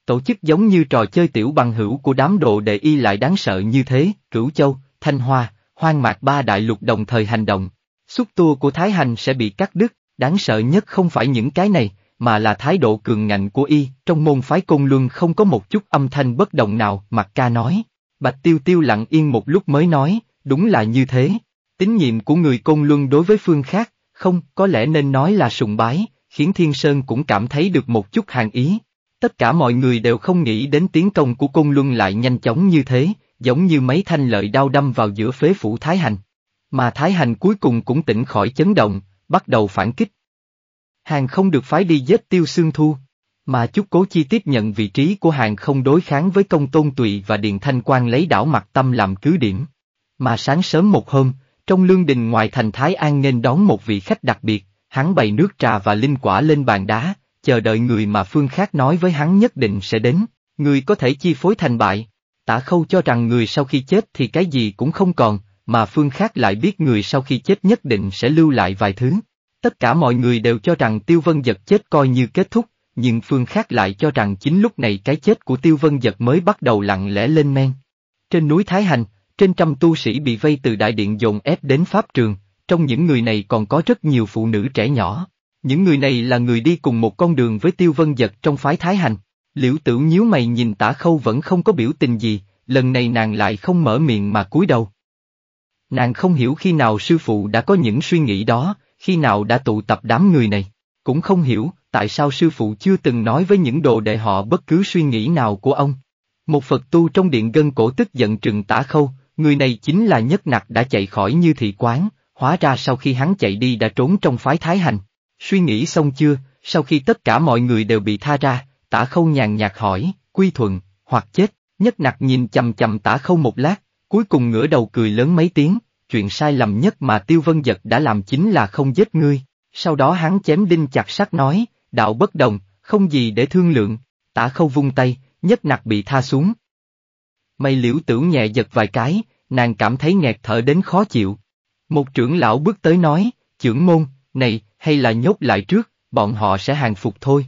[SPEAKER 1] Tổ chức giống như trò chơi tiểu bằng hữu của đám đồ đệ y lại đáng sợ như thế, Cửu Châu, Thanh Hoa, Hoang Mạc ba đại lục đồng thời hành động. Xúc tua của Thái Hành sẽ bị cắt đứt, đáng sợ nhất không phải những cái này, mà là thái độ cường ngạnh của y, trong môn phái cung luân không có một chút âm thanh bất động nào, Mạc Ca nói. Bạch Tiêu Tiêu lặng yên một lúc mới nói, đúng là như thế. Tín nhiệm của người công luân đối với phương khác, không, có lẽ nên nói là sùng bái, khiến Thiên Sơn cũng cảm thấy được một chút hàng ý. Tất cả mọi người đều không nghĩ đến tiến công của Côn Luân lại nhanh chóng như thế, giống như mấy thanh lợi đao đâm vào giữa phế phủ Thái Hành. Mà Thái Hành cuối cùng cũng tỉnh khỏi chấn động, bắt đầu phản kích. Hàng không được phái đi giết tiêu xương thu, mà chúc cố chi tiếp nhận vị trí của hàng không đối kháng với công tôn tụy và điện Thanh quan lấy đảo mặt tâm làm cứ điểm. Mà sáng sớm một hôm, trong lương đình ngoài thành Thái An nên đón một vị khách đặc biệt, hắn bày nước trà và linh quả lên bàn đá, chờ đợi người mà phương khác nói với hắn nhất định sẽ đến, người có thể chi phối thành bại. Tả khâu cho rằng người sau khi chết thì cái gì cũng không còn, mà phương khác lại biết người sau khi chết nhất định sẽ lưu lại vài thứ. Tất cả mọi người đều cho rằng Tiêu Vân Giật chết coi như kết thúc, nhưng phương khác lại cho rằng chính lúc này cái chết của Tiêu Vân Giật mới bắt đầu lặng lẽ lên men. Trên núi Thái Hành, trên trăm tu sĩ bị vây từ đại điện dồn ép đến pháp trường, trong những người này còn có rất nhiều phụ nữ trẻ nhỏ. Những người này là người đi cùng một con đường với tiêu vân giật trong phái Thái Hành. Liễu tử nhíu mày nhìn tả khâu vẫn không có biểu tình gì, lần này nàng lại không mở miệng mà cúi đầu. Nàng không hiểu khi nào sư phụ đã có những suy nghĩ đó, khi nào đã tụ tập đám người này, cũng không hiểu tại sao sư phụ chưa từng nói với những đồ đệ họ bất cứ suy nghĩ nào của ông. Một Phật tu trong điện gân cổ tức giận trừng tả khâu, người này chính là nhất nặc đã chạy khỏi như thị quán, hóa ra sau khi hắn chạy đi đã trốn trong phái thái hành. Suy nghĩ xong chưa, sau khi tất cả mọi người đều bị tha ra, tả khâu nhàn nhạt hỏi, quy thuận, hoặc chết, nhất nặc nhìn chầm chầm tả khâu một lát, cuối cùng ngửa đầu cười lớn mấy tiếng, chuyện sai lầm nhất mà Tiêu Vân Giật đã làm chính là không giết ngươi, sau đó hắn chém đinh chặt sắt nói, đạo bất đồng, không gì để thương lượng, tả khâu vung tay, nhất nặc bị tha xuống, Mây liễu tưởng nhẹ giật vài cái, nàng cảm thấy nghẹt thở đến khó chịu. Một trưởng lão bước tới nói, trưởng môn, này, hay là nhốt lại trước, bọn họ sẽ hàng phục thôi.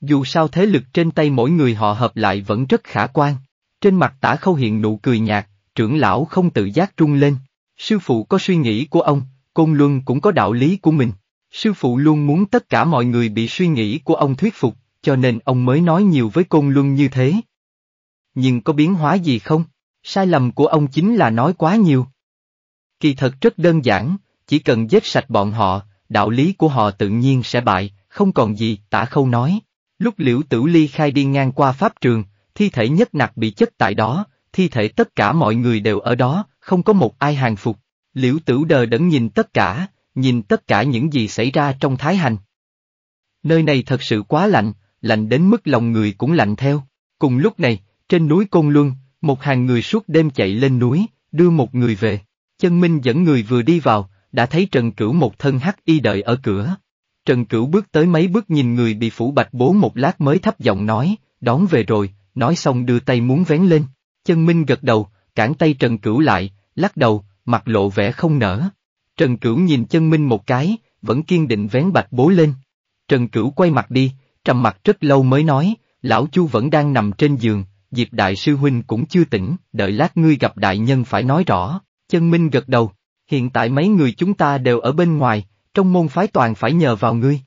[SPEAKER 1] Dù sao thế lực trên tay mỗi người họ hợp lại vẫn rất khả quan. Trên mặt tả khâu hiện nụ cười nhạt, trưởng lão không tự giác trung lên. Sư phụ có suy nghĩ của ông, Côn Luân cũng có đạo lý của mình. Sư phụ luôn muốn tất cả mọi người bị suy nghĩ của ông thuyết phục, cho nên ông mới nói nhiều với Côn Luân như thế nhưng có biến hóa gì không? Sai lầm của ông chính là nói quá nhiều. Kỳ thật rất đơn giản, chỉ cần giết sạch bọn họ, đạo lý của họ tự nhiên sẽ bại, không còn gì, tả khâu nói. Lúc liễu tử ly khai đi ngang qua pháp trường, thi thể nhất nặc bị chất tại đó, thi thể tất cả mọi người đều ở đó, không có một ai hàng phục. Liễu tử đờ đẫn nhìn tất cả, nhìn tất cả những gì xảy ra trong thái hành. Nơi này thật sự quá lạnh, lạnh đến mức lòng người cũng lạnh theo. Cùng lúc này, trên núi Côn Luân, một hàng người suốt đêm chạy lên núi, đưa một người về. Chân Minh dẫn người vừa đi vào, đã thấy Trần Cửu một thân hắc y đợi ở cửa. Trần Cửu bước tới mấy bước nhìn người bị phủ bạch bố một lát mới thấp giọng nói, đón về rồi, nói xong đưa tay muốn vén lên. Chân Minh gật đầu, cản tay Trần Cửu lại, lắc đầu, mặt lộ vẻ không nở. Trần Cửu nhìn chân Minh một cái, vẫn kiên định vén bạch bố lên. Trần Cửu quay mặt đi, trầm mặt rất lâu mới nói, lão Chu vẫn đang nằm trên giường, Diệp Đại Sư Huynh cũng chưa tỉnh, đợi lát ngươi gặp đại nhân phải nói rõ, chân minh gật đầu, hiện tại mấy người chúng ta đều ở bên ngoài, trong môn phái toàn phải nhờ vào ngươi.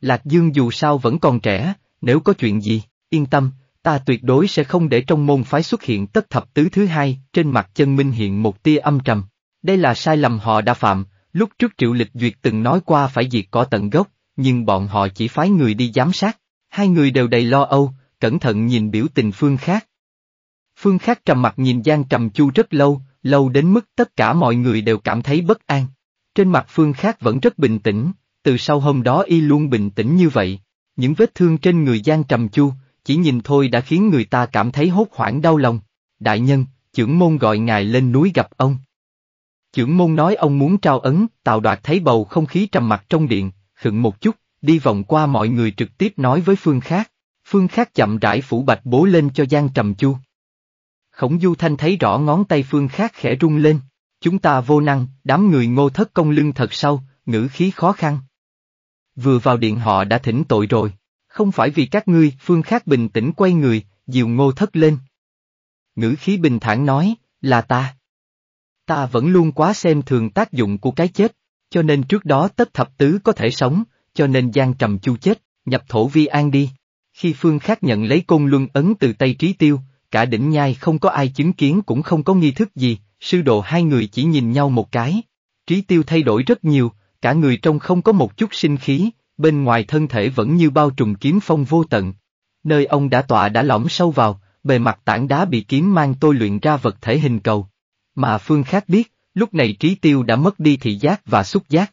[SPEAKER 1] Lạc Dương dù sao vẫn còn trẻ, nếu có chuyện gì, yên tâm, ta tuyệt đối sẽ không để trong môn phái xuất hiện tất thập tứ thứ hai, trên mặt chân minh hiện một tia âm trầm. Đây là sai lầm họ đã phạm, lúc trước triệu lịch duyệt từng nói qua phải diệt cỏ tận gốc, nhưng bọn họ chỉ phái người đi giám sát. Hai người đều đầy lo âu, cẩn thận nhìn biểu tình phương khác. Phương khác trầm mặt nhìn Giang Trầm Chu rất lâu, lâu đến mức tất cả mọi người đều cảm thấy bất an. Trên mặt phương khác vẫn rất bình tĩnh, từ sau hôm đó y luôn bình tĩnh như vậy. Những vết thương trên người Giang Trầm Chu, chỉ nhìn thôi đã khiến người ta cảm thấy hốt hoảng đau lòng. Đại nhân, trưởng môn gọi ngài lên núi gặp ông. Trưởng môn nói ông muốn trao ấn, tạo đoạt thấy bầu không khí trầm mặc trong điện, khựng một chút, đi vòng qua mọi người trực tiếp nói với phương khác. Phương Khác chậm rãi phủ bạch bố lên cho Giang Trầm Chu. Khổng Du Thanh thấy rõ ngón tay Phương Khác khẽ rung lên, chúng ta vô năng, đám người ngô thất công lưng thật sâu, ngữ khí khó khăn. Vừa vào điện họ đã thỉnh tội rồi, không phải vì các ngươi, Phương Khác bình tĩnh quay người, dìu ngô thất lên. Ngữ khí bình thản nói, là ta. Ta vẫn luôn quá xem thường tác dụng của cái chết, cho nên trước đó tất thập tứ có thể sống, cho nên Giang Trầm Chu chết, nhập thổ vi an đi. Khi phương khác nhận lấy côn luân ấn từ tay trí tiêu, cả đỉnh nhai không có ai chứng kiến cũng không có nghi thức gì, sư đồ hai người chỉ nhìn nhau một cái. Trí tiêu thay đổi rất nhiều, cả người trong không có một chút sinh khí, bên ngoài thân thể vẫn như bao trùm kiếm phong vô tận. Nơi ông đã tọa đã lõm sâu vào, bề mặt tảng đá bị kiếm mang tôi luyện ra vật thể hình cầu. Mà phương khác biết, lúc này trí tiêu đã mất đi thị giác và xúc giác.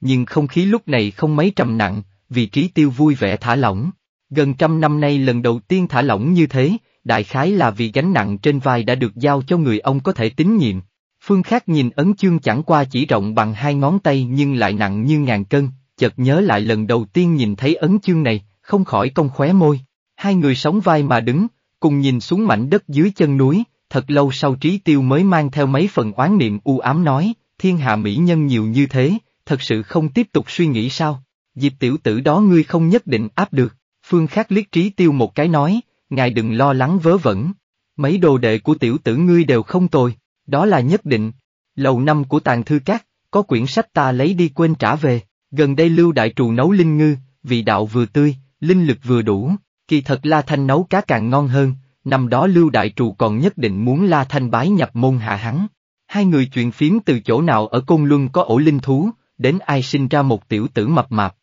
[SPEAKER 1] Nhưng không khí lúc này không mấy trầm nặng, vì trí tiêu vui vẻ thả lỏng. Gần trăm năm nay lần đầu tiên thả lỏng như thế, đại khái là vì gánh nặng trên vai đã được giao cho người ông có thể tín nhiệm. Phương khác nhìn ấn chương chẳng qua chỉ rộng bằng hai ngón tay nhưng lại nặng như ngàn cân, chợt nhớ lại lần đầu tiên nhìn thấy ấn chương này, không khỏi cong khóe môi. Hai người sống vai mà đứng, cùng nhìn xuống mảnh đất dưới chân núi, thật lâu sau trí tiêu mới mang theo mấy phần oán niệm u ám nói, thiên hạ mỹ nhân nhiều như thế, thật sự không tiếp tục suy nghĩ sao, dịp tiểu tử đó ngươi không nhất định áp được. Phương Khác liếc trí tiêu một cái nói, ngài đừng lo lắng vớ vẩn. Mấy đồ đệ của tiểu tử ngươi đều không tồi, đó là nhất định. Lầu năm của tàng thư các, có quyển sách ta lấy đi quên trả về, gần đây lưu đại trù nấu linh ngư, vị đạo vừa tươi, linh lực vừa đủ, kỳ thật La Thanh nấu cá càng ngon hơn, năm đó lưu đại trù còn nhất định muốn La Thanh bái nhập môn hạ hắn. Hai người chuyện phiếm từ chỗ nào ở Côn Luân có ổ linh thú, đến ai sinh ra một tiểu tử mập mạp.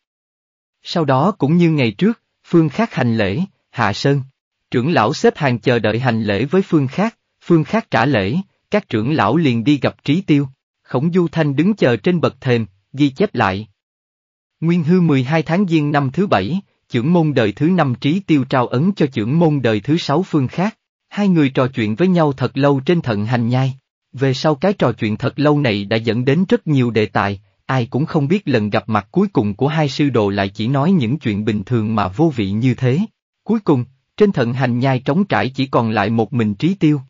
[SPEAKER 1] Sau đó cũng như ngày trước, phương khác hành lễ, hạ sơn. Trưởng lão xếp hàng chờ đợi hành lễ với phương khác, phương khác trả lễ, các trưởng lão liền đi gặp trí tiêu. Khổng Du Thanh đứng chờ trên bậc thềm, ghi chép lại. Nguyên hư 12 tháng giêng năm thứ bảy, trưởng môn đời thứ năm trí tiêu trao ấn cho trưởng môn đời thứ sáu phương khác. Hai người trò chuyện với nhau thật lâu trên thận hành nhai. Về sau cái trò chuyện thật lâu này đã dẫn đến rất nhiều đề tài, ai cũng không biết lần gặp mặt cuối cùng của hai sư đồ lại chỉ nói những chuyện bình thường mà vô vị như thế. Cuối cùng, trên thận hành nhai trống trải chỉ còn lại một mình trí tiêu.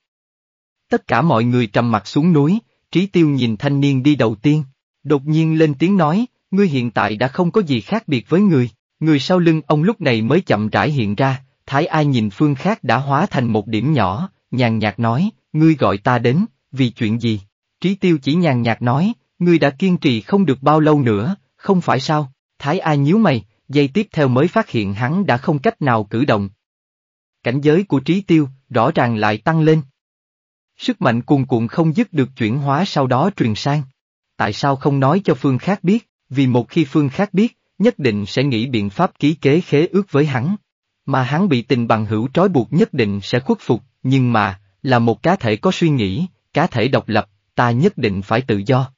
[SPEAKER 1] Tất cả mọi người trầm mặt xuống núi, trí tiêu nhìn thanh niên đi đầu tiên, đột nhiên lên tiếng nói, ngươi hiện tại đã không có gì khác biệt với người, người sau lưng ông lúc này mới chậm rãi hiện ra, thái ai nhìn phương khác đã hóa thành một điểm nhỏ, nhàn nhạt nói, ngươi gọi ta đến, vì chuyện gì? Trí tiêu chỉ nhàn nhạt nói, Ngươi đã kiên trì không được bao lâu nữa, không phải sao? Thái A nhíu mày, giây tiếp theo mới phát hiện hắn đã không cách nào cử động. Cảnh giới của trí tiêu, rõ ràng lại tăng lên. Sức mạnh cuồn cuộn không dứt được chuyển hóa sau đó truyền sang. Tại sao không nói cho phương khác biết, vì một khi phương khác biết, nhất định sẽ nghĩ biện pháp ký kế khế ước với hắn. Mà hắn bị tình bằng hữu trói buộc nhất định sẽ khuất phục, nhưng mà, là một cá thể có suy nghĩ, cá thể độc lập, ta nhất định phải tự do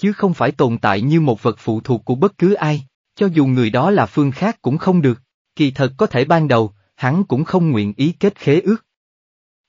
[SPEAKER 1] chứ không phải tồn tại như một vật phụ thuộc của bất cứ ai, cho dù người đó là phương khác cũng không được, kỳ thật có thể ban đầu, hắn cũng không nguyện ý kết khế ước.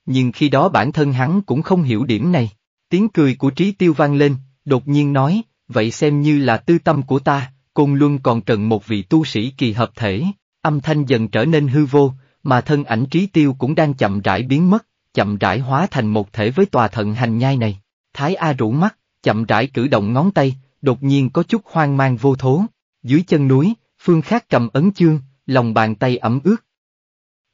[SPEAKER 1] Nhưng khi đó bản thân hắn cũng không hiểu điểm này, tiếng cười của trí tiêu vang lên, đột nhiên nói, vậy xem như là tư tâm của ta, Côn Luân còn cần một vị tu sĩ kỳ hợp thể, âm thanh dần trở nên hư vô, mà thân ảnh trí tiêu cũng đang chậm rãi biến mất, chậm rãi hóa thành một thể với tòa thận hành nhai này. Thái A rủ mắt, chậm rãi cử động ngón tay, đột nhiên có chút hoang mang vô thố. Dưới chân núi, phương khác cầm ấn chương, lòng bàn tay ẩm ướt.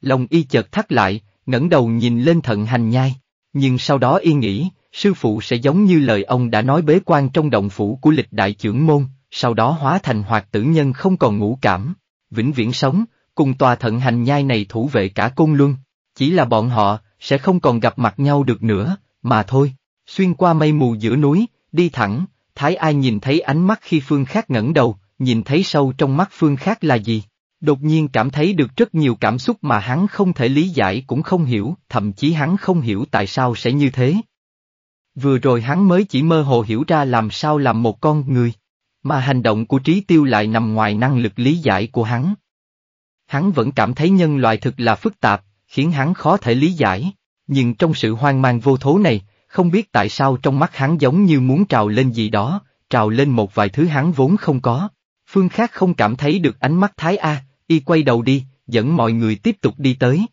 [SPEAKER 1] Lòng y chợt thắt lại, ngẩng đầu nhìn lên thận hành nhai, nhưng sau đó y nghĩ, sư phụ sẽ giống như lời ông đã nói bế quan trong động phủ của lịch đại trưởng môn, sau đó hóa thành hoạt tử nhân không còn ngũ cảm, vĩnh viễn sống, cùng tòa thận hành nhai này thủ vệ cả cung luân, chỉ là bọn họ, sẽ không còn gặp mặt nhau được nữa, mà thôi. Xuyên qua mây mù giữa núi, Đi thẳng, Thái Ai nhìn thấy ánh mắt khi Phương Khác ngẩng đầu, nhìn thấy sâu trong mắt Phương Khác là gì? Đột nhiên cảm thấy được rất nhiều cảm xúc mà hắn không thể lý giải cũng không hiểu, thậm chí hắn không hiểu tại sao sẽ như thế. Vừa rồi hắn mới chỉ mơ hồ hiểu ra làm sao làm một con người, mà hành động của trí tiêu lại nằm ngoài năng lực lý giải của hắn. Hắn vẫn cảm thấy nhân loại thực là phức tạp, khiến hắn khó thể lý giải, nhưng trong sự hoang mang vô thố này, không biết tại sao trong mắt hắn giống như muốn trào lên gì đó, trào lên một vài thứ hắn vốn không có. Phương khác không cảm thấy được ánh mắt Thái A, y quay đầu đi, dẫn mọi người tiếp tục đi tới.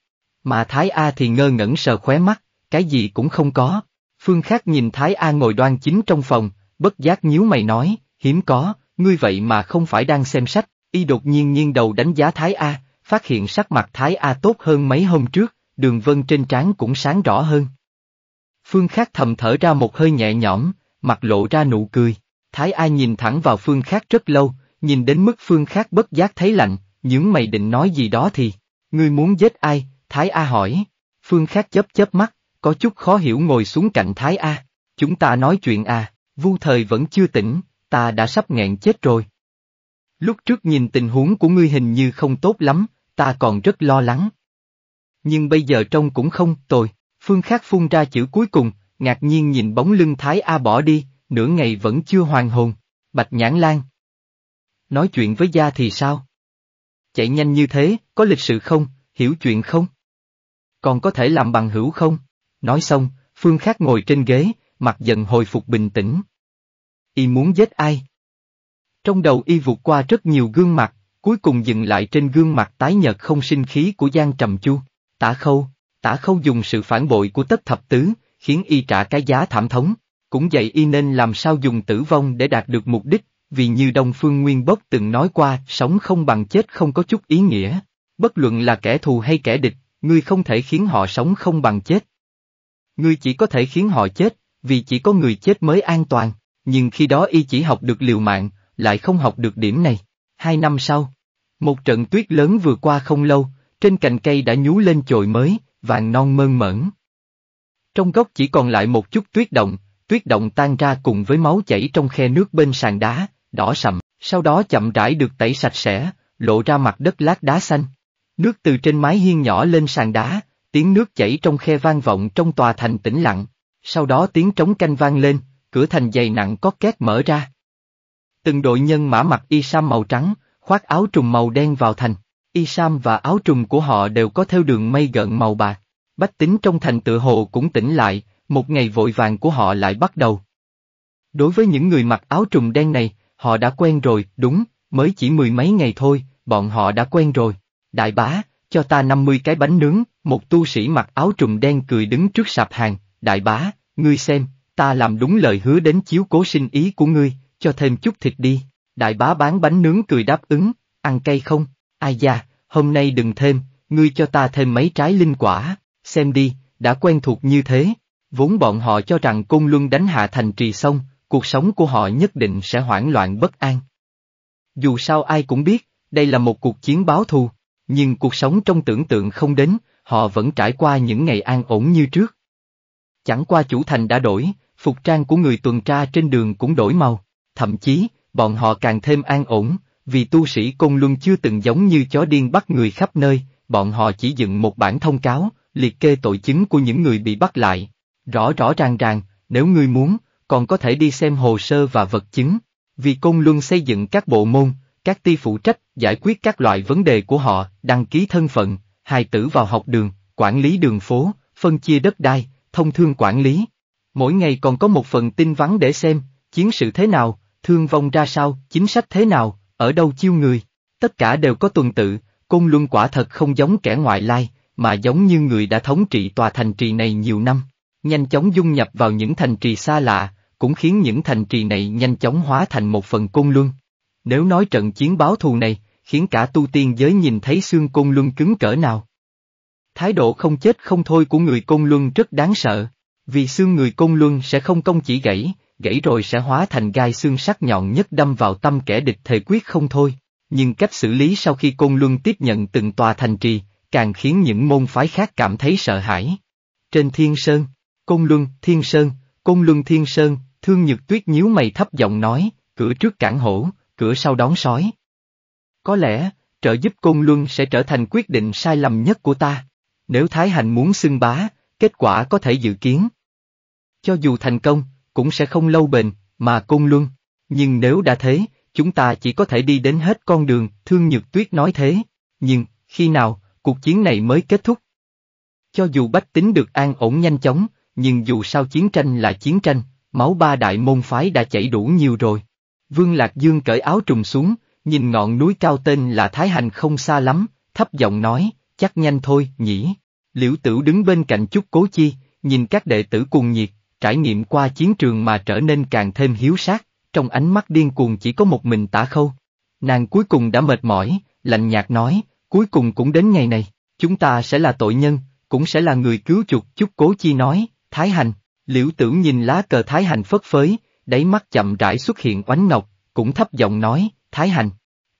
[SPEAKER 1] Mà Thái A thì ngơ ngẩn sờ khóe mắt, cái gì cũng không có. Phương khác nhìn Thái A ngồi đoan chính trong phòng, bất giác nhíu mày nói, hiếm có, ngươi vậy mà không phải đang xem sách, y đột nhiên nghiêng đầu đánh giá Thái A, phát hiện sắc mặt Thái A tốt hơn mấy hôm trước, đường vân trên trán cũng sáng rõ hơn. Phương Khác thầm thở ra một hơi nhẹ nhõm, mặt lộ ra nụ cười. Thái A nhìn thẳng vào Phương Khác rất lâu, nhìn đến mức Phương Khác bất giác thấy lạnh, những mày định nói gì đó thì, ngươi muốn giết ai, Thái A hỏi. Phương Khác chớp chớp mắt, có chút khó hiểu ngồi xuống cạnh Thái A. Chúng ta nói chuyện à, vu thời vẫn chưa tỉnh, ta đã sắp nghẹn chết rồi. Lúc trước nhìn tình huống của ngươi hình như không tốt lắm, ta còn rất lo lắng. Nhưng bây giờ trông cũng không tồi, Phương Khắc phun ra chữ cuối cùng, ngạc nhiên nhìn bóng lưng Thái A bỏ đi, nửa ngày vẫn chưa hoàn hồn. Bạch Nhãn Lan. Nói chuyện với gia thì sao? Chạy nhanh như thế, có lịch sự không, hiểu chuyện không? Còn có thể làm bằng hữu không? Nói xong, Phương Khắc ngồi trên ghế, mặt dần hồi phục bình tĩnh. Y muốn giết ai? Trong đầu Y vụt qua rất nhiều gương mặt, cuối cùng dừng lại trên gương mặt tái nhợt không sinh khí của Giang Trầm Chu. Tả Khâu, Tả khâu dùng sự phản bội của tất thập tứ, khiến y trả cái giá thảm thống. Cũng dạy y nên làm sao dùng tử vong để đạt được mục đích, vì như Đông Phương Nguyên Bốc từng nói qua, sống không bằng chết không có chút ý nghĩa. Bất luận là kẻ thù hay kẻ địch, ngươi không thể khiến họ sống không bằng chết. Ngươi chỉ có thể khiến họ chết, vì chỉ có người chết mới an toàn, nhưng khi đó y chỉ học được liều mạng, lại không học được điểm này. Hai năm sau, một trận tuyết lớn vừa qua không lâu, trên cành cây đã nhú lên chồi mới, vàng non mơn mởn. Trong góc chỉ còn lại một chút tuyết động, tuyết động tan ra cùng với máu chảy trong khe nước bên sàn đá, đỏ sầm, sau đó chậm rãi được tẩy sạch sẽ, lộ ra mặt đất lát đá xanh. Nước từ trên mái hiên nhỏ lên sàn đá, tiếng nước chảy trong khe vang vọng trong tòa thành tĩnh lặng, sau đó tiếng trống canh vang lên, cửa thành dày nặng có két mở ra. Từng đội nhân mã mặc y sam màu trắng, khoác áo trùng màu đen vào thành y sam và áo trùng của họ đều có theo đường mây gợn màu bạc. Bách tính trong thành tự hồ cũng tỉnh lại, một ngày vội vàng của họ lại bắt đầu. Đối với những người mặc áo trùng đen này, họ đã quen rồi, đúng, mới chỉ mười mấy ngày thôi, bọn họ đã quen rồi. Đại bá, cho ta 50 cái bánh nướng, một tu sĩ mặc áo trùng đen cười đứng trước sạp hàng, đại bá, ngươi xem, ta làm đúng lời hứa đến chiếu cố sinh ý của ngươi, cho thêm chút thịt đi. Đại bá bán bánh nướng cười đáp ứng, ăn cay không? Ai da, hôm nay đừng thêm, ngươi cho ta thêm mấy trái linh quả, xem đi, đã quen thuộc như thế. Vốn bọn họ cho rằng Côn Luân đánh hạ thành trì xong, cuộc sống của họ nhất định sẽ hoảng loạn bất an. Dù sao ai cũng biết, đây là một cuộc chiến báo thù, nhưng cuộc sống trong tưởng tượng không đến, họ vẫn trải qua những ngày an ổn như trước. Chẳng qua chủ thành đã đổi, phục trang của người tuần tra trên đường cũng đổi màu, thậm chí, bọn họ càng thêm an ổn, vì tu sĩ Côn Luân chưa từng giống như chó điên bắt người khắp nơi, bọn họ chỉ dựng một bản thông cáo, liệt kê tội chứng của những người bị bắt lại. Rõ rõ ràng ràng, nếu ngươi muốn, còn có thể đi xem hồ sơ và vật chứng. Vì Côn Luân xây dựng các bộ môn, các ty phụ trách, giải quyết các loại vấn đề của họ, đăng ký thân phận, hài tử vào học đường, quản lý đường phố, phân chia đất đai, thông thương quản lý. Mỗi ngày còn có một phần tin vắn để xem, chiến sự thế nào, thương vong ra sao, chính sách thế nào, ở đâu chiêu người? Tất cả đều có tuần tự, cung luân quả thật không giống kẻ ngoại lai, mà giống như người đã thống trị tòa thành trì này nhiều năm. Nhanh chóng dung nhập vào những thành trì xa lạ, cũng khiến những thành trì này nhanh chóng hóa thành một phần cung luân. Nếu nói trận chiến báo thù này, khiến cả tu tiên giới nhìn thấy xương cung luân cứng cỡ nào. Thái độ không chết không thôi của người cung luân rất đáng sợ, vì xương người cung luân sẽ không công chỉ gãy, gãy rồi sẽ hóa thành gai xương sắc nhọn nhất đâm vào tâm kẻ địch thề quyết không thôi. Nhưng cách xử lý sau khi Côn Luân tiếp nhận từng tòa thành trì, càng khiến những môn phái khác cảm thấy sợ hãi. Trên Thiên Sơn, Côn Luân, Thiên Sơn, Côn Luân Thiên Sơn, Thương Nhược Tuyết nhíu mày thấp giọng nói, cửa trước cản hổ, cửa sau đón sói. Có lẽ, trợ giúp Côn Luân sẽ trở thành quyết định sai lầm nhất của ta. Nếu Thái Hành muốn xưng bá, kết quả có thể dự kiến. Cho dù thành công, cũng sẽ không lâu bền, mà cung luân. Nhưng nếu đã thế, chúng ta chỉ có thể đi đến hết con đường, thương nhược tuyết nói thế. Nhưng, khi nào, cuộc chiến này mới kết thúc? Cho dù bách tính được an ổn nhanh chóng, nhưng dù sao chiến tranh là chiến tranh, máu ba đại môn phái đã chảy đủ nhiều rồi. Vương Lạc Dương cởi áo trùng xuống, nhìn ngọn núi cao tên là Thái Hành không xa lắm, thấp giọng nói, chắc nhanh thôi, nhỉ. Liễu tử đứng bên cạnh chút cố chi, nhìn các đệ tử cuồng nhiệt, trải nghiệm qua chiến trường mà trở nên càng thêm hiếu sát, trong ánh mắt điên cuồng chỉ có một mình tả khâu. Nàng cuối cùng đã mệt mỏi, lạnh nhạt nói, cuối cùng cũng đến ngày này, chúng ta sẽ là tội nhân, cũng sẽ là người cứu chuộc chút cố chi nói, Thái Hành, liễu tưởng nhìn lá cờ Thái Hành phất phới, đáy mắt chậm rãi xuất hiện oánh ngọc, cũng thấp giọng nói, Thái Hành.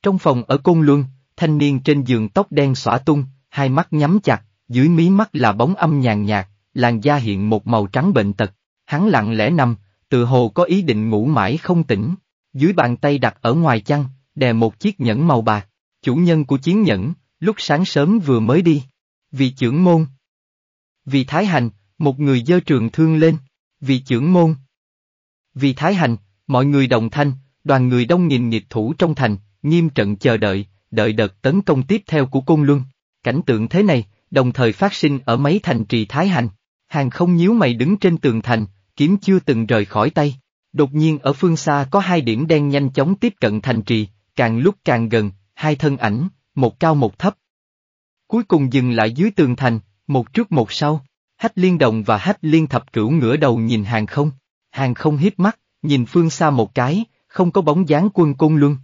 [SPEAKER 1] Trong phòng ở Côn Luân, thanh niên trên giường tóc đen xõa tung, hai mắt nhắm chặt, dưới mí mắt là bóng âm nhàn nhạt, làn da hiện một màu trắng bệnh tật, Hắn lặng lẽ nằm, tự hồ có ý định ngủ mãi không tỉnh, dưới bàn tay đặt ở ngoài chăn, đè một chiếc nhẫn màu bạc, chủ nhân của chiến nhẫn, lúc sáng sớm vừa mới đi. Vì trưởng môn. Vì thái hành, một người dơ trường thương lên. Vì trưởng môn. Vì thái hành, mọi người đồng thanh, đoàn người đông nhìn nhiệt thủ trong thành, nghiêm trận chờ đợi, đợi đợt tấn công tiếp theo của cung Luân. Cảnh tượng thế này, đồng thời phát sinh ở mấy thành trì Thái Hành. Hàng không nhíu mày đứng trên tường thành, kiếm chưa từng rời khỏi tay. Đột nhiên ở phương xa có hai điểm đen nhanh chóng tiếp cận thành trì, càng lúc càng gần, hai thân ảnh, một cao một thấp. Cuối cùng dừng lại dưới tường thành, một trước một sau, hách liên đồng và hách liên thập cửu ngửa đầu nhìn hàng không, hàng không hiếp mắt, nhìn phương xa một cái, không có bóng dáng quân cung luôn.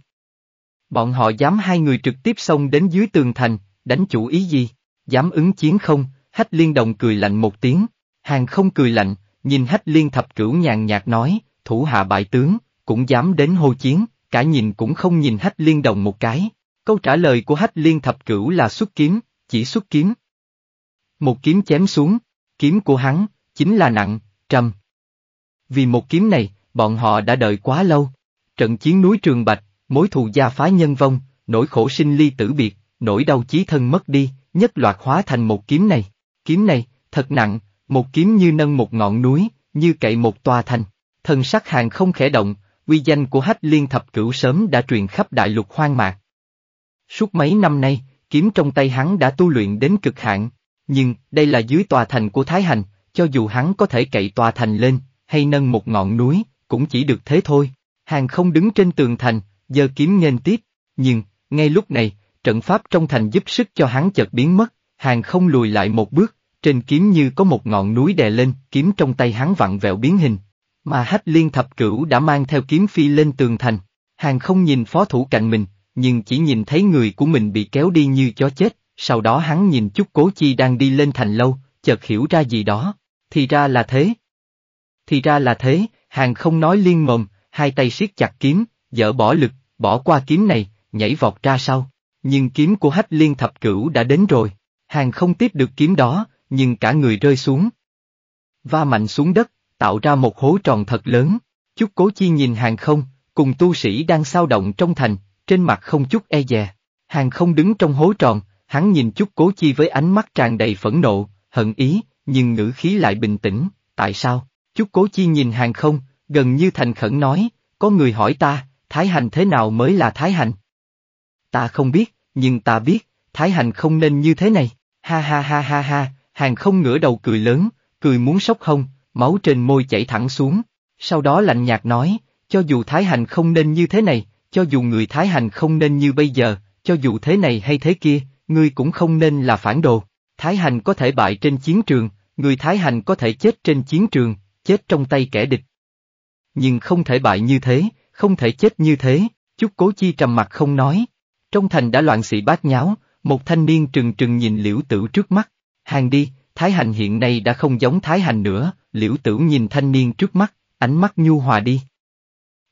[SPEAKER 1] Bọn họ dám hai người trực tiếp xông đến dưới tường thành, đánh chủ ý gì, dám ứng chiến không, hách liên đồng cười lạnh một tiếng, hàng không cười lạnh, nhìn hách liên thập cửu nhàn nhạt nói, thủ hạ bại tướng, cũng dám đến hô chiến, cả nhìn cũng không nhìn hách liên đồng một cái. Câu trả lời của hách liên thập cửu là xuất kiếm, chỉ xuất kiếm. Một kiếm chém xuống, kiếm của hắn, chính là nặng, trầm. Vì một kiếm này, bọn họ đã đợi quá lâu. Trận chiến núi Trường Bạch, mối thù gia phá nhân vong, nỗi khổ sinh ly tử biệt, nỗi đau chí thân mất đi, nhất loạt hóa thành một kiếm này. Kiếm này, thật nặng, một kiếm như nâng một ngọn núi, như cậy một tòa thành. Thần sắc hàng không khẽ động, uy danh của hách liên thập cửu sớm đã truyền khắp đại lục hoang mạc. Suốt mấy năm nay, kiếm trong tay hắn đã tu luyện đến cực hạn, nhưng đây là dưới tòa thành của Thái Hành, cho dù hắn có thể cậy tòa thành lên, hay nâng một ngọn núi, cũng chỉ được thế thôi. Hàng không đứng trên tường thành, giờ kiếm nghênh tiếp, nhưng, ngay lúc này, trận pháp trong thành giúp sức cho hắn chợt biến mất, hàng không lùi lại một bước, trên kiếm như có một ngọn núi đè lên, kiếm trong tay hắn vặn vẹo biến hình. Mà hách liên thập cửu đã mang theo kiếm phi lên tường thành. Hàng không nhìn phó thủ cạnh mình, nhưng chỉ nhìn thấy người của mình bị kéo đi như chó chết, sau đó hắn nhìn chút cố chi đang đi lên thành lâu, chợt hiểu ra gì đó, thì ra là thế. Thì ra là thế, hàng không nói liên mồm, hai tay siết chặt kiếm, dỡ bỏ lực, bỏ qua kiếm này, nhảy vọt ra sau. Nhưng kiếm của hách liên thập cửu đã đến rồi, hàng không tiếp được kiếm đó, nhưng cả người rơi xuống. Va mạnh xuống đất, tạo ra một hố tròn thật lớn. Chúc Cố Chi nhìn hàng không, cùng tu sĩ đang sao động trong thành, trên mặt không chút e dè. Hàng không đứng trong hố tròn, hắn nhìn Chúc Cố Chi với ánh mắt tràn đầy phẫn nộ, hận ý, nhưng ngữ khí lại bình tĩnh, tại sao? Chúc Cố Chi nhìn hàng không, gần như thành khẩn nói, có người hỏi ta, Thái Hành thế nào mới là Thái Hành? Ta không biết, nhưng ta biết, Thái Hành không nên như thế này, ha ha ha ha ha, Hàng không ngửa đầu cười lớn, cười muốn sốc không, máu trên môi chảy thẳng xuống. Sau đó lạnh nhạt nói, cho dù Thái Hành không nên như thế này, cho dù người Thái Hành không nên như bây giờ, cho dù thế này hay thế kia, ngươi cũng không nên là phản đồ. Thái Hành có thể bại trên chiến trường, người Thái Hành có thể chết trên chiến trường, chết trong tay kẻ địch. Nhưng không thể bại như thế, không thể chết như thế, chúc cố chi trầm mặt không nói. Trong thành đã loạn sĩ bát nháo, một thanh niên trừng trừng nhìn liễu tử trước mắt, hàng đi, Thái Hành hiện nay đã không giống Thái Hành nữa, liễu tử nhìn thanh niên trước mắt, ánh mắt nhu hòa đi.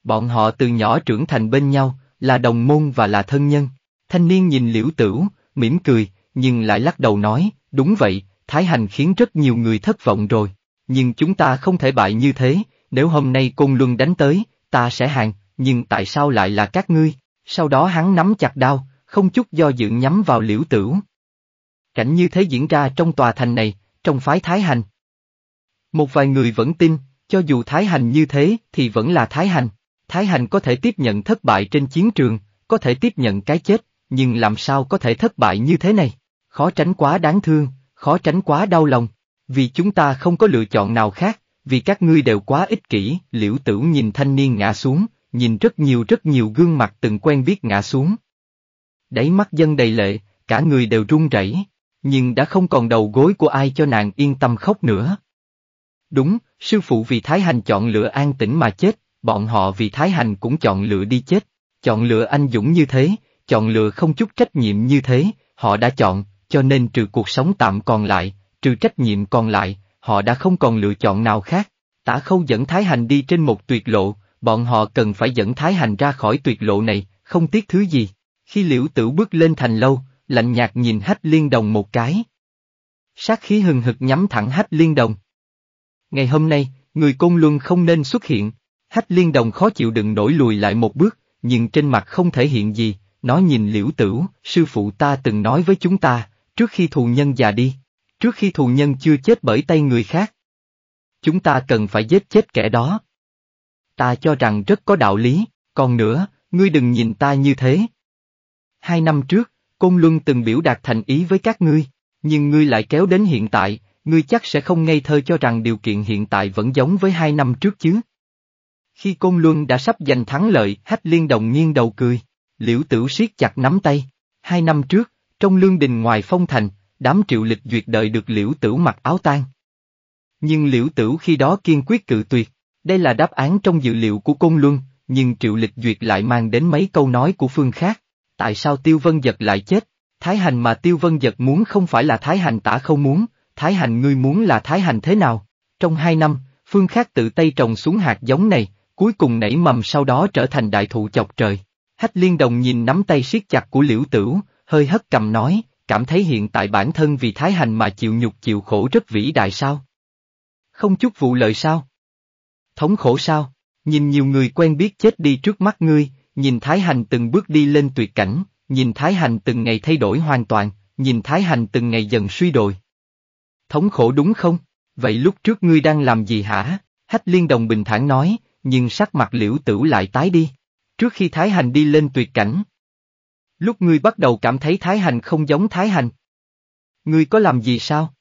[SPEAKER 1] Bọn họ từ nhỏ trưởng thành bên nhau, là đồng môn và là thân nhân. Thanh niên nhìn liễu tử, mỉm cười, nhưng lại lắc đầu nói, đúng vậy, Thái Hành khiến rất nhiều người thất vọng rồi. Nhưng chúng ta không thể bại như thế, nếu hôm nay Côn Luân đánh tới, ta sẽ hàng, nhưng tại sao lại là các ngươi? Sau đó hắn nắm chặt đao, không chút do dự nhắm vào liễu tử, cảnh như thế diễn ra trong tòa thành này, trong phái Thái Hành. Một vài người vẫn tin, cho dù Thái Hành như thế thì vẫn là Thái Hành. Thái Hành có thể tiếp nhận thất bại trên chiến trường, có thể tiếp nhận cái chết, nhưng làm sao có thể thất bại như thế này? Khó tránh quá đáng thương, khó tránh quá đau lòng, vì chúng ta không có lựa chọn nào khác, vì các ngươi đều quá ích kỷ, liễu tử nhìn thanh niên ngã xuống, nhìn rất nhiều rất nhiều gương mặt từng quen biết ngã xuống. Đáy mắt dân đầy lệ, cả người đều run rẩy nhưng đã không còn đầu gối của ai cho nàng yên tâm khóc nữa. Đúng, sư phụ vì Thái Hành chọn lựa an tĩnh mà chết, bọn họ vì Thái Hành cũng chọn lựa đi chết, chọn lựa anh dũng như thế, chọn lựa không chút trách nhiệm như thế, họ đã chọn, cho nên trừ cuộc sống tạm còn lại, trừ trách nhiệm còn lại, họ đã không còn lựa chọn nào khác. Tả khâu dẫn Thái Hành đi trên một tuyệt lộ, bọn họ cần phải dẫn Thái Hành ra khỏi tuyệt lộ này, không tiếc thứ gì. Khi liễu tử bước lên thành lâu, lạnh nhạt nhìn hách liên đồng một cái. Sát khí hừng hực nhắm thẳng hách liên đồng. Ngày hôm nay, người côn luân không nên xuất hiện, hách liên đồng khó chịu đựng nổi lùi lại một bước, nhưng trên mặt không thể hiện gì, nó nhìn liễu tửu, sư phụ ta từng nói với chúng ta, trước khi thù nhân già đi, trước khi thù nhân chưa chết bởi tay người khác. Chúng ta cần phải giết chết kẻ đó. Ta cho rằng rất có đạo lý, còn nữa, ngươi đừng nhìn ta như thế. Hai năm trước, Côn Luân từng biểu đạt thành ý với các ngươi, nhưng ngươi lại kéo đến hiện tại, ngươi chắc sẽ không ngây thơ cho rằng điều kiện hiện tại vẫn giống với hai năm trước chứ. Khi Côn Luân đã sắp giành thắng lợi, hách liên đồng nhiên đầu cười, liễu tử siết chặt nắm tay. Hai năm trước, trong lương đình ngoài phong thành, đám triệu lịch duyệt đợi được liễu tử mặc áo tan. Nhưng liễu tử khi đó kiên quyết cự tuyệt, đây là đáp án trong dự liệu của Côn Luân, nhưng triệu lịch duyệt lại mang đến mấy câu nói của phương khác tại sao Tiêu Vân Giật lại chết? Thái hành mà Tiêu Vân Giật muốn không phải là Thái hành tả không muốn, Thái hành ngươi muốn là Thái hành thế nào? Trong hai năm, phương khác tự tay trồng xuống hạt giống này, cuối cùng nảy mầm sau đó trở thành đại thụ chọc trời. Hách liên đồng nhìn nắm tay siết chặt của liễu tửu, hơi hất cầm nói, cảm thấy hiện tại bản thân vì thái hành mà chịu nhục chịu khổ rất vĩ đại sao? Không chút vụ lợi sao? Thống khổ sao? Nhìn nhiều người quen biết chết đi trước mắt ngươi, nhìn Thái Hành từng bước đi lên tuyệt cảnh, nhìn Thái Hành từng ngày thay đổi hoàn toàn, nhìn Thái Hành từng ngày dần suy đồi. Thống khổ đúng không? Vậy lúc trước ngươi đang làm gì hả? Hách liên đồng bình thản nói, nhưng sắc mặt liễu tử lại tái đi. Trước khi Thái Hành đi lên tuyệt cảnh. Lúc ngươi bắt đầu cảm thấy Thái Hành không giống Thái Hành. Ngươi có làm gì sao?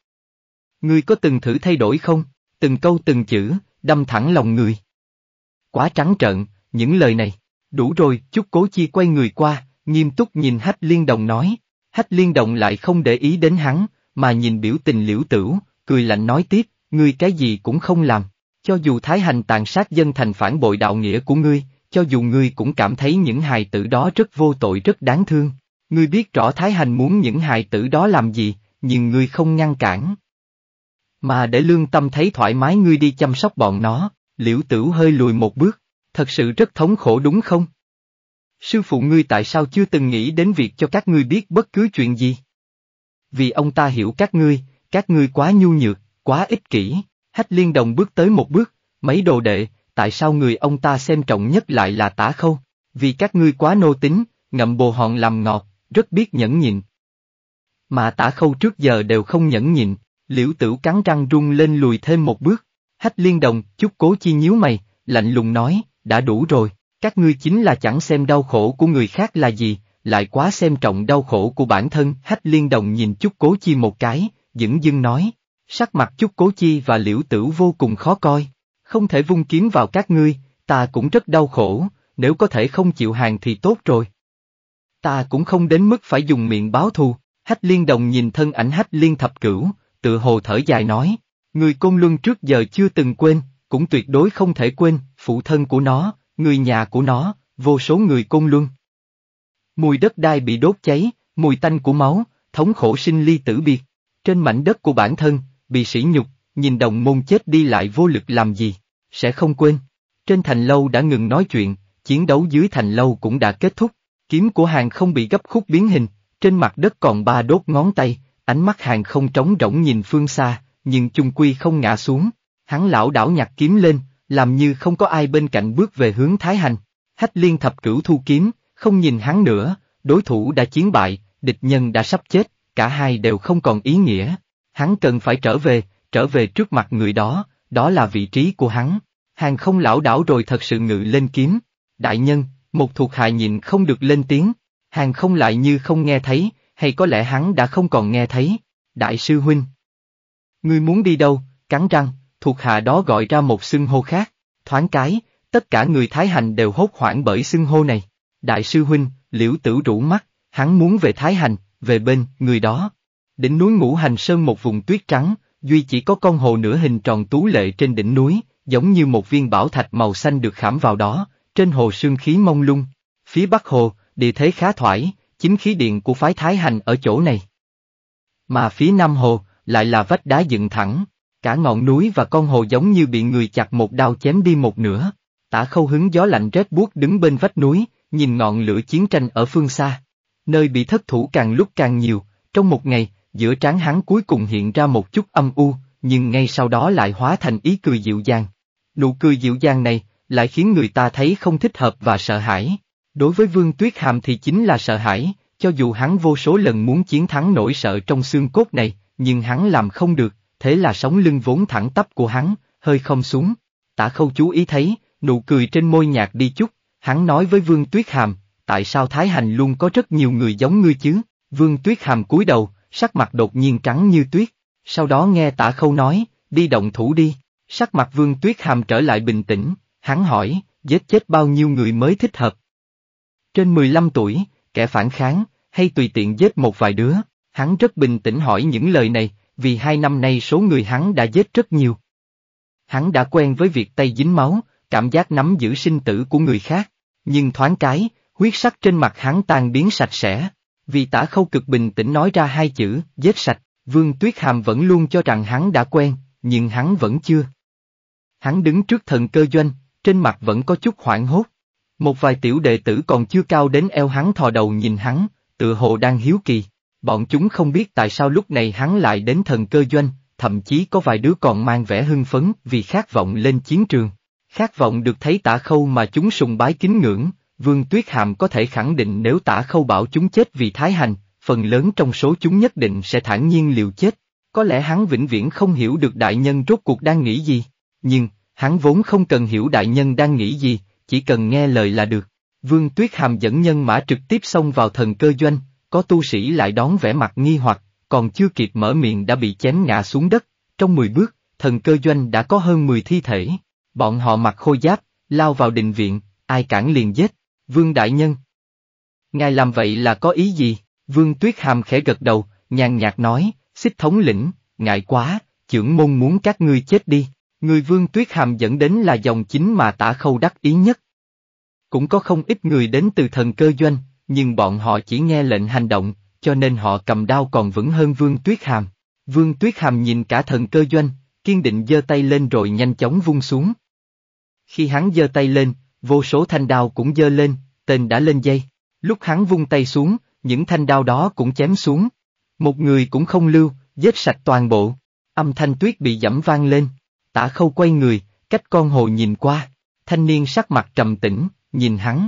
[SPEAKER 1] Ngươi có từng thử thay đổi không? Từng câu từng chữ, đâm thẳng lòng người. Quá trắng trợn, những lời này. Đủ rồi, chút cố chi quay người qua, nghiêm túc nhìn hách liên đồng nói. Hách liên đồng lại không để ý đến hắn, mà nhìn biểu tình liễu tửu, cười lạnh nói tiếp, ngươi cái gì cũng không làm. Cho dù Thái Hành tàn sát dân thành phản bội đạo nghĩa của ngươi, cho dù ngươi cũng cảm thấy những hài tử đó rất vô tội rất đáng thương. Ngươi biết rõ Thái Hành muốn những hài tử đó làm gì, nhưng ngươi không ngăn cản. Mà để lương tâm thấy thoải mái ngươi đi chăm sóc bọn nó, liễu tửu hơi lùi một bước, thật sự rất thống khổ đúng không? Sư phụ ngươi tại sao chưa từng nghĩ đến việc cho các ngươi biết bất cứ chuyện gì? Vì ông ta hiểu các ngươi, các ngươi quá nhu nhược, quá ích kỷ, hách liên đồng bước tới một bước, mấy đồ đệ, tại sao người ông ta xem trọng nhất lại là tả khâu? Vì các ngươi quá nô tính, ngậm bồ hòn làm ngọt, rất biết nhẫn nhịn. Mà tả khâu trước giờ đều không nhẫn nhịn, liễu tử cắn răng rung lên lùi thêm một bước. Hách liên đồng, chút cố chi nhíu mày, lạnh lùng nói, đã đủ rồi, các ngươi chính là chẳng xem đau khổ của người khác là gì, lại quá xem trọng đau khổ của bản thân. Hách liên đồng nhìn chút cố chi một cái, dững dưng nói, sắc mặt chút cố chi và liễu tử vô cùng khó coi, không thể vung kiếm vào các ngươi, ta cũng rất đau khổ, nếu có thể không chịu hàng thì tốt rồi. Ta cũng không đến mức phải dùng miệng báo thù, hách liên đồng nhìn thân ảnh hách liên thập cửu, tự hồ thở dài nói, người côn luân trước giờ chưa từng quên, cũng tuyệt đối không thể quên, phụ thân của nó, người nhà của nó, vô số người côn luân. Mùi đất đai bị đốt cháy, mùi tanh của máu, thống khổ sinh ly tử biệt. Trên mảnh đất của bản thân, bị sỉ nhục, nhìn đồng môn chết đi lại vô lực làm gì, sẽ không quên. Trên thành lâu đã ngừng nói chuyện, chiến đấu dưới thành lâu cũng đã kết thúc. Kiếm của hàng không bị gấp khúc biến hình, trên mặt đất còn ba đốt ngón tay, ánh mắt hàng không trống rỗng nhìn phương xa, nhưng chung quy không ngã xuống. Hắn lão đảo nhặt kiếm lên, làm như không có ai bên cạnh bước về hướng Thái Hành. Hách liên thập cửu thu kiếm, không nhìn hắn nữa, đối thủ đã chiến bại, địch nhân đã sắp chết, cả hai đều không còn ý nghĩa. Hắn cần phải trở về, trở về trước mặt người đó, đó là vị trí của hắn. Hàng không lão đảo rồi thật sự ngự lên kiếm. Đại nhân, một thuộc hạ nhìn không được lên tiếng. Hàng không lại như không nghe thấy, hay có lẽ hắn đã không còn nghe thấy. Đại sư huynh. Ngươi muốn đi đâu, cắn răng thuộc hạ đó gọi ra một xưng hô khác, thoáng cái, tất cả người Thái Hành đều hốt hoảng bởi xưng hô này. Đại sư huynh, liễu tử rủ mắt, hắn muốn về Thái Hành, về bên, người đó. Đỉnh núi Ngũ Hành Sơn một vùng tuyết trắng, duy chỉ có con hồ nửa hình tròn tú lệ trên đỉnh núi, giống như một viên bảo thạch màu xanh được khảm vào đó, trên hồ sương khí mông lung. Phía bắc hồ, địa thế khá thoải, chính khí điện của phái Thái Hành ở chỗ này. Mà phía nam hồ, lại là vách đá dựng thẳng, Cả ngọn núi và con hồ giống như bị người chặt một đao chém đi một nửa. Tả khâu hứng gió lạnh rét buốt đứng bên vách núi, nhìn ngọn lửa chiến tranh ở phương xa. Nơi bị thất thủ càng lúc càng nhiều, trong một ngày, giữa trán hắn cuối cùng hiện ra một chút âm u, nhưng ngay sau đó lại hóa thành ý cười dịu dàng. Nụ cười dịu dàng này, lại khiến người ta thấy không thích hợp và sợ hãi. Đối với Vương Tuyết Hàm thì chính là sợ hãi, cho dù hắn vô số lần muốn chiến thắng nỗi sợ trong xương cốt này, nhưng hắn làm không được, thế là sóng lưng vốn thẳng tắp của hắn, hơi không xuống. Tả khâu chú ý thấy, nụ cười trên môi nhạt đi chút, hắn nói với Vương Tuyết Hàm, tại sao Thái Hành luôn có rất nhiều người giống ngươi chứ? Vương Tuyết Hàm cúi đầu, sắc mặt đột nhiên trắng như tuyết, sau đó nghe tả khâu nói, đi động thủ đi, sắc mặt Vương Tuyết Hàm trở lại bình tĩnh, hắn hỏi, giết chết bao nhiêu người mới thích hợp? Trên 15 tuổi, kẻ phản kháng, hay tùy tiện giết một vài đứa, hắn rất bình tĩnh hỏi những lời này, vì hai năm nay số người hắn đã giết rất nhiều. Hắn đã quen với việc tay dính máu, cảm giác nắm giữ sinh tử của người khác, nhưng thoáng cái, huyết sắc trên mặt hắn tan biến sạch sẽ. Vì tả khâu cực bình tĩnh nói ra hai chữ, giết sạch, Vương Tuyết Hàm vẫn luôn cho rằng hắn đã quen, nhưng hắn vẫn chưa. Hắn đứng trước thần cơ doanh, trên mặt vẫn có chút hoảng hốt. Một vài tiểu đệ tử còn chưa cao đến eo hắn thò đầu nhìn hắn, tựa hồ đang hiếu kỳ. Bọn chúng không biết tại sao lúc này hắn lại đến thần cơ doanh, thậm chí có vài đứa còn mang vẻ hưng phấn vì khát vọng lên chiến trường. Khát vọng được thấy tả khâu mà chúng sùng bái kính ngưỡng, Vương Tuyết Hàm có thể khẳng định nếu tả khâu bảo chúng chết vì Thái Hành, phần lớn trong số chúng nhất định sẽ thản nhiên liều chết. Có lẽ hắn vĩnh viễn không hiểu được đại nhân rốt cuộc đang nghĩ gì, nhưng, hắn vốn không cần hiểu đại nhân đang nghĩ gì, chỉ cần nghe lời là được. Vương Tuyết Hàm dẫn nhân mã trực tiếp xông vào thần cơ doanh, có tu sĩ lại đón vẻ mặt nghi hoặc, còn chưa kịp mở miệng đã bị chém ngã xuống đất, trong 10 bước, thần cơ doanh đã có hơn 10 thi thể. Bọn họ mặc khôi giáp, lao vào đình viện, ai cản liền giết, vương đại nhân. Ngài làm vậy là có ý gì? Vương Tuyết Hàm khẽ gật đầu, nhàn nhạt nói, xích thống lĩnh, ngại quá, trưởng môn muốn các ngươi chết đi. Người Vương Tuyết Hàm dẫn đến là dòng chính mà tả khâu đắc ý nhất. Cũng có không ít người đến từ thần cơ doanh, nhưng bọn họ chỉ nghe lệnh hành động, cho nên họ cầm đao còn vững hơn Vương Tuyết Hàm. Vương Tuyết Hàm nhìn cả thần cơ doanh, kiên định giơ tay lên rồi nhanh chóng vung xuống. Khi hắn giơ tay lên, vô số thanh đao cũng giơ lên, tên đã lên dây. Lúc hắn vung tay xuống, những thanh đao đó cũng chém xuống. Một người cũng không lưu, giết sạch toàn bộ. Âm thanh tuyết bị dẫm vang lên. Tả khâu quay người, cách con hồ nhìn qua. Thanh niên sắc mặt trầm tĩnh, nhìn hắn.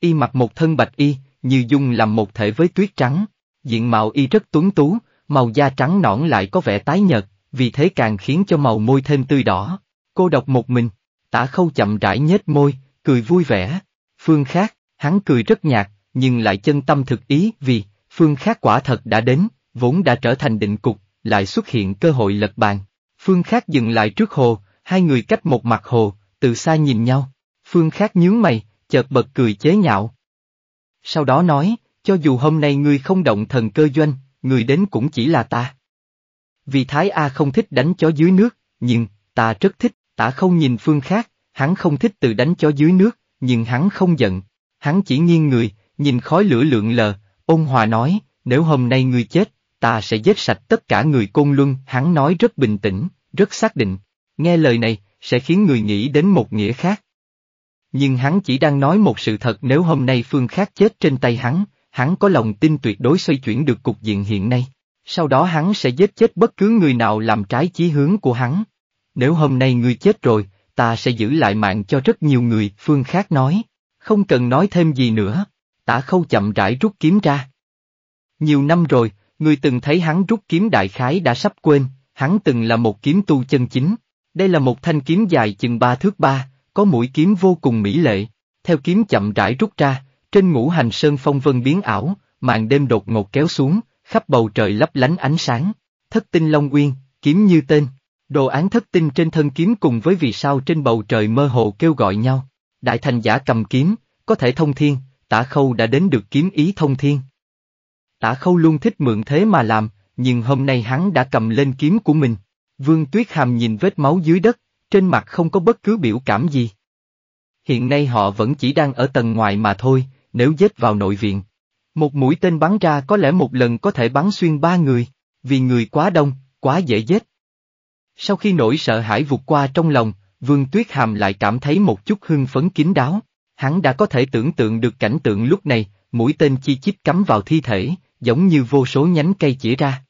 [SPEAKER 1] Y mặc một thân bạch y, như dung làm một thể với tuyết trắng. Diện mạo y rất tuấn tú, màu da trắng nõn lại có vẻ tái nhợt, vì thế càng khiến cho màu môi thêm tươi đỏ. Cô độc một mình, tả khâu chậm rãi nhếch môi, cười vui vẻ. Phương khác, hắn cười rất nhạt, nhưng lại chân tâm thực ý vì, phương khác quả thật đã đến, vốn đã trở thành định cục, lại xuất hiện cơ hội lật bàn. Phương khác dừng lại trước hồ, hai người cách một mặt hồ, từ xa nhìn nhau. Phương khác nhướng mày, chợt bật cười chế nhạo. Sau đó nói, cho dù hôm nay ngươi không động thần cơ doanh, người đến cũng chỉ là ta. Vì Thái A không thích đánh chó dưới nước, nhưng, ta rất thích, ta không nhìn phương khác, hắn không thích tự đánh chó dưới nước, nhưng hắn không giận. Hắn chỉ nghiêng người, nhìn khói lửa lượn lờ, ôn hòa nói, nếu hôm nay ngươi chết, ta sẽ giết sạch tất cả người côn luân. Hắn nói rất bình tĩnh, rất xác định. Nghe lời này, sẽ khiến người nghĩ đến một nghĩa khác. Nhưng hắn chỉ đang nói một sự thật nếu hôm nay phương khác chết trên tay hắn, hắn có lòng tin tuyệt đối xoay chuyển được cục diện hiện nay. Sau đó hắn sẽ giết chết bất cứ người nào làm trái chí hướng của hắn. Nếu hôm nay ngươi chết rồi, ta sẽ giữ lại mạng cho rất nhiều người, phương khác nói. Không cần nói thêm gì nữa. Tả khâu chậm rãi rút kiếm ra. Nhiều năm rồi, ngươi từng thấy hắn rút kiếm đại khái đã sắp quên, hắn từng là một kiếm tu chân chính. Đây là một thanh kiếm dài chừng ba thước ba, có mũi kiếm vô cùng mỹ lệ, theo kiếm chậm rãi rút ra, trên ngũ hành sơn phong vân biến ảo, màn đêm đột ngột kéo xuống, khắp bầu trời lấp lánh ánh sáng. Thất tinh Long Uyên, kiếm như tên, đồ án thất tinh trên thân kiếm cùng với vì sao trên bầu trời mơ hồ kêu gọi nhau. Đại thành giả cầm kiếm, có thể thông thiên, tả khâu đã đến được kiếm ý thông thiên. Tả khâu luôn thích mượn thế mà làm, nhưng hôm nay hắn đã cầm lên kiếm của mình. Vương Tuyết Hàm nhìn vết máu dưới đất, trên mặt không có bất cứ biểu cảm gì. Hiện nay họ vẫn chỉ đang ở tầng ngoài mà thôi, nếu dết vào nội viện. Một mũi tên bắn ra có lẽ một lần có thể bắn xuyên ba người, vì người quá đông, quá dễ dết. Sau khi nỗi sợ hãi vụt qua trong lòng, Vương Tuyết Hàm lại cảm thấy một chút hưng phấn kín đáo. Hắn đã có thể tưởng tượng được cảnh tượng lúc này, mũi tên chi chít cắm vào thi thể, giống như vô số nhánh cây chỉ ra.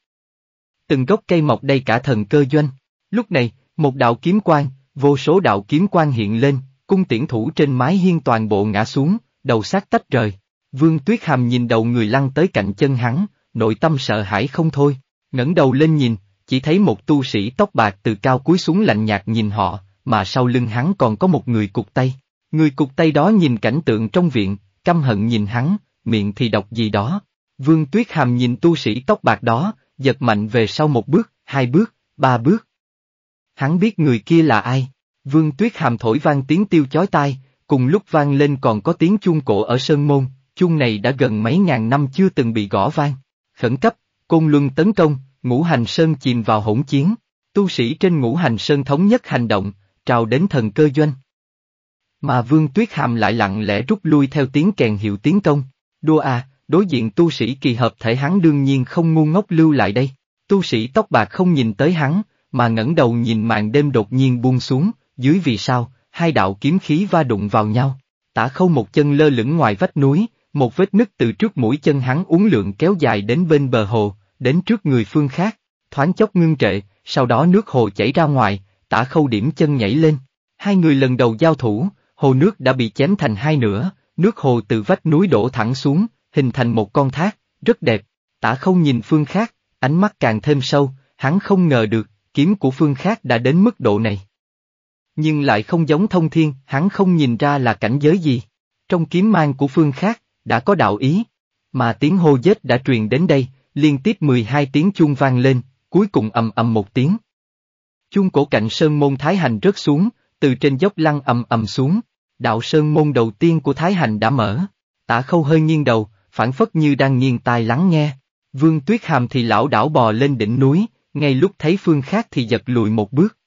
[SPEAKER 1] Từng gốc cây mọc đầy cả thần cơ doanh. Lúc này, một đạo kiếm quang, vô số đạo kiếm quang hiện lên, cung tiễn thủ trên mái hiên toàn bộ ngã xuống, đầu xác tách rời. Vương Tuyết Hàm nhìn đầu người lăn tới cạnh chân hắn, nội tâm sợ hãi không thôi, ngẩng đầu lên nhìn, chỉ thấy một tu sĩ tóc bạc từ cao cúi xuống lạnh nhạt nhìn họ, mà sau lưng hắn còn có một người cục tay. Người cục tay đó nhìn cảnh tượng trong viện, căm hận nhìn hắn, miệng thì đọc gì đó. Vương Tuyết Hàm nhìn tu sĩ tóc bạc đó, giật mạnh về sau một bước, hai bước, ba bước, hắn biết người kia là ai. Vương Tuyết Hàm thổi vang tiếng tiêu chói tai, cùng lúc vang lên còn có tiếng chuông cổ ở Sơn Môn, chuông này đã gần mấy ngàn năm chưa từng bị gõ vang. Khẩn cấp, Côn Luân tấn công, Ngũ Hành Sơn chìm vào hỗn chiến, tu sĩ trên Ngũ Hành Sơn thống nhất hành động, trào đến thần cơ doanh. Mà Vương Tuyết Hàm lại lặng lẽ rút lui theo tiếng kèn hiệu tiến công, đua à, đối diện tu sĩ kỳ hợp thể hắn đương nhiên không ngu ngốc lưu lại đây, tu sĩ tóc bạc không nhìn tới hắn, mà ngẩng đầu nhìn màn đêm đột nhiên buông xuống, dưới vì sao, hai đạo kiếm khí va đụng vào nhau. Tả khâu một chân lơ lửng ngoài vách núi, một vết nứt từ trước mũi chân hắn uống lượng kéo dài đến bên bờ hồ, đến trước người phương khác, thoáng chốc ngưng trệ, sau đó nước hồ chảy ra ngoài, tả khâu điểm chân nhảy lên. Hai người lần đầu giao thủ, hồ nước đã bị chém thành hai nửa, nước hồ từ vách núi đổ thẳng xuống, hình thành một con thác, rất đẹp. Tả khâu nhìn phương khác, ánh mắt càng thêm sâu, hắn không ngờ được, kiếm của phương khác đã đến mức độ này. Nhưng lại không giống thông thiên, hắn không nhìn ra là cảnh giới gì. Trong kiếm mang của phương khác, đã có đạo ý. Mà tiếng hô dết đã truyền đến đây, liên tiếp 12 tiếng chuông vang lên, cuối cùng ầm ầm một tiếng. Chuông cổ cạnh Sơn Môn Thái Hành rớt xuống, từ trên dốc lăn ầm ầm xuống. Đạo Sơn Môn đầu tiên của Thái Hành đã mở. Tả khâu hơi nghiêng đầu, phản phất như đang nghiêng tai lắng nghe. Vương Tuyết Hàm thì lão đảo bò lên đỉnh núi, ngay lúc thấy phương khác thì giật lùi một bước.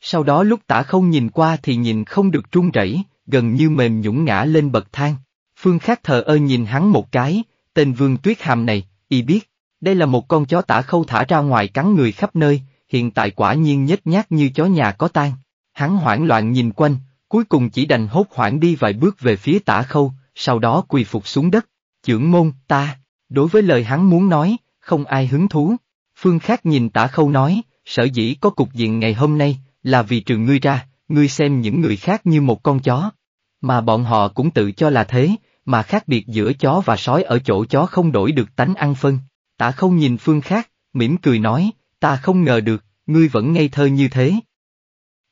[SPEAKER 1] Sau đó lúc tả không nhìn qua thì nhìn không được trung rẩy, gần như mềm nhũng ngã lên bậc thang. Phương khác thờ ơ nhìn hắn một cái, tên vương tuyết hàm này, y biết, đây là một con chó tả khâu thả ra ngoài cắn người khắp nơi, hiện tại quả nhiên nhếch nhác như chó nhà có tan. Hắn hoảng loạn nhìn quanh, cuối cùng chỉ đành hốt hoảng đi vài bước về phía tả khâu, sau đó quỳ phục xuống đất. Chưởng môn, ta, đối với lời hắn muốn nói, không ai hứng thú. Phương Khác nhìn tả khâu nói, sở dĩ có cục diện ngày hôm nay, là vì trừ ngươi ra, ngươi xem những người khác như một con chó. Mà bọn họ cũng tự cho là thế, mà khác biệt giữa chó và sói ở chỗ chó không đổi được tánh ăn phân. Tả khâu nhìn Phương Khác, mỉm cười nói, ta không ngờ được, ngươi vẫn ngây thơ như thế.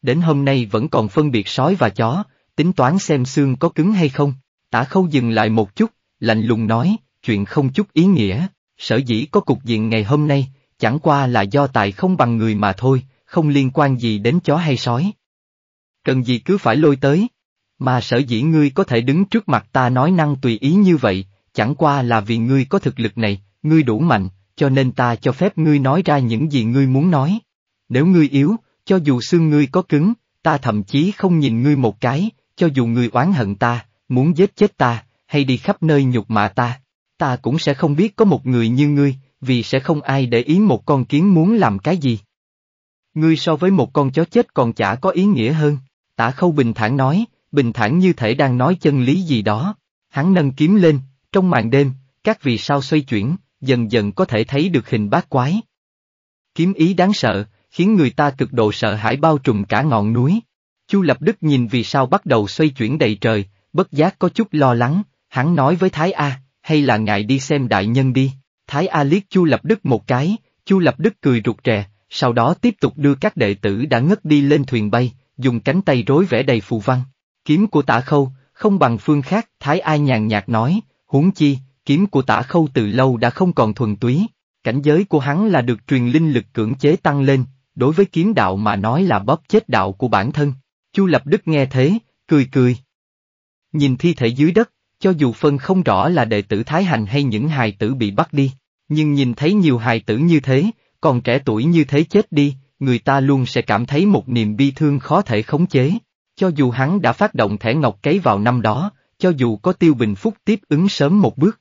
[SPEAKER 1] Đến hôm nay vẫn còn phân biệt sói và chó, tính toán xem xương có cứng hay không. Tả khâu dừng lại một chút, lạnh lùng nói, chuyện không chút ý nghĩa, sở dĩ có cục diện ngày hôm nay, chẳng qua là do tài không bằng người mà thôi, không liên quan gì đến chó hay sói. Cần gì cứ phải lôi tới. Mà sở dĩ ngươi có thể đứng trước mặt ta nói năng tùy ý như vậy, chẳng qua là vì ngươi có thực lực này, ngươi đủ mạnh, cho nên ta cho phép ngươi nói ra những gì ngươi muốn nói. Nếu ngươi yếu, cho dù xương ngươi có cứng, ta thậm chí không nhìn ngươi một cái, cho dù ngươi oán hận ta, muốn giết chết ta, hay đi khắp nơi nhục mạ ta, ta cũng sẽ không biết có một người như ngươi, vì sẽ không ai để ý một con kiến muốn làm cái gì. Ngươi so với một con chó chết còn chả có ý nghĩa hơn, tả khâu bình thản nói, bình thản như thể đang nói chân lý gì đó. Hắn nâng kiếm lên, trong màn đêm, các vì sao xoay chuyển, dần dần có thể thấy được hình bát quái. Kiếm ý đáng sợ, khiến người ta cực độ sợ hãi bao trùm cả ngọn núi. Chu Lập Đức nhìn vì sao bắt đầu xoay chuyển đầy trời, bất giác có chút lo lắng, hắn nói với Thái A, hay là ngài đi xem đại nhân đi. Thái A liếc Chu Lập Đức một cái, Chu Lập Đức cười rụt rè, sau đó tiếp tục đưa các đệ tử đã ngất đi lên thuyền bay, dùng cánh tay rối vẽ đầy phù văn. Kiếm của tả khâu, không bằng phương khác, Thái A nhàn nhạt nói, huống chi, kiếm của tả khâu từ lâu đã không còn thuần túy, cảnh giới của hắn là được truyền linh lực cưỡng chế tăng lên, đối với kiếm đạo mà nói là bóp chết đạo của bản thân. Chu Lập Đức nghe thế, cười cười. Nhìn thi thể dưới đất, cho dù phân không rõ là đệ tử Thái Hành hay những hài tử bị bắt đi, nhưng nhìn thấy nhiều hài tử như thế, còn trẻ tuổi như thế chết đi, người ta luôn sẽ cảm thấy một niềm bi thương khó thể khống chế. Cho dù hắn đã phát động thẻ ngọc cấy vào năm đó, cho dù có Tiêu Bình Phúc tiếp ứng sớm một bước.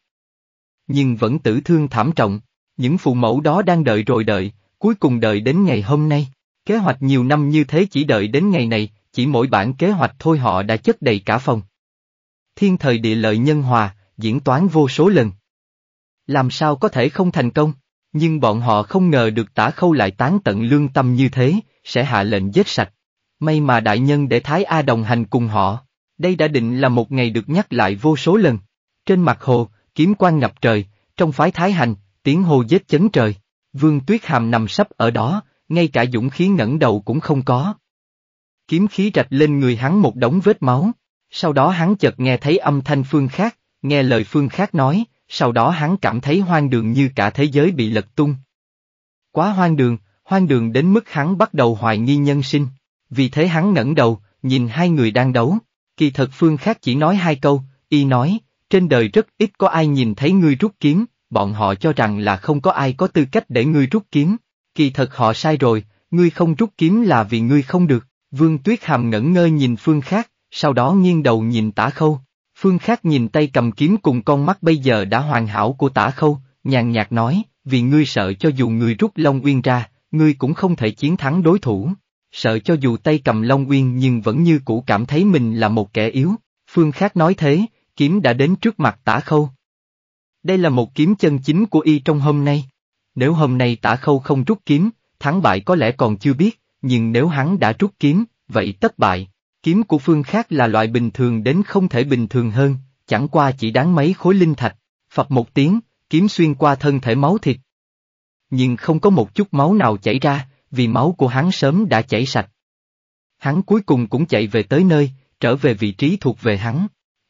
[SPEAKER 1] Nhưng vẫn tử thương thảm trọng, những phụ mẫu đó đang đợi rồi đợi, cuối cùng đợi đến ngày hôm nay. Kế hoạch nhiều năm như thế chỉ đợi đến ngày này, chỉ mỗi bản kế hoạch thôi họ đã chất đầy cả phòng. Thiên thời địa lợi nhân hòa, diễn toán vô số lần. Làm sao có thể không thành công? Nhưng bọn họ không ngờ được tả khâu lại tán tận lương tâm như thế, sẽ hạ lệnh giết sạch. May mà đại nhân để Thái A đồng hành cùng họ. Đây đã định là một ngày được nhắc lại vô số lần. Trên mặt hồ, kiếm quan ngập trời, trong phái Thái Hành, tiếng hồ giết chấn trời. Vương Tuyết Hàm nằm sấp ở đó, ngay cả dũng khí ngẩng đầu cũng không có. Kiếm khí rạch lên người hắn một đống vết máu. Sau đó hắn chợt nghe thấy âm thanh phương khác, nghe lời phương khác nói, sau đó hắn cảm thấy hoang đường như cả thế giới bị lật tung. Quá hoang đường, hoang đường đến mức hắn bắt đầu hoài nghi nhân sinh, vì thế hắn ngẩng đầu, nhìn hai người đang đấu, kỳ thật phương khác chỉ nói hai câu, y nói, trên đời rất ít có ai nhìn thấy ngươi rút kiếm, bọn họ cho rằng là không có ai có tư cách để ngươi rút kiếm, kỳ thật họ sai rồi, ngươi không rút kiếm là vì ngươi không được, vương tuyết hàm ngẩn ngơ nhìn phương khác, sau đó nghiêng đầu nhìn tả khâu. Phương Khác nhìn tay cầm kiếm cùng con mắt bây giờ đã hoàn hảo của tả khâu, nhàn nhạt nói, vì ngươi sợ cho dù người rút Long Uyên ra, ngươi cũng không thể chiến thắng đối thủ. Sợ cho dù tay cầm Long Uyên nhưng vẫn như cũ cảm thấy mình là một kẻ yếu. Phương Khác nói thế, kiếm đã đến trước mặt tả khâu. Đây là một kiếm chân chính của y trong hôm nay. Nếu hôm nay tả khâu không rút kiếm, thắng bại có lẽ còn chưa biết, nhưng nếu hắn đã rút kiếm, vậy tất bại. Kiếm của phương khác là loại bình thường đến không thể bình thường hơn, chẳng qua chỉ đáng mấy khối linh thạch, phập một tiếng, kiếm xuyên qua thân thể máu thịt. Nhưng không có một chút máu nào chảy ra, vì máu của hắn sớm đã chảy sạch. Hắn cuối cùng cũng chạy về tới nơi, trở về vị trí thuộc về hắn.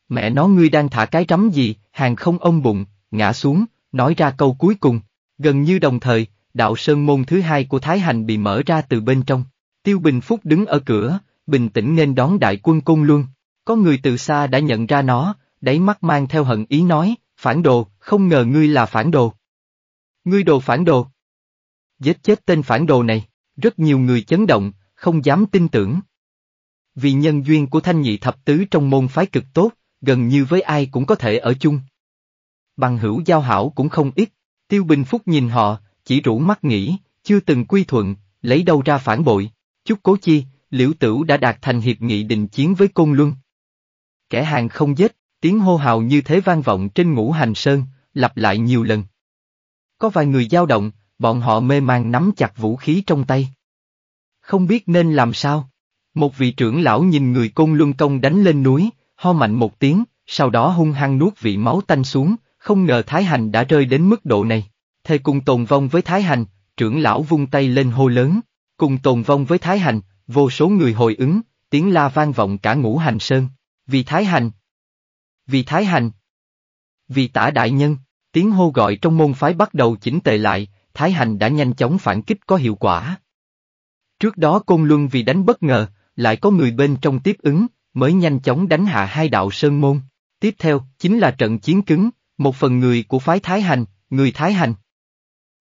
[SPEAKER 1] Mẹ nó ngươi đang thả cái rắm gì, hàng không ông bụng, ngã xuống, nói ra câu cuối cùng. Gần như đồng thời, đạo sơn môn thứ hai của Thái Hành bị mở ra từ bên trong. Tiêu Bình Phúc đứng ở cửa, bình tĩnh nên đón đại quân cung luôn. Có người từ xa đã nhận ra nó, đáy mắt mang theo hận ý nói, phản đồ, không ngờ ngươi là phản đồ. Ngươi đồ phản đồ. Giết chết tên phản đồ này, rất nhiều người chấn động, không dám tin tưởng. Vì nhân duyên của thanh nhị thập tứ trong môn phái cực tốt, gần như với ai cũng có thể ở chung. Bằng hữu giao hảo cũng không ít, Tiêu Bình Phúc nhìn họ, chỉ rủ mắt nghĩ, chưa từng quy thuận, lấy đâu ra phản bội. Chúc Cố Chi, Liễu Tửu đã đạt thành hiệp nghị đình chiến với Côn Luân. Kẻ hàng không giết, tiếng hô hào như thế vang vọng trên ngũ hành sơn, lặp lại nhiều lần. Có vài người dao động, bọn họ mê man nắm chặt vũ khí trong tay. Không biết nên làm sao. Một vị trưởng lão nhìn người Côn Luân Công đánh lên núi, ho mạnh một tiếng, sau đó hung hăng nuốt vị máu tanh xuống, không ngờ Thái Hành đã rơi đến mức độ này. Thề cùng tồn vong với Thái Hành, trưởng lão vung tay lên hô lớn, cùng tồn vong với Thái Hành, vô số người hồi ứng, tiếng la vang vọng cả ngũ hành sơn. Vì Thái Hành! Vì Thái Hành! Vì tả đại nhân, tiếng hô gọi trong môn phái bắt đầu chỉnh tề lại, Thái Hành đã nhanh chóng phản kích có hiệu quả. Trước đó Côn Luân vì đánh bất ngờ, lại có người bên trong tiếp ứng, mới nhanh chóng đánh hạ hai đạo sơn môn. Tiếp theo, chính là trận chiến cứng, một phần người của phái Thái Hành, người Thái Hành.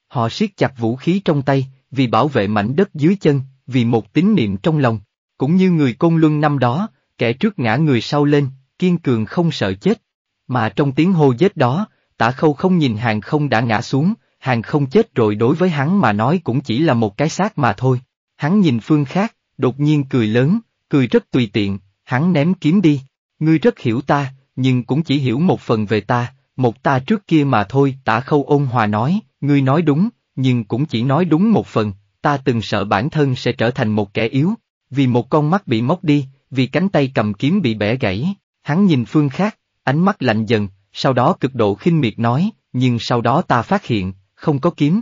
[SPEAKER 1] Họ siết chặt vũ khí trong tay, vì bảo vệ mảnh đất dưới chân, vì một tín niệm trong lòng, cũng như người côn luân năm đó, kẻ trước ngã người sau lên, kiên cường không sợ chết. Mà trong tiếng hô chết đó, tả khâu không nhìn hàng không đã ngã xuống, hàng không chết rồi đối với hắn mà nói cũng chỉ là một cái xác mà thôi. Hắn nhìn phương khác, đột nhiên cười lớn, cười rất tùy tiện, hắn ném kiếm đi. Ngươi rất hiểu ta, nhưng cũng chỉ hiểu một phần về ta, một ta trước kia mà thôi. Tả khâu ôn hòa nói, ngươi nói đúng, nhưng cũng chỉ nói đúng một phần, ta từng sợ bản thân sẽ trở thành một kẻ yếu, vì một con mắt bị móc đi, vì cánh tay cầm kiếm bị bẻ gãy, hắn nhìn phương khác, ánh mắt lạnh dần, sau đó cực độ khinh miệt nói, nhưng sau đó ta phát hiện, không có kiếm.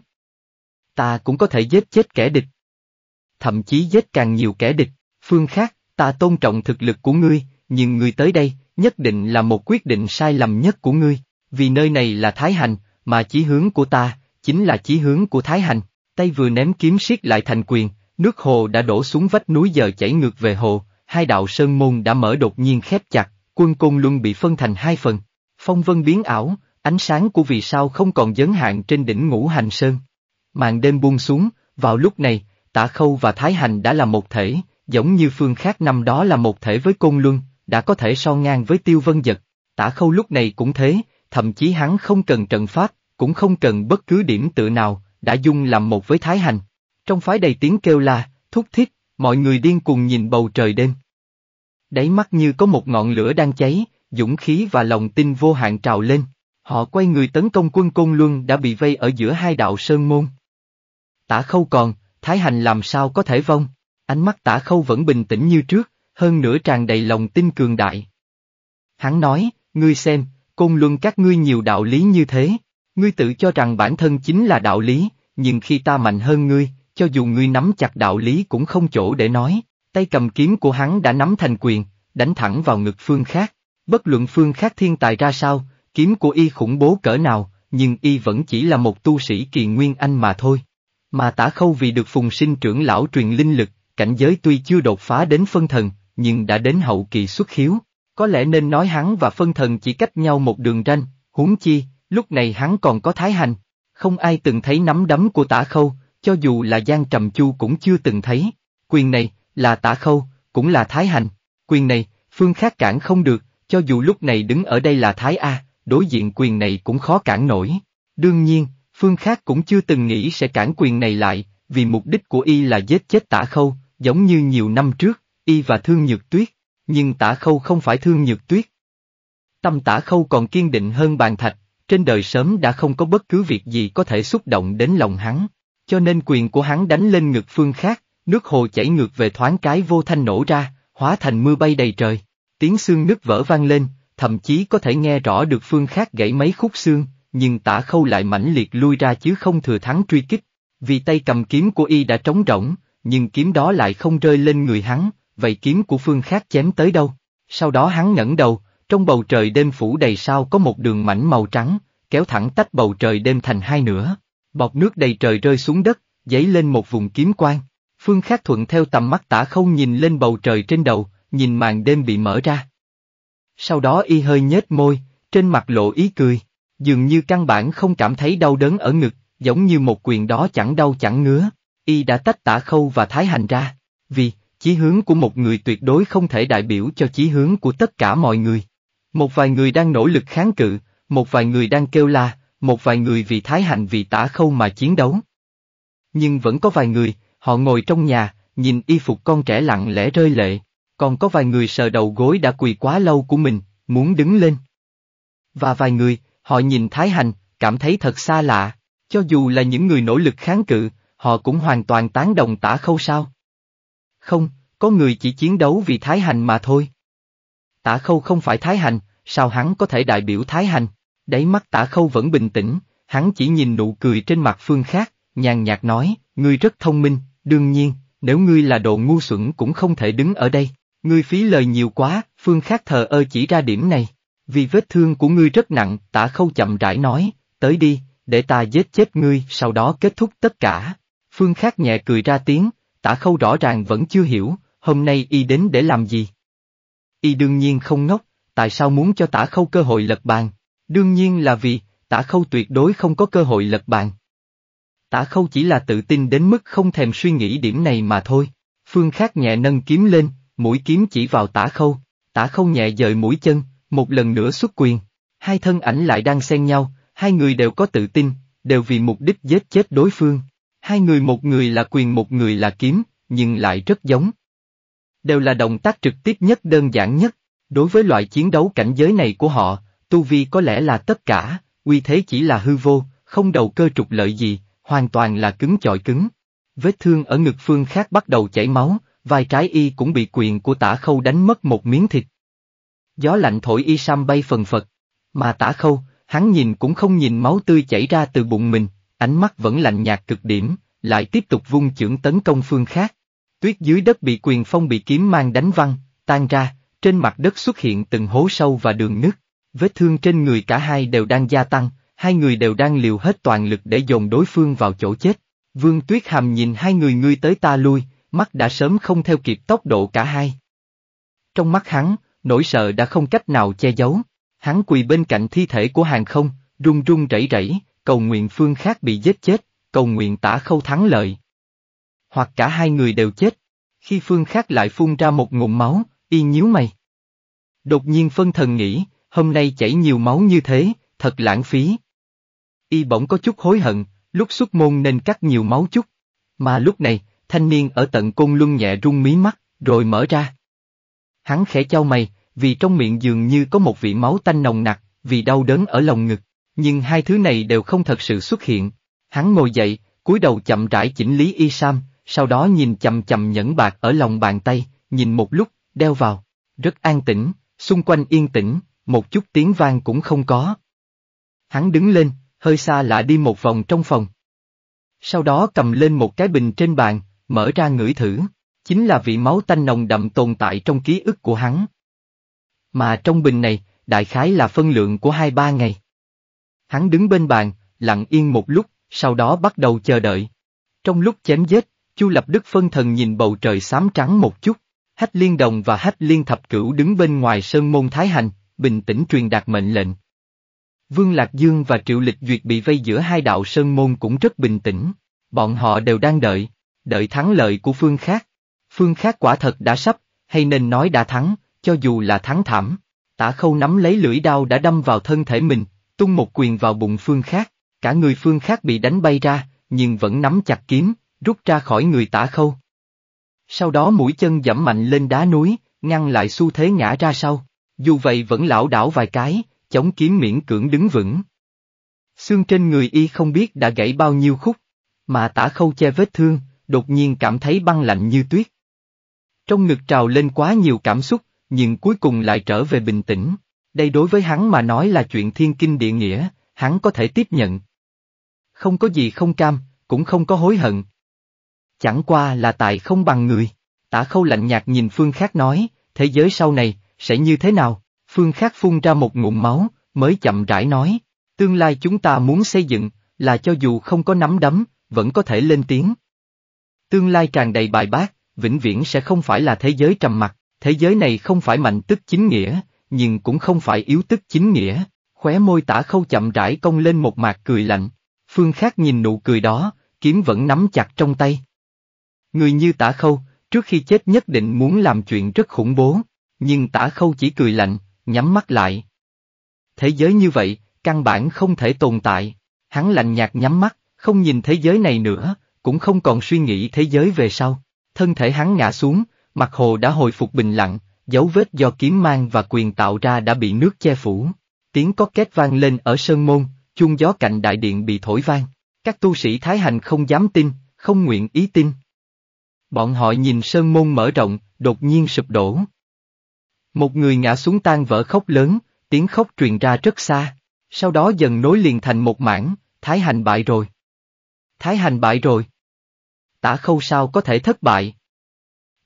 [SPEAKER 1] Ta cũng có thể giết chết kẻ địch. Thậm chí giết càng nhiều kẻ địch, phương khác, ta tôn trọng thực lực của ngươi, nhưng ngươi tới đây, nhất định là một quyết định sai lầm nhất của ngươi, vì nơi này là Thái Hành, mà chí hướng của ta, chính là chí hướng của Thái Hành tay vừa ném kiếm siết lại thành quyền, nước hồ đã đổ xuống vách núi giờ chảy ngược về hồ, hai đạo sơn môn đã mở đột nhiên khép chặt, quân côn luân bị phân thành hai phần. Phong vân biến ảo, ánh sáng của vì sao không còn giới hạn trên đỉnh ngũ hành sơn. Màn đêm buông xuống, vào lúc này, tả khâu và thái hành đã là một thể, giống như phương khác năm đó là một thể với côn luân, đã có thể so ngang với tiêu vân giật. Tả khâu lúc này cũng thế, thậm chí hắn không cần trận pháp, cũng không cần bất cứ điểm tựa nào, đã dung làm một với Thái Hành. Trong phái đầy tiếng kêu la, thúc thiết, mọi người điên cuồng nhìn bầu trời đêm. Đáy mắt như có một ngọn lửa đang cháy, dũng khí và lòng tin vô hạn trào lên. Họ quay người tấn công quân Côn Luân đã bị vây ở giữa hai đạo sơn môn. Tả khâu còn, Thái Hành làm sao có thể vong? Ánh mắt tả khâu vẫn bình tĩnh như trước, hơn nữa tràn đầy lòng tin cường đại. Hắn nói, ngươi xem, Côn Luân các ngươi nhiều đạo lý như thế, Ngươi tự cho rằng bản thân chính là đạo lý, nhưng khi ta mạnh hơn ngươi, cho dù ngươi nắm chặt đạo lý cũng không chỗ để nói, tay cầm kiếm của hắn đã nắm thành quyền, đánh thẳng vào ngực phương khác. Bất luận phương khác thiên tài ra sao, kiếm của y khủng bố cỡ nào, nhưng y vẫn chỉ là một tu sĩ kỳ nguyên anh mà thôi. Mà tả khâu vì được phùng sinh trưởng lão truyền linh lực, cảnh giới tuy chưa đột phá đến phân thần, nhưng đã đến hậu kỳ xuất hiếu. Có lẽ nên nói hắn và phân thần chỉ cách nhau một đường ranh, huống chi, Lúc này hắn còn có thái hành, không ai từng thấy nắm đấm của tả khâu, cho dù là Giang Trầm Chu cũng chưa từng thấy. Quyền này, là tả khâu, cũng là thái hành. Quyền này, phương khác cản không được, cho dù lúc này đứng ở đây là thái A, đối diện quyền này cũng khó cản nổi. Đương nhiên, phương khác cũng chưa từng nghĩ sẽ cản quyền này lại, vì mục đích của y là giết chết tả khâu, giống như nhiều năm trước, y và thương nhược tuyết, nhưng tả khâu không phải thương nhược tuyết. Tâm tả khâu còn kiên định hơn bàn thạch, trên đời sớm đã không có bất cứ việc gì có thể xúc động đến lòng hắn, cho nên quyền của hắn đánh lên ngực phương khác, nước hồ chảy ngược về thoáng cái vô thanh nổ ra, hóa thành mưa bay đầy trời. Tiếng xương nứt vỡ vang lên, thậm chí có thể nghe rõ được phương khác gãy mấy khúc xương, nhưng tả khâu lại mãnh liệt lui ra chứ không thừa thắng truy kích, vì tay cầm kiếm của y đã trống rỗng, nhưng kiếm đó lại không rơi lên người hắn, vậy kiếm của phương khác chém tới đâu. Sau đó hắn ngẩng đầu, trong bầu trời đêm phủ đầy sao có một đường mảnh màu trắng, kéo thẳng tách bầu trời đêm thành hai nửa. Bọt nước đầy trời rơi xuống đất, dấy lên một vùng kiếm quang. Phương Khác thuận theo tầm mắt tả không nhìn lên bầu trời trên đầu, nhìn màn đêm bị mở ra. Sau đó y hơi nhếch môi, trên mặt lộ ý cười, dường như căn bản không cảm thấy đau đớn ở ngực, giống như một quyền đó chẳng đau chẳng ngứa, y đã tách tả khâu và thái hành ra, vì, chí hướng của một người tuyệt đối không thể đại biểu cho chí hướng của tất cả mọi người. Một vài người đang nỗ lực kháng cự, một vài người đang kêu la, một vài người vì thái Hành vì tả khâu mà chiến đấu. Nhưng vẫn có vài người, họ ngồi trong nhà, nhìn y phục con trẻ lặng lẽ rơi lệ, còn có vài người sờ đầu gối đã quỳ quá lâu của mình, muốn đứng lên. Và vài người, họ nhìn thái hành, cảm thấy thật xa lạ, cho dù là những người nỗ lực kháng cự, họ cũng hoàn toàn tán đồng tả khâu sao. Không, có người chỉ chiến đấu vì thái hành mà thôi. Tả Khâu không phải Thái Hành, sao hắn có thể đại biểu Thái Hành? Đấy mắt Tả Khâu vẫn bình tĩnh, hắn chỉ nhìn nụ cười trên mặt phương khác, nhàn nhạt nói, ngươi rất thông minh, đương nhiên, nếu ngươi là đồ ngu xuẩn cũng không thể đứng ở đây. Ngươi phí lời nhiều quá, phương khác thờ ơ chỉ ra điểm này. Vì vết thương của ngươi rất nặng, tả khâu chậm rãi nói, tới đi, để ta giết chết ngươi, sau đó kết thúc tất cả. Phương khác nhẹ cười ra tiếng, tả khâu rõ ràng vẫn chưa hiểu, hôm nay y đến để làm gì. Y đương nhiên không ngốc, tại sao muốn cho tả khâu cơ hội lật bàn? Đương nhiên là vì, tả khâu tuyệt đối không có cơ hội lật bàn. Tả khâu chỉ là tự tin đến mức không thèm suy nghĩ điểm này mà thôi. Phương Khác nhẹ nâng kiếm lên, mũi kiếm chỉ vào tả khâu, tả khâu nhẹ dời mũi chân, một lần nữa xuất quyền. Hai thân ảnh lại đang xen nhau, hai người đều có tự tin, đều vì mục đích giết chết đối phương. Hai người một người là quyền một người là kiếm, nhưng lại rất giống. Đều là động tác trực tiếp nhất đơn giản nhất. Đối với loại chiến đấu cảnh giới này của họ, tu vi có lẽ là tất cả, uy thế chỉ là hư vô, không đầu cơ trục lợi gì, hoàn toàn là cứng chọi cứng. Vết thương ở ngực phương khác bắt đầu chảy máu, vai trái y cũng bị quyền của tả khâu đánh mất một miếng thịt. Gió lạnh thổi y sam bay phần phật, mà tả khâu, hắn nhìn cũng không nhìn máu tươi chảy ra từ bụng mình, ánh mắt vẫn lạnh nhạt cực điểm, lại tiếp tục vung chưởng tấn công phương khác. Tuyết dưới đất bị quyền phong bị kiếm mang đánh văng, tan ra, trên mặt đất xuất hiện từng hố sâu và đường nứt. Vết thương trên người cả hai đều đang gia tăng, hai người đều đang liều hết toàn lực để dồn đối phương vào chỗ chết. Vương Tuyết Hàm nhìn hai người ngươi tới ta lui, mắt đã sớm không theo kịp tốc độ cả hai. Trong mắt hắn, nỗi sợ đã không cách nào che giấu. Hắn quỳ bên cạnh thi thể của hàng không, run run rẩy rẩy, cầu nguyện phương khác bị giết chết, cầu nguyện tả khâu thắng lợi hoặc cả hai người đều chết. Khi phương khác lại phun ra một ngụm máu, y nhíu mày. Đột nhiên phân thần nghĩ, hôm nay chảy nhiều máu như thế, thật lãng phí. Y bỗng có chút hối hận, lúc xuất môn nên cắt nhiều máu chút. Mà lúc này, thanh niên ở tận côn luân nhẹ rung mí mắt, rồi mở ra. Hắn khẽ trao mày, vì trong miệng dường như có một vị máu tanh nồng nặc, vì đau đớn ở lồng ngực, nhưng hai thứ này đều không thật sự xuất hiện. Hắn ngồi dậy, cúi đầu chậm rãi chỉnh lý y sam, sau đó nhìn chầm chầm nhẫn bạc ở lòng bàn tay, nhìn một lúc, đeo vào. Rất an tĩnh, xung quanh yên tĩnh, một chút tiếng vang cũng không có. Hắn đứng lên, hơi xa lạ đi một vòng trong phòng. Sau đó cầm lên một cái bình trên bàn, mở ra ngửi thử, chính là vị máu tanh nồng đậm tồn tại trong ký ức của hắn. Mà trong bình này, đại khái là phân lượng của hai ba ngày. Hắn đứng bên bàn, lặng yên một lúc, sau đó bắt đầu chờ đợi. Trong lúc chém giết, Chu Lập Đức phân thần nhìn bầu trời xám trắng một chút, Hách Liên Đồng và Hách Liên Thập Cửu đứng bên ngoài sơn môn Thái Hành, bình tĩnh truyền đạt mệnh lệnh. Vương Lạc Dương và Triệu Lịch Duyệt bị vây giữa hai đạo sơn môn cũng rất bình tĩnh, bọn họ đều đang đợi, đợi thắng lợi của phương khác. Phương khác quả thật đã sắp, hay nên nói đã thắng, cho dù là thắng thảm. Tả khâu nắm lấy lưỡi đao đã đâm vào thân thể mình, tung một quyền vào bụng phương khác, cả người phương khác bị đánh bay ra, nhưng vẫn nắm chặt kiếm, rút ra khỏi người tả khâu. Sau đó mũi chân dẫm mạnh lên đá núi, ngăn lại xu thế ngã ra sau, dù vậy vẫn lão đảo vài cái, chống kiếm miễn cưỡng đứng vững. Xương trên người y không biết đã gãy bao nhiêu khúc, mà tả khâu che vết thương, đột nhiên cảm thấy băng lạnh như tuyết. Trong ngực trào lên quá nhiều cảm xúc, nhưng cuối cùng lại trở về bình tĩnh. Đây đối với hắn mà nói là chuyện thiên kinh địa nghĩa, hắn có thể tiếp nhận. Không có gì không cam, cũng không có hối hận, chẳng qua là tài không bằng người. Tả khâu lạnh nhạt nhìn phương khác nói, thế giới sau này, sẽ như thế nào? Phương khác phun ra một ngụm máu, mới chậm rãi nói, tương lai chúng ta muốn xây dựng, là cho dù không có nắm đấm, vẫn có thể lên tiếng. Tương lai tràn đầy bài bác, vĩnh viễn sẽ không phải là thế giới trầm mặc, thế giới này không phải mạnh tức chính nghĩa, nhưng cũng không phải yếu tức chính nghĩa. Khóe môi tả khâu chậm rãi cong lên một mạc cười lạnh. Phương khác nhìn nụ cười đó, kiếm vẫn nắm chặt trong tay. Người như tả khâu, trước khi chết nhất định muốn làm chuyện rất khủng bố, nhưng tả khâu chỉ cười lạnh, nhắm mắt lại. Thế giới như vậy, căn bản không thể tồn tại, hắn lạnh nhạt nhắm mắt, không nhìn thế giới này nữa, cũng không còn suy nghĩ thế giới về sau. Thân thể hắn ngã xuống, mặt hồ đã hồi phục bình lặng, dấu vết do kiếm mang và quyền tạo ra đã bị nước che phủ. Tiếng có két vang lên ở sơn môn, chuông gió cạnh đại điện bị thổi vang. Các tu sĩ Thái Hành không dám tin, không nguyện ý tin. Bọn họ nhìn sơn môn mở rộng, đột nhiên sụp đổ. Một người ngã xuống tan vỡ khóc lớn, tiếng khóc truyền ra rất xa, sau đó dần nối liền thành một mảng, Thái Hành bại rồi. Thái Hành bại rồi. Tả khâu sao có thể thất bại?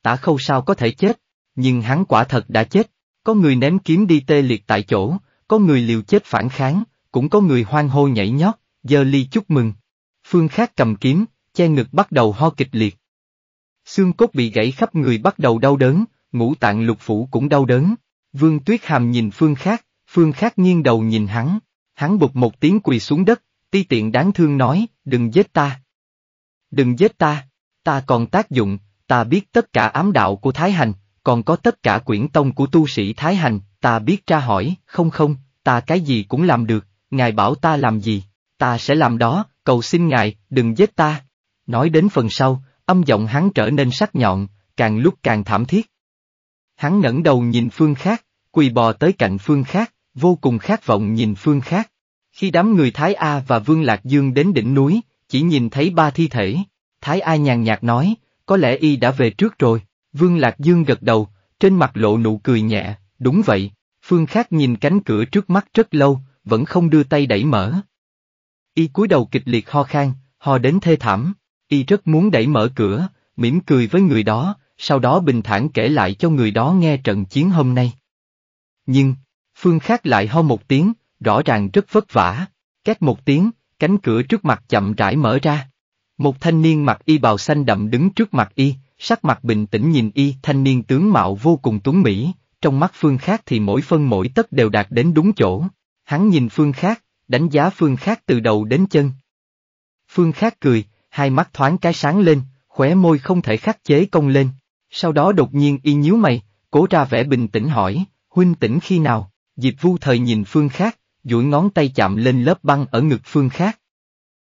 [SPEAKER 1] Tả khâu sao có thể chết, nhưng hắn quả thật đã chết, có người ném kiếm đi tê liệt tại chỗ, có người liều chết phản kháng, cũng có người hoang hô nhảy nhót, giơ ly chúc mừng. Phương khác cầm kiếm, che ngực bắt đầu ho kịch liệt. Xương cốt bị gãy khắp người bắt đầu đau đớn, ngũ tạng lục phủ cũng đau đớn. Vương Tuyết Hàm nhìn Phương Khác, Phương Khác nghiêng đầu nhìn hắn. Hắn bụt một tiếng quỳ xuống đất, ti tiện đáng thương nói, đừng giết ta. Đừng giết ta, ta còn tác dụng, ta biết tất cả ám đạo của Thái Hành, còn có tất cả quyển tông của tu sĩ Thái Hành, ta biết tra hỏi, không không, ta cái gì cũng làm được, ngài bảo ta làm gì, ta sẽ làm đó, cầu xin ngài, đừng giết ta. Nói đến phần sau, âm giọng hắn trở nên sắc nhọn, càng lúc càng thảm thiết. Hắn ngẩng đầu nhìn phương khác, quỳ bò tới cạnh phương khác, vô cùng khát vọng nhìn phương khác. Khi đám người Thái A và Vương Lạc Dương đến đỉnh núi, chỉ nhìn thấy ba thi thể, Thái A nhàn nhạt nói, có lẽ y đã về trước rồi, Vương Lạc Dương gật đầu, trên mặt lộ nụ cười nhẹ, đúng vậy, phương khác nhìn cánh cửa trước mắt rất lâu, vẫn không đưa tay đẩy mở. Y cúi đầu kịch liệt ho khan, ho đến thê thảm. Y rất muốn đẩy mở cửa, mỉm cười với người đó, sau đó bình thản kể lại cho người đó nghe trận chiến hôm nay. Nhưng, phương khác lại ho một tiếng, rõ ràng rất vất vả, cách một tiếng, cánh cửa trước mặt chậm rãi mở ra. Một thanh niên mặc y bào xanh đậm đứng trước mặt y, sắc mặt bình tĩnh nhìn y thanh niên tướng mạo vô cùng tuấn mỹ, trong mắt phương khác thì mỗi phân mỗi tất đều đạt đến đúng chỗ. Hắn nhìn phương khác, đánh giá phương khác từ đầu đến chân. Phương khác cười, hai mắt thoáng cái sáng lên, khóe môi không thể khắc chế công lên. Sau đó đột nhiên y nhíu mày, cố ra vẻ bình tĩnh hỏi, huynh tỉnh khi nào, Diệp vu thời nhìn phương khác, duỗi ngón tay chạm lên lớp băng ở ngực phương khác.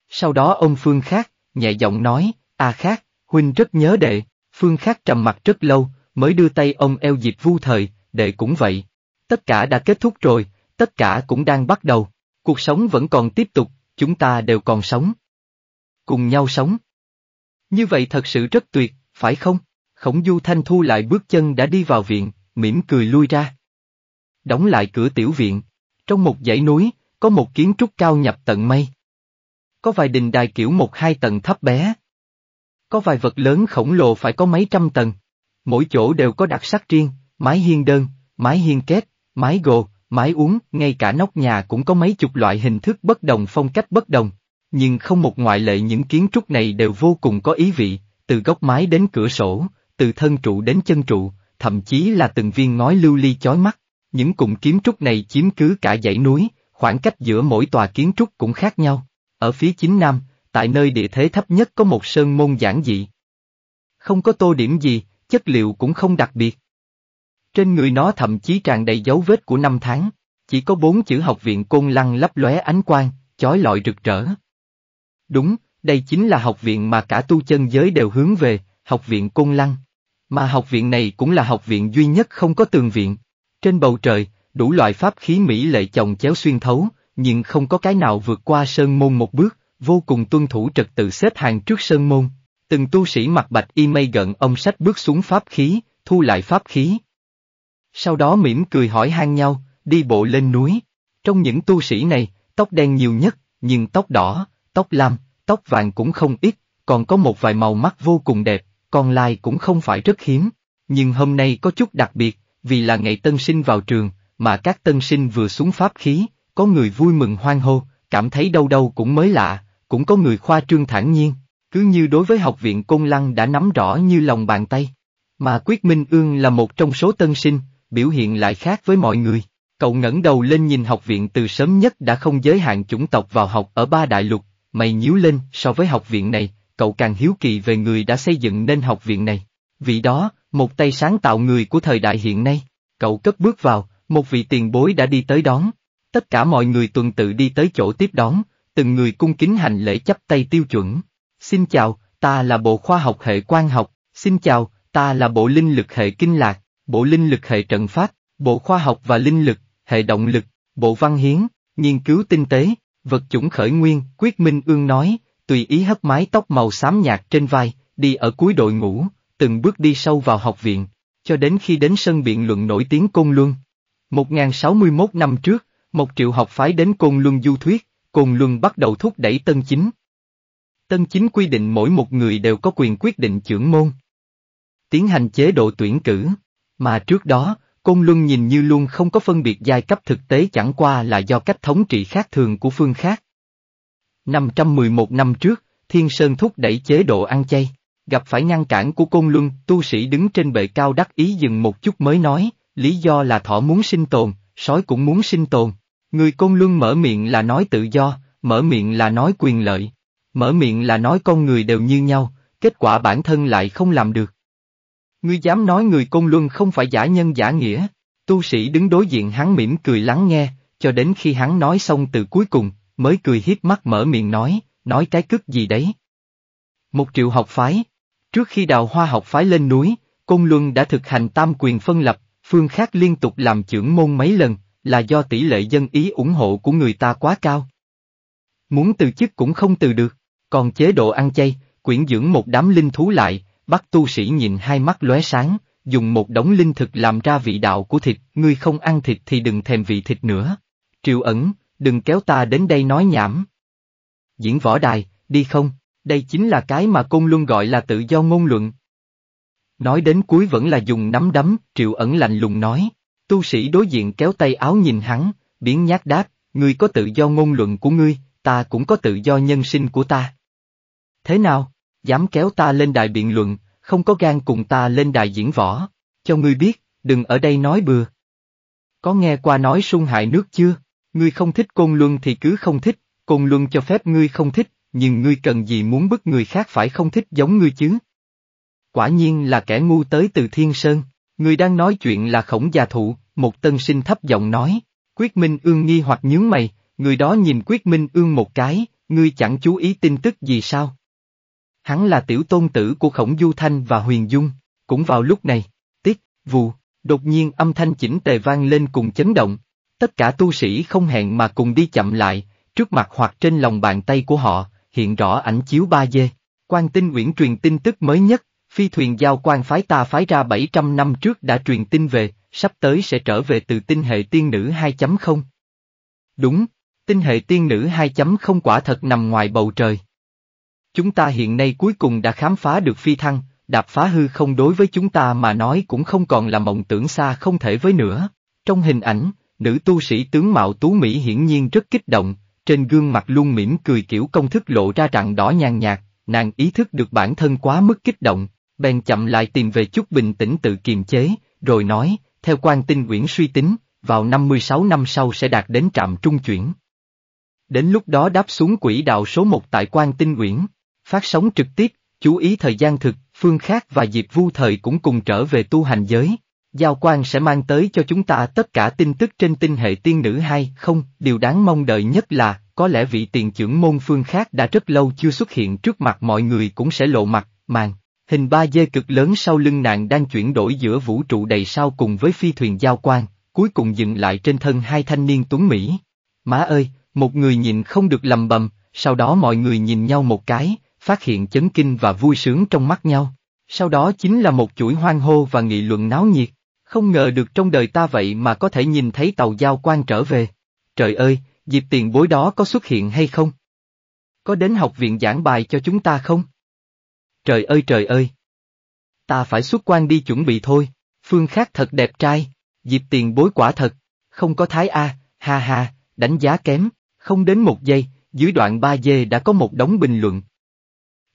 [SPEAKER 1] Sau đó ông phương khác, nhẹ giọng nói, a à khác, huynh rất nhớ đệ, phương khác trầm mặt rất lâu, mới đưa tay ông eo Diệp vu thời, đệ cũng vậy. Tất cả đã kết thúc rồi, tất cả cũng đang bắt đầu, cuộc sống vẫn còn tiếp tục, chúng ta đều còn sống cùng nhau sống. Như vậy thật sự rất tuyệt, phải không? Khổng Du Thanh thu lại bước chân đã đi vào viện, mỉm cười lui ra. Đóng lại cửa tiểu viện. Trong một dãy núi, có một kiến trúc cao nhập tận mây. Có vài đình đài kiểu một hai tầng thấp bé. Có vài vật lớn khổng lồ phải có mấy trăm tầng. Mỗi chỗ đều có đặc sắc riêng, mái hiên đơn, mái hiên kết, mái gồ, mái uống, ngay cả nóc nhà cũng có mấy chục loại hình thức bất đồng phong cách bất đồng nhưng không một ngoại lệ những kiến trúc này đều vô cùng có ý vị, từ góc mái đến cửa sổ, từ thân trụ đến chân trụ, thậm chí là từng viên ngói lưu ly chói mắt. Những cụm kiến trúc này chiếm cứ cả dãy núi, khoảng cách giữa mỗi tòa kiến trúc cũng khác nhau. Ở phía chính nam, tại nơi địa thế thấp nhất có một sơn môn giản dị. Không có tô điểm gì, chất liệu cũng không đặc biệt. Trên người nó thậm chí tràn đầy dấu vết của năm tháng, chỉ có bốn chữ học viện côn lăng lấp lóe ánh quang, chói lọi rực rỡ. Đúng, đây chính là học viện mà cả tu chân giới đều hướng về, học viện Côn Lăng. Mà học viện này cũng là học viện duy nhất không có tường viện. Trên bầu trời, đủ loại pháp khí mỹ lệ chồng chéo xuyên thấu, nhưng không có cái nào vượt qua sơn môn một bước, vô cùng tuân thủ trật tự xếp hàng trước sơn môn. Từng tu sĩ mặc bạch y mây gần ông sách bước xuống pháp khí, thu lại pháp khí. Sau đó mỉm cười hỏi han nhau, đi bộ lên núi. Trong những tu sĩ này, tóc đen nhiều nhất, nhưng tóc đỏ, tóc lam, tóc vàng cũng không ít, còn có một vài màu mắt vô cùng đẹp, còn lai cũng không phải rất hiếm. Nhưng hôm nay có chút đặc biệt, vì là ngày tân sinh vào trường, mà các tân sinh vừa xuống pháp khí, có người vui mừng hoan hô, cảm thấy đâu đâu cũng mới lạ, cũng có người khoa trương thản nhiên, cứ như đối với học viện Côn Lăng đã nắm rõ như lòng bàn tay. Mà Quyết Minh Ương là một trong số tân sinh, biểu hiện lại khác với mọi người. Cậu ngẩng đầu lên nhìn học viện từ sớm nhất đã không giới hạn chủng tộc vào học ở ba đại lục, mày nhíu lên, so với học viện này, cậu càng hiếu kỳ về người đã xây dựng nên học viện này. Vị đó, một tay sáng tạo người của thời đại hiện nay, cậu cất bước vào, một vị tiền bối đã đi tới đón. Tất cả mọi người tuần tự đi tới chỗ tiếp đón, từng người cung kính hành lễ chấp tay tiêu chuẩn. Xin chào, ta là bộ khoa học hệ quan học, xin chào, ta là bộ linh lực hệ kinh lạc, bộ linh lực hệ trận pháp, bộ khoa học và linh lực, hệ động lực, bộ văn hiến, nghiên cứu tinh tế, vật chủng khởi nguyên, Quyết Minh Ương nói, tùy ý hất mái tóc màu xám nhạt trên vai, đi ở cuối đội ngũ, từng bước đi sâu vào học viện, cho đến khi đến sân biện luận nổi tiếng Côn Luân. 1061 năm trước, một triệu học phái đến Côn Luân du thuyết, Côn Luân bắt đầu thúc đẩy tân chính. Tân chính quy định mỗi một người đều có quyền quyết định trưởng môn. Tiến hành chế độ tuyển cử, mà trước đó, Côn Luân nhìn như luôn không có phân biệt giai cấp thực tế chẳng qua là do cách thống trị khác thường của phương khác. 511 năm trước, Thiên Sơn thúc đẩy chế độ ăn chay, gặp phải ngăn cản của Côn Luân, tu sĩ đứng trên bệ cao đắc ý dừng một chút mới nói, lý do là thỏ muốn sinh tồn, sói cũng muốn sinh tồn. Người Côn Luân mở miệng là nói tự do, mở miệng là nói quyền lợi, mở miệng là nói con người đều như nhau, kết quả bản thân lại không làm được. Ngươi dám nói người Côn Luân không phải giả nhân giả nghĩa. Tu sĩ đứng đối diện hắn mỉm cười lắng nghe, cho đến khi hắn nói xong từ cuối cùng, mới cười hiếp mắt mở miệng nói, nói cái cức gì đấy. Một triệu học phái. Trước khi đào hoa học phái lên núi, Côn Luân đã thực hành tam quyền phân lập, phương khác liên tục làm trưởng môn mấy lần, là do tỷ lệ dân ý ủng hộ của người ta quá cao. Muốn từ chức cũng không từ được, còn chế độ ăn chay, quyển dưỡng một đám linh thú lại, Bắt tu sĩ nhìn hai mắt lóe sáng, dùng một đống linh thực làm ra vị đạo của thịt, ngươi không ăn thịt thì đừng thèm vị thịt nữa. Triệu ẩn, đừng kéo ta đến đây nói nhảm. Diễn võ đài, đi không, đây chính là cái mà Côn luôn gọi là tự do ngôn luận. Nói đến cuối vẫn là dùng nắm đấm, triệu ẩn lạnh lùng nói. Tu sĩ đối diện kéo tay áo nhìn hắn, biến nhát đáp, ngươi có tự do ngôn luận của ngươi, ta cũng có tự do nhân sinh của ta. Thế nào? dám kéo ta lên đài biện luận, không có gan cùng ta lên đài diễn võ, cho ngươi biết, đừng ở đây nói bừa. Có nghe qua nói sung hại nước chưa? Ngươi không thích côn luân thì cứ không thích, côn luân cho phép ngươi không thích, nhưng ngươi cần gì muốn bức người khác phải không thích giống ngươi chứ? Quả nhiên là kẻ ngu tới từ thiên sơn, Ngươi đang nói chuyện là khổng gia thụ, một tân sinh thấp giọng nói, quyết minh ương nghi hoặc nhướng mày, người đó nhìn quyết minh ương một cái, ngươi chẳng chú ý tin tức gì sao? Hắn là tiểu tôn tử của Khổng Du Thanh và Huyền Dung, cũng vào lúc này, tiết vù, đột nhiên âm thanh chỉnh tề vang lên cùng chấn động. Tất cả tu sĩ không hẹn mà cùng đi chậm lại, trước mặt hoặc trên lòng bàn tay của họ, hiện rõ ảnh chiếu ba d Quan tin Uyển truyền tin tức mới nhất, phi thuyền giao quan phái ta phái ra 700 năm trước đã truyền tin về, sắp tới sẽ trở về từ tinh hệ tiên nữ 2.0. Đúng, tinh hệ tiên nữ 2.0 quả thật nằm ngoài bầu trời. Chúng ta hiện nay cuối cùng đã khám phá được phi thăng, đạp phá hư không đối với chúng ta mà nói cũng không còn là mộng tưởng xa không thể với nữa. Trong hình ảnh, nữ tu sĩ tướng mạo tú Mỹ hiển nhiên rất kích động, trên gương mặt luôn mỉm cười kiểu công thức lộ ra rằng đỏ nhàn nhạt, nàng ý thức được bản thân quá mức kích động, bèn chậm lại tìm về chút bình tĩnh tự kiềm chế, rồi nói, theo quan tinh quyển suy tính, vào 56 năm sau sẽ đạt đến trạm trung chuyển. Đến lúc đó đáp xuống quỹ đạo số 1 tại quan tinh quyển. Phát sóng trực tiếp, chú ý thời gian thực, Phương Khác và dịp Vu Thời cũng cùng trở về tu hành giới. Giao quan sẽ mang tới cho chúng ta tất cả tin tức trên tinh hệ tiên nữ hay không, điều đáng mong đợi nhất là, có lẽ vị tiền trưởng môn phương khác đã rất lâu chưa xuất hiện trước mặt mọi người cũng sẽ lộ mặt, màn. Hình ba dê cực lớn sau lưng nạn đang chuyển đổi giữa vũ trụ đầy sao cùng với phi thuyền Giao quan cuối cùng dừng lại trên thân hai thanh niên tuấn Mỹ. Má ơi, một người nhìn không được lầm bầm, sau đó mọi người nhìn nhau một cái, phát hiện chấn kinh và vui sướng trong mắt nhau. Sau đó chính là một chuỗi hoang hô và nghị luận náo nhiệt. Không ngờ được trong đời ta vậy mà có thể nhìn thấy tàu giao quan trở về. Trời ơi, dịp tiền bối đó có xuất hiện hay không? Có đến học viện giảng bài cho chúng ta không? Trời ơi trời ơi! Ta phải xuất quan đi chuẩn bị thôi, phương khác thật đẹp trai, dịp tiền bối quả thật, không có thái A, ha ha, đánh giá kém, không đến một giây, dưới đoạn 3 dê đã có một đống bình luận,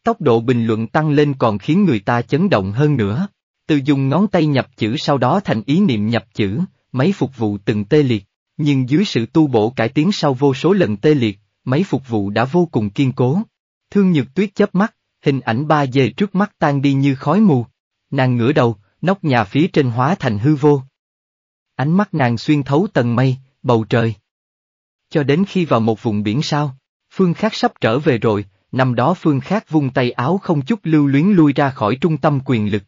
[SPEAKER 1] Tốc độ bình luận tăng lên còn khiến người ta chấn động hơn nữa. Từ dùng ngón tay nhập chữ sau đó thành ý niệm nhập chữ, máy phục vụ từng tê liệt, nhưng dưới sự tu bổ cải tiến sau vô số lần tê liệt, máy phục vụ đã vô cùng kiên cố. Thương Nhược Tuyết chớp mắt, hình ảnh ba dề trước mắt tan đi như khói mù. Nàng ngửa đầu, nóc nhà phía trên hóa thành hư vô. Ánh mắt nàng xuyên thấu tầng mây, bầu trời. Cho đến khi vào một vùng biển sao, Phương Khắc sắp trở về rồi, năm đó phương khác vung tay áo không chút lưu luyến lui ra khỏi trung tâm quyền lực.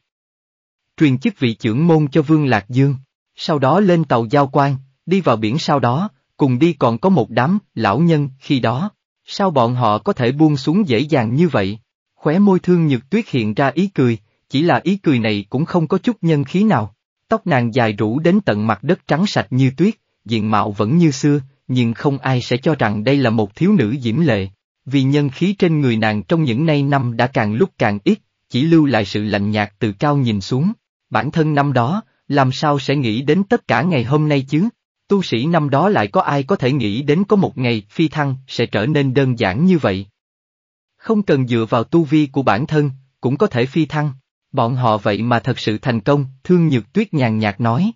[SPEAKER 1] Truyền chức vị trưởng môn cho Vương Lạc Dương, sau đó lên tàu giao quan, đi vào biển sau đó, cùng đi còn có một đám lão nhân khi đó. Sao bọn họ có thể buông xuống dễ dàng như vậy? Khóe môi thương nhược tuyết hiện ra ý cười, chỉ là ý cười này cũng không có chút nhân khí nào. Tóc nàng dài rũ đến tận mặt đất trắng sạch như tuyết, diện mạo vẫn như xưa, nhưng không ai sẽ cho rằng đây là một thiếu nữ diễm lệ. Vì nhân khí trên người nàng trong những nay năm đã càng lúc càng ít, chỉ lưu lại sự lạnh nhạt từ cao nhìn xuống. Bản thân năm đó, làm sao sẽ nghĩ đến tất cả ngày hôm nay chứ? Tu sĩ năm đó lại có ai có thể nghĩ đến có một ngày phi thăng sẽ trở nên đơn giản như vậy? Không cần dựa vào tu vi của bản thân, cũng có thể phi thăng. Bọn họ vậy mà thật sự thành công, thương nhược tuyết nhàn nhạt nói.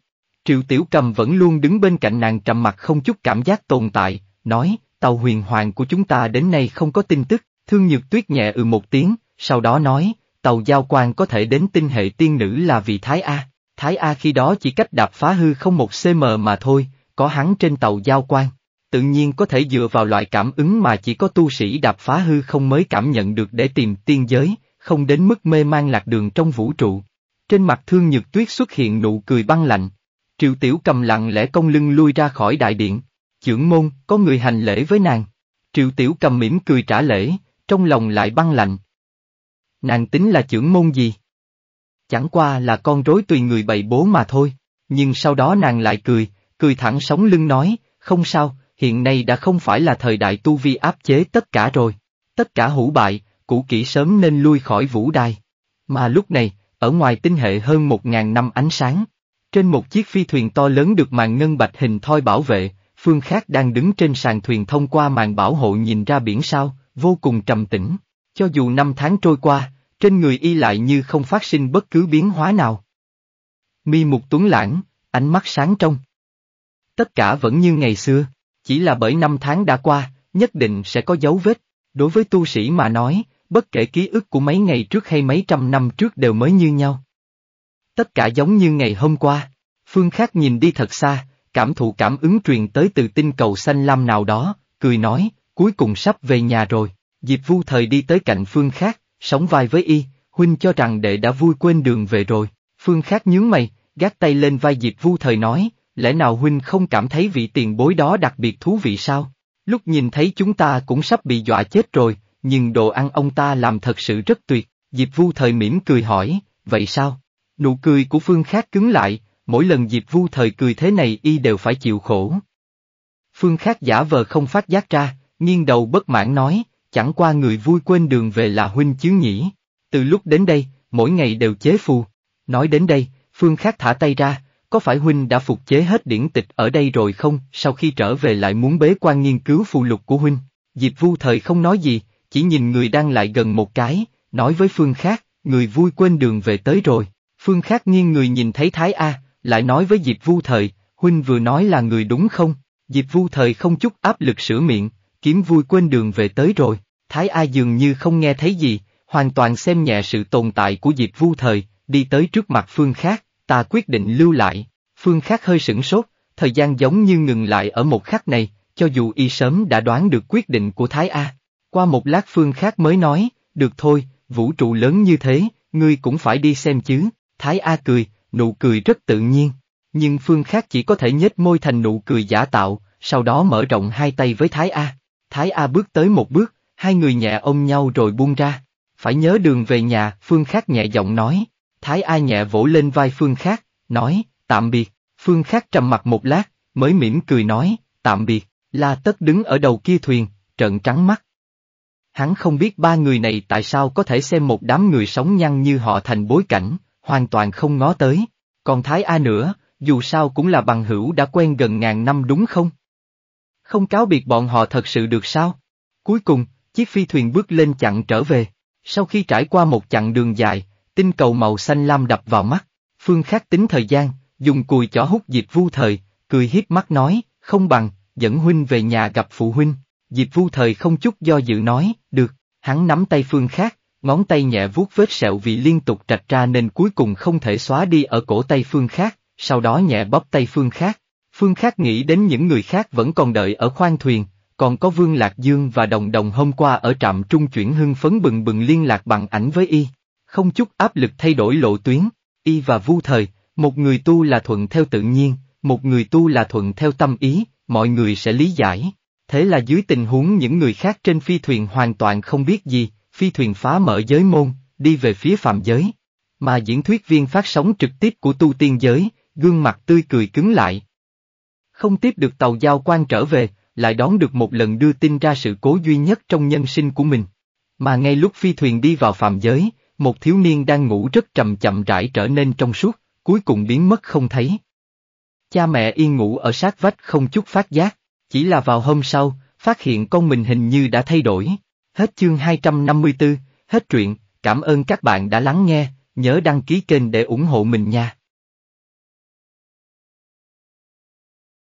[SPEAKER 1] Triệu Tiểu Cầm vẫn luôn đứng bên cạnh nàng trầm mặt không chút cảm giác tồn tại, nói, tàu huyền hoàng của chúng ta đến nay không có tin tức, thương nhược tuyết nhẹ ừ một tiếng, sau đó nói, tàu giao quan có thể đến tinh hệ tiên nữ là vì Thái A. Thái A khi đó chỉ cách đạp phá hư không một cm mà thôi, có hắn trên tàu giao quan. Tự nhiên có thể dựa vào loại cảm ứng mà chỉ có tu sĩ đạp phá hư không mới cảm nhận được để tìm tiên giới, không đến mức mê mang lạc đường trong vũ trụ. Trên mặt thương nhược tuyết xuất hiện nụ cười băng lạnh. Triệu tiểu cầm lặng lẽ công lưng lui ra khỏi đại điện. Chưởng môn, có người hành lễ với nàng. Triệu tiểu cầm mỉm cười trả lễ, trong lòng lại băng lạnh. Nàng tính là chưởng môn gì? Chẳng qua là con rối tùy người bày bố mà thôi, nhưng sau đó nàng lại cười, cười thẳng sống lưng nói, không sao, hiện nay đã không phải là thời đại tu vi áp chế tất cả rồi. Tất cả hữu bại, cũ kỹ sớm nên lui khỏi vũ đài. Mà lúc này, ở ngoài tinh hệ hơn một ngàn năm ánh sáng, trên một chiếc phi thuyền to lớn được màn ngân bạch hình thoi bảo vệ, phương khác đang đứng trên sàn thuyền thông qua màn bảo hộ nhìn ra biển sao, vô cùng trầm tĩnh. Cho dù năm tháng trôi qua, trên người y lại như không phát sinh bất cứ biến hóa nào. Mi mục tuấn lãng, ánh mắt sáng trong. Tất cả vẫn như ngày xưa, chỉ là bởi năm tháng đã qua, nhất định sẽ có dấu vết. Đối với tu sĩ mà nói, bất kể ký ức của mấy ngày trước hay mấy trăm năm trước đều mới như nhau. Tất cả giống như ngày hôm qua, phương khác nhìn đi thật xa, cảm thụ cảm ứng truyền tới từ tinh cầu xanh lam nào đó, cười nói, cuối cùng sắp về nhà rồi. Diệp vu thời đi tới cạnh phương khác, sống vai với y, huynh cho rằng đệ đã vui quên đường về rồi. Phương khác nhướng mày, gác tay lên vai Diệp vu thời nói, lẽ nào huynh không cảm thấy vị tiền bối đó đặc biệt thú vị sao? Lúc nhìn thấy chúng ta cũng sắp bị dọa chết rồi, nhưng đồ ăn ông ta làm thật sự rất tuyệt. Diệp vu thời mỉm cười hỏi, vậy sao? Nụ cười của phương khác cứng lại, mỗi lần Diệp Vu thời cười thế này y đều phải chịu khổ. Phương Khác giả vờ không phát giác ra, nghiêng đầu bất mãn nói, chẳng qua người vui quên đường về là huynh chứ nhỉ. Từ lúc đến đây, mỗi ngày đều chế phù. Nói đến đây, Phương Khác thả tay ra, có phải huynh đã phục chế hết điển tịch ở đây rồi không, sau khi trở về lại muốn bế quan nghiên cứu phù lục của huynh. Diệp Vu thời không nói gì, chỉ nhìn người đang lại gần một cái, nói với Phương Khác, người vui quên đường về tới rồi. Phương Khác nghiêng người nhìn thấy Thái A, lại nói với Diệp Vu Thời, huynh vừa nói là người đúng không? Diệp Vu Thời không chút áp lực sửa miệng, kiếm vui quên đường về tới rồi, Thái A dường như không nghe thấy gì, hoàn toàn xem nhẹ sự tồn tại của Diệp Vu Thời, đi tới trước mặt Phương Khác, ta quyết định lưu lại. Phương Khác hơi sửng sốt, thời gian giống như ngừng lại ở một khắc này, cho dù y sớm đã đoán được quyết định của Thái A. Qua một lát Phương Khác mới nói, được thôi, vũ trụ lớn như thế, ngươi cũng phải đi xem chứ, Thái A cười, nụ cười rất tự nhiên, nhưng phương khác chỉ có thể nhếch môi thành nụ cười giả tạo, sau đó mở rộng hai tay với Thái A. Thái A bước tới một bước, hai người nhẹ ôm nhau rồi buông ra. Phải nhớ đường về nhà, Phương Khác nhẹ giọng nói. Thái A nhẹ vỗ lên vai Phương Khác, nói, tạm biệt. Phương Khác trầm mặt một lát, mới mỉm cười nói, tạm biệt. La Tất đứng ở đầu kia thuyền, trợn trắng mắt. Hắn không biết ba người này tại sao có thể xem một đám người sống nhăn như họ thành bối cảnh, hoàn toàn không ngó tới. Còn Thái A nữa, dù sao cũng là bằng hữu đã quen gần ngàn năm đúng không? Không cáo biệt bọn họ thật sự được sao? Cuối cùng, chiếc phi thuyền bước lên chặn trở về. Sau khi trải qua một chặng đường dài, tinh cầu màu xanh lam đập vào mắt. Phương Khắc tính thời gian, dùng cùi chỏ hút Diệp Vu Thời, cười hiếp mắt nói, không bằng, dẫn huynh về nhà gặp phụ huynh. Diệp Vu Thời không chút do dự nói, được, hắn nắm tay Phương Khắc, ngón tay nhẹ vuốt vết sẹo vì liên tục trạch ra nên cuối cùng không thể xóa đi ở cổ tay phương khác, sau đó nhẹ bóp tay phương khác. Phương khác nghĩ đến những người khác vẫn còn đợi ở khoang thuyền, còn có Vương Lạc Dương và Đồng Đồng hôm qua ở trạm trung chuyển hưng phấn bừng bừng liên lạc bằng ảnh với y. Không chút áp lực thay đổi lộ tuyến, y và vu thời, một người tu là thuận theo tự nhiên, một người tu là thuận theo tâm ý, mọi người sẽ lý giải. Thế là dưới tình huống những người khác trên phi thuyền hoàn toàn không biết gì, phi thuyền phá mở giới môn, đi về phía phạm giới. Mà diễn thuyết viên phát sóng trực tiếp của tu tiên giới, gương mặt tươi cười cứng lại. Không tiếp được tàu giao quan trở về, lại đón được một lần đưa tin ra sự cố duy nhất trong nhân sinh của mình. Mà ngay lúc phi thuyền đi vào phạm giới, một thiếu niên đang ngủ rất trầm chậm rãi trở nên trong suốt, cuối cùng biến mất không thấy. Cha mẹ yên ngủ ở sát vách không chút phát giác, chỉ là vào hôm sau, phát hiện con mình hình như đã thay đổi. Hết chương 254, hết truyện, cảm ơn các bạn đã lắng nghe, nhớ đăng ký kênh để ủng hộ mình nha.